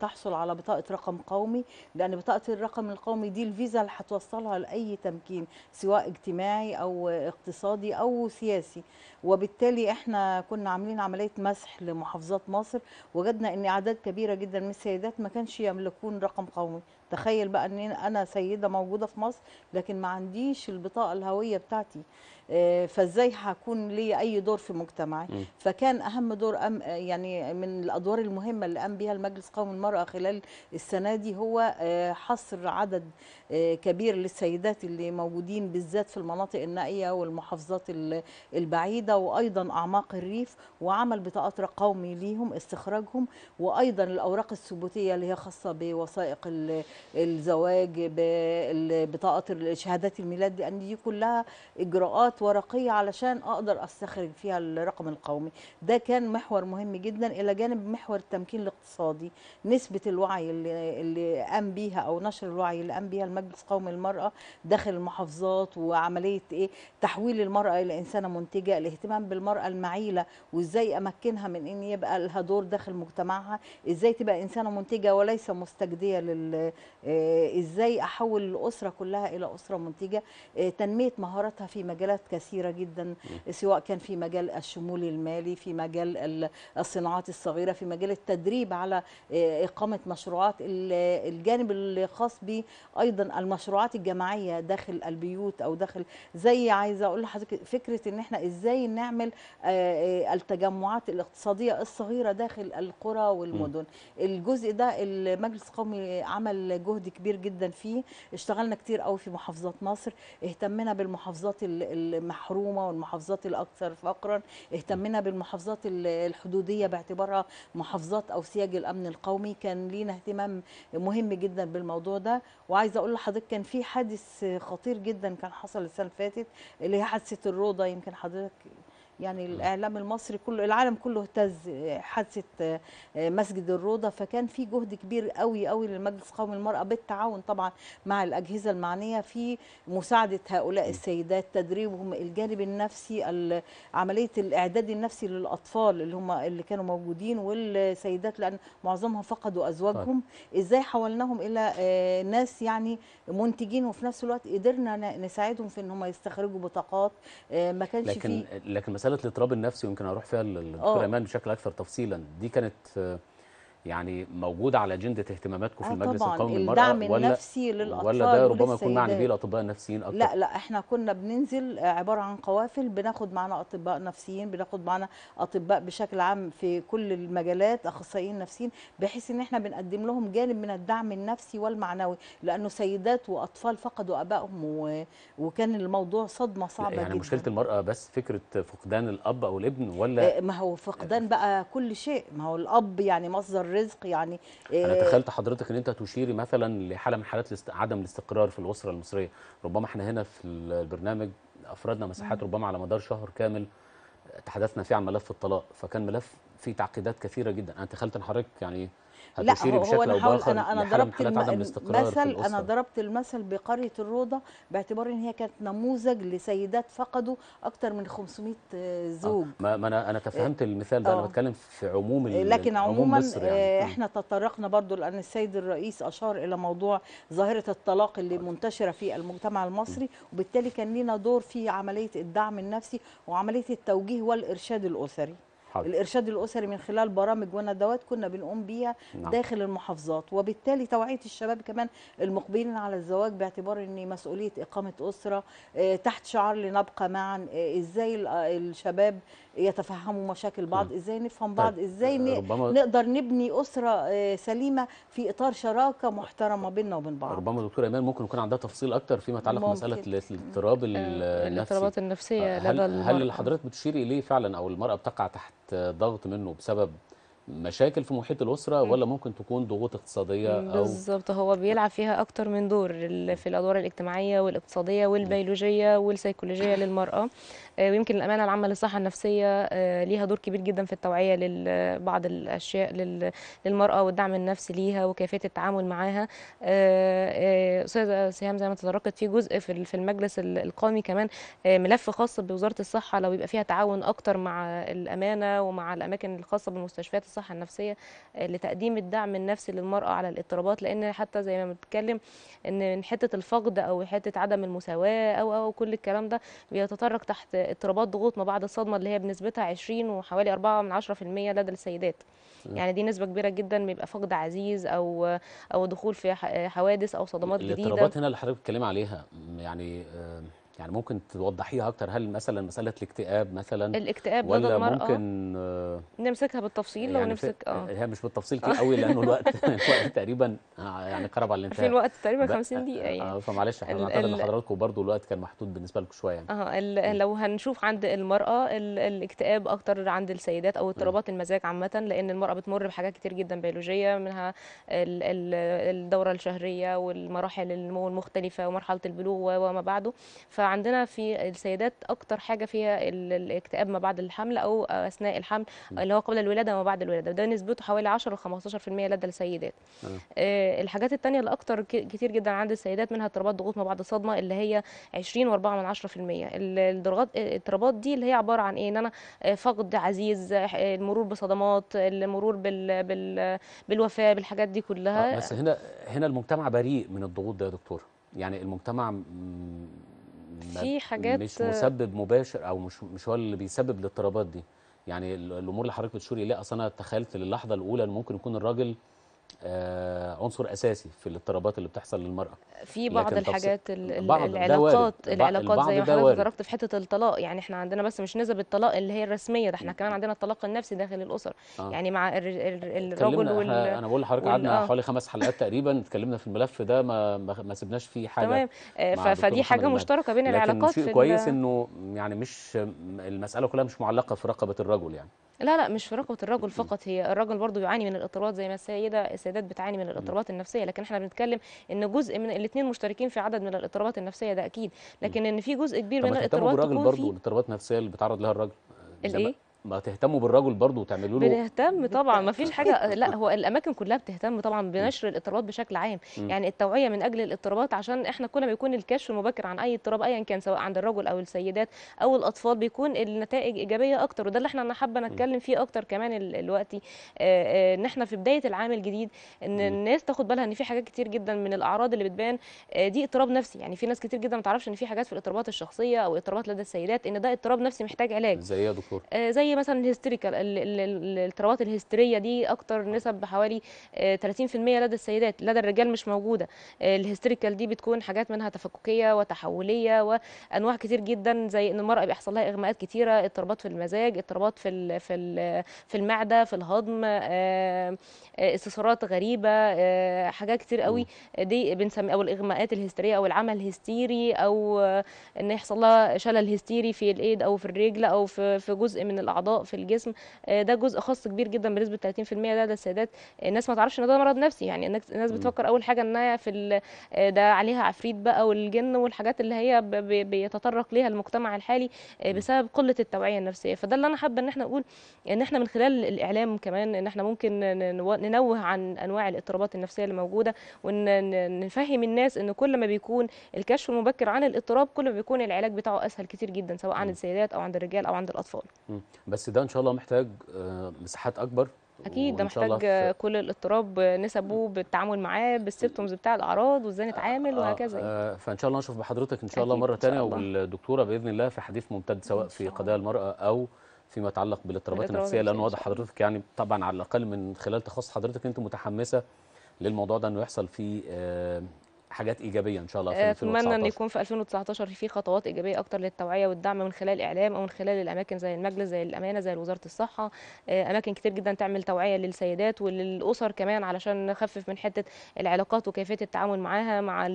تحصل على بطاقه رقم قومي لان بطاقه الرقم القومي دي الفيزا اللي هتوصلها لاي تمكين سواء اجتماعي او اقتصادي او سياسي وبالتالي احنا كنا عاملين عمليه مسح لمحافظات مصر وجدنا ان اعداد كبيره جدا من السيدات ما كانش يملكون رقم قومي تخيل بقى ان انا سيده موجوده في مصر لكن ما عنديش البطاقه الهويه بتاعتي آه، فازاي هكون لي اي دور في مجتمعي فكان اهم دور أم يعني من الادوار المهمه اللي قام بها المجلس قوم للمراه خلال السنه دي هو آه، حصر عدد آه، كبير للسيدات اللي موجودين بالذات في المناطق النائيه والمحافظات البعيده وايضا اعماق الريف وعمل بطاقات قومي ليهم استخراجهم وايضا الاوراق الثبوتيه اللي هي خاصه بوثائق الزواج ببطاقه شهادات الميلاد لان دي كلها اجراءات بطاقات ورقيه علشان اقدر استخرج فيها الرقم القومي ده كان محور مهم جدا الى جانب محور التمكين الاقتصادي نسبه الوعي اللي, اللي قام بيها او نشر الوعي اللي قام بيها المجلس القومي للمراه داخل المحافظات وعمليه ايه تحويل المراه الى انسانه منتجه الاهتمام بالمراه المعيله وازاي امكنها من ان يبقى لها دور داخل مجتمعها ازاي تبقى انسانه منتجه وليس مستجديه لل إيه؟ ازاي احول الاسره كلها الى اسره منتجه إيه؟ تنميه مهاراتها في مجالات كثيرة جدا سواء كان في مجال الشمول المالي في مجال الصناعات الصغيرة في مجال التدريب على آه، إقامة مشروعات الجانب الخاص بي أيضا المشروعات الجماعية داخل البيوت أو داخل زي عايزة أقول لحضرتك فكرة إن إحنا إزاي نعمل آه، آه، التجمعات الاقتصادية الصغيرة داخل القرى والمدن الجزء ده المجلس القومي عمل جهد كبير جدا فيه اشتغلنا كتير قوي في محافظات مصر اهتمنا بالمحافظات الـ الـ المحرومه والمحافظات الاكثر فقرا اهتمنا بالمحافظات الحدوديه باعتبارها محافظات او سياج الامن القومي كان لينا اهتمام مهم جدا بالموضوع ده وعايزه اقول لحضرتك كان في حادث خطير جدا كان حصل السنه اللي فاتت اللي هي حادثه الروضه يمكن حضرتك يعني الاعلام المصري كله العالم كله اهتز حادثه آه، مسجد الروضه فكان في جهد كبير قوي قوي للمجلس القومي للمراه بالتعاون طبعا مع الاجهزه المعنيه في مساعده هؤلاء السيدات تدريبهم الجانب النفسي عمليه الاعداد النفسي للاطفال اللي هم اللي كانوا موجودين والسيدات لان معظمهم فقدوا ازواجهم طيب. ازاي حولناهم الى آه، ناس يعني منتجين وفي نفس الوقت قدرنا نساعدهم في ان هم يستخرجوا بطاقات آه، ما كانش لكن في لكن رساله الاضطراب النفسي يمكن اروح فيها للدكتور ايمان آه. بشكل اكثر تفصيلا دي كانت آه، يعني موجود على اجنده اهتماماتكم في آه المجلس المجلس القومي للمراه الدعم ولا النفسي للاطفال ولا ده ربما يكون معني بيه الاطباء النفسيين اكتر لا لا احنا كنا بننزل عباره عن قوافل بناخد معنا اطباء نفسيين بناخد معنا اطباء بشكل عام في كل المجالات اخصائيين نفسيين بحيث ان احنا بنقدم لهم جانب من الدعم النفسي والمعنوي لانه سيدات واطفال فقدوا ابائهم وكان الموضوع صدمه صعبه يعني جدا مشكله المراه بس فكره فقدان الاب او الابن ولا آه، ما هو فقدان آه. بقى كل شيء ما هو الاب يعني مصدر الرزق يعني انا آه، تخيلت حضرتك ان انت تشيري مثلا لحاله من حالات عدم الاستقرار في الاسره المصريه ربما احنا هنا في البرنامج افردنا مساحات ربما على مدار شهر كامل تحدثنا فيه عن ملف الطلاق فكان ملف فيه تعقيدات كثيره جدا انا تخيلت ان حضرتك يعني لا هو, هو انا حاولت انا انا ضربت المثل انا ضربت المثل بقريه الروضه باعتبار ان هي كانت نموذج لسيدات فقدوا اكثر من 500 زوج آه. ما انا انا تفهمت آه، المثال ده آه. انا بتكلم في عموم لكن عموما عموم مصر يعني. آه، احنا تطرقنا برضو لان السيد الرئيس اشار الى موضوع ظاهره الطلاق اللي منتشره في المجتمع المصري وبالتالي كان لينا دور في عمليه الدعم النفسي وعمليه التوجيه والارشاد الاسري حضر. الارشاد الاسري من خلال برامج وندوات كنا بنقوم بيها نعم. داخل المحافظات وبالتالي توعيه الشباب كمان المقبلين على الزواج باعتبار ان مسؤوليه اقامه اسره آه، تحت شعار لنبقى معا آه، ازاي آه، الشباب يتفهموا مشاكل بعض م. ازاي نفهم طيب. بعض طيب. ازاي ربما نقدر نبني اسره آه، سليمه في اطار شراكه محترمه بيننا وبين بعض ربما دكتوره ايمان ممكن يكون عندها تفصيل اكتر فيما يتعلق بمساله الاضطراب آه، النفسي الاضطرابات النفسيه هل, هل اللي حضرتك بتشير اليه فعلا او المراه بتقع تحت ضغط منه بسبب مشاكل في محيط الاسره ولا ممكن تكون ضغوط اقتصاديه او بالظبط هو بيلعب فيها اكتر من دور في الادوار الاجتماعيه والاقتصاديه والبيولوجيه والسيكولوجيه للمراه آه، ويمكن الامانه العامه للصحه النفسيه آه، ليها دور كبير جدا في التوعيه لبعض الاشياء للمراه والدعم النفسي ليها وكيفيه التعامل معاها آه، استاذه سهام زي ما تطرقت في جزء في المجلس القومي كمان ملف خاص بوزاره الصحه لو يبقى فيها تعاون اكتر مع الامانه ومع الاماكن الخاصه بمستشفيات الصحه النفسيه لتقديم الدعم النفسي للمراه على الاضطرابات لان حتى زي ما بتكلم ان من حته الفقد او حته عدم المساواه او او كل الكلام ده بيتطرق تحت اضطرابات ضغوط ما بعد الصدمه اللي هي بنسبتها 20 وحوالي 4 من 10% لدى السيدات يعني دي نسبه كبيره جدا بيبقى فقد عزيز او او دخول في حوادث او صدمات جديده الاضطرابات هنا اللي حضرتك بتتكلمي عليها يعني يعني ممكن توضحيها اكتر هل مثلا مساله الاكتئاب مثلا الاكتئاب ولا المراه ممكن آه نمسكها بالتفصيل يعني لو نمسك اه هي مش بالتفصيل كتير آه. قوي لانه *laughs* الوقت الوقت تقريبا آه، يعني قرب على الانتهاء في الوقت تقريبا 50 دقيقه يعني اه فمعلش احنا بنعتذر لحضراتكم برضه الوقت كان محدود بالنسبه لكم شويه يعني. اه لو هنشوف عند المراه الاكتئاب اكتر عند السيدات او اضطرابات المزاج عامه لان المراه بتمر بحاجات كتير جدا بيولوجيه منها الدوره الشهريه والمراحل النمو المختلفه ومرحله البلوغ وما بعده ف فعندنا في السيدات اكتر حاجه فيها الاكتئاب ما بعد الحمل او اثناء الحمل اللي هو قبل الولاده وما بعد الولاده ده نسبته حوالي 10 ل 15% لدى السيدات آه. آه، الحاجات الثانيه الاكتر كتير جدا عند السيدات منها اضطرابات ضغوط ما بعد الصدمه اللي هي 20 و4 من 10% الاضطرابات دي اللي هي عباره عن ايه ان انا آه، فقد عزيز آه، المرور بصدمات المرور بال... بال... بالوفاه بالحاجات دي كلها آه بس هنا هنا المجتمع بريء من الضغوط ده يا دكتور يعني المجتمع في حاجات مش مسبب مباشر او مش مش هو اللي بيسبب الاضطرابات دي يعني الامور اللي حضرتك بتشير اليها اصل انا تخيلت للحظه الاولى ان ممكن يكون الراجل آه، عنصر اساسي في الاضطرابات اللي بتحصل للمراه في بعض الحاجات العلاقات العلاقات زي ما حضرتك ذكرت في حته الطلاق يعني احنا عندنا بس مش نسب الطلاق اللي هي الرسميه ده احنا كمان عندنا الطلاق النفسي داخل الاسر آه. يعني مع الرجل وال انا بقول لحضرتك قعدنا آه. حوالي خمس حلقات تقريبا اتكلمنا في الملف ده ما ما سبناش فيه حاجه تمام آه، فدي حاجه مشتركه بين العلاقات شيء في كويس انه يعني مش المساله كلها مش معلقه في رقبه الرجل يعني لا لا مش في رقبه الرجل فقط هي الرجل برضه يعاني من الاضطرابات زي ما السيده السيدات بتعاني من الاضطرابات النفسيه لكن احنا بنتكلم ان جزء من الاثنين مشتركين في عدد من الاضطرابات النفسيه ده اكيد لكن ان في جزء كبير من الاضطرابات تكون برضه الاضطرابات النفسيه اللي بيتعرض لها الراجل آه، الايه ما تهتموا بالراجل برضه وتعملوا له بنهتم طبعا ما فيش حاجه *laughs* لا هو الاماكن كلها بتهتم طبعا بنشر الاضطرابات بشكل عام يعني التوعيه من اجل الاضطرابات عشان احنا كل ما بيكون الكشف المبكر عن اي اضطراب ايا كان سواء عند الرجل او السيدات او الاطفال بيكون النتائج ايجابيه اكتر وده اللي احنا حابه نتكلم فيه اكتر كمان دلوقتي آه، آه، ان احنا في بدايه العام الجديد ان الناس تاخد بالها ان في حاجات كتير جدا من الاعراض اللي بتبان آه، دي اضطراب نفسي يعني في ناس كتير جدا ما تعرفش ان في حاجات في الاضطرابات الشخصيه او اضطرابات لدى السيدات ان ده اضطراب نفسي محتاج علاج زي يا دكتور آه زي زي مثلا الهستيريكال الاضطرابات الهستيريه دي اكتر نسب بحوالي 30% آه، لدى السيدات لدى الرجال مش موجوده آه، الهستيريكال دي بتكون حاجات منها تفككيه وتحوليه وانواع كتير جدا زي ان المراه بيحصل لها اغماءات كتيره اضطرابات في المزاج اضطرابات في في في المعده في الهضم آه، استثارات غريبه حاجات كتير قوي دي بنسمي او الاغماءات الهستيريه او العمل الهستيري او ان يحصل لها شلل هستيري في الايد او في الرجل او في في جزء من الاعضاء الاعضاء في الجسم آه، ده جزء خاص كبير جدا بنسبه 30% ده للسيدات آه، الناس ما تعرفش ان ده مرض نفسي يعني الناس بتفكر اول حاجه انها في آه، ده عليها عفريت بقى والجن والحاجات اللي هي بيتطرق ليها المجتمع الحالي بسبب قله التوعيه النفسيه فده اللي انا حابه ان احنا نقول ان احنا من خلال الاعلام كمان ان احنا ممكن ننوه عن انواع الاضطرابات النفسيه اللي موجوده ونفهم الناس ان كل ما بيكون الكشف المبكر عن الاضطراب كل ما بيكون العلاج بتاعه اسهل كتير جدا سواء عند السيدات او عند الرجال او عند الاطفال بس ده ان شاء الله محتاج آه، مساحات اكبر اكيد ده محتاج كل الاضطراب نسبه بالتعامل معاه بالسيبتومز بتاع الاعراض وازاي نتعامل آه، وهكذا يعني آه، فان شاء الله نشوف بحضرتك ان شاء الله مره ثانيه والدكتوره باذن الله في حديث ممتد سواء في قضايا المراه او فيما يتعلق بالاضطرابات النفسيه لان واضح حضرتك يعني طبعا على الاقل من خلال تخصص حضرتك انت متحمسه للموضوع ده انه يحصل في حاجات ايجابيه ان شاء الله آه، في 2019 اتمنى ان يكون في 2019 في خطوات ايجابيه اكتر للتوعيه والدعم من خلال الاعلام او من خلال الاماكن زي المجلس زي الامانه زي وزاره الصحه آه، اماكن كتير جدا تعمل توعيه للسيدات وللاسر كمان علشان نخفف من حته العلاقات وكيفيه التعامل معاها مع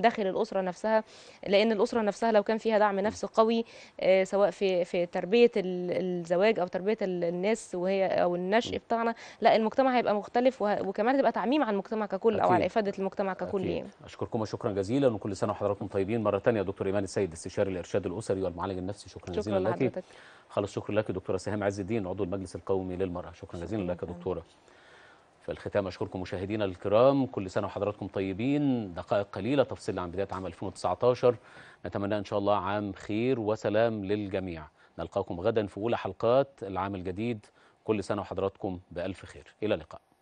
داخل الاسره نفسها لان الاسره نفسها لو كان فيها دعم نفسي قوي آه، سواء في في تربيه الزواج او تربيه الناس وهي او النشء بتاعنا لا المجتمع هيبقى مختلف وكمان هتبقى تعميم على المجتمع ككل أكيد. او على افاده المجتمع ككل يعني بشكركم شكرا جزيلا وكل سنه وحضراتكم طيبين مره ثانيه دكتور ايمان السيد استشاري الارشاد الاسري والمعالج النفسي شكرا, شكرا جزيلا لك خلص شكرا لك دكتوره سهام عز الدين عضو المجلس القومي للمراه شكرا, شكرا جزيلا لك يا دكتوره في الختام اشكركم مشاهدينا الكرام كل سنه وحضراتكم طيبين دقائق قليله تفصيل عن بدايه عام 2019 نتمنى ان شاء الله عام خير وسلام للجميع نلقاكم غدا في اولى حلقات العام الجديد كل سنه وحضراتكم بالف خير الى اللقاء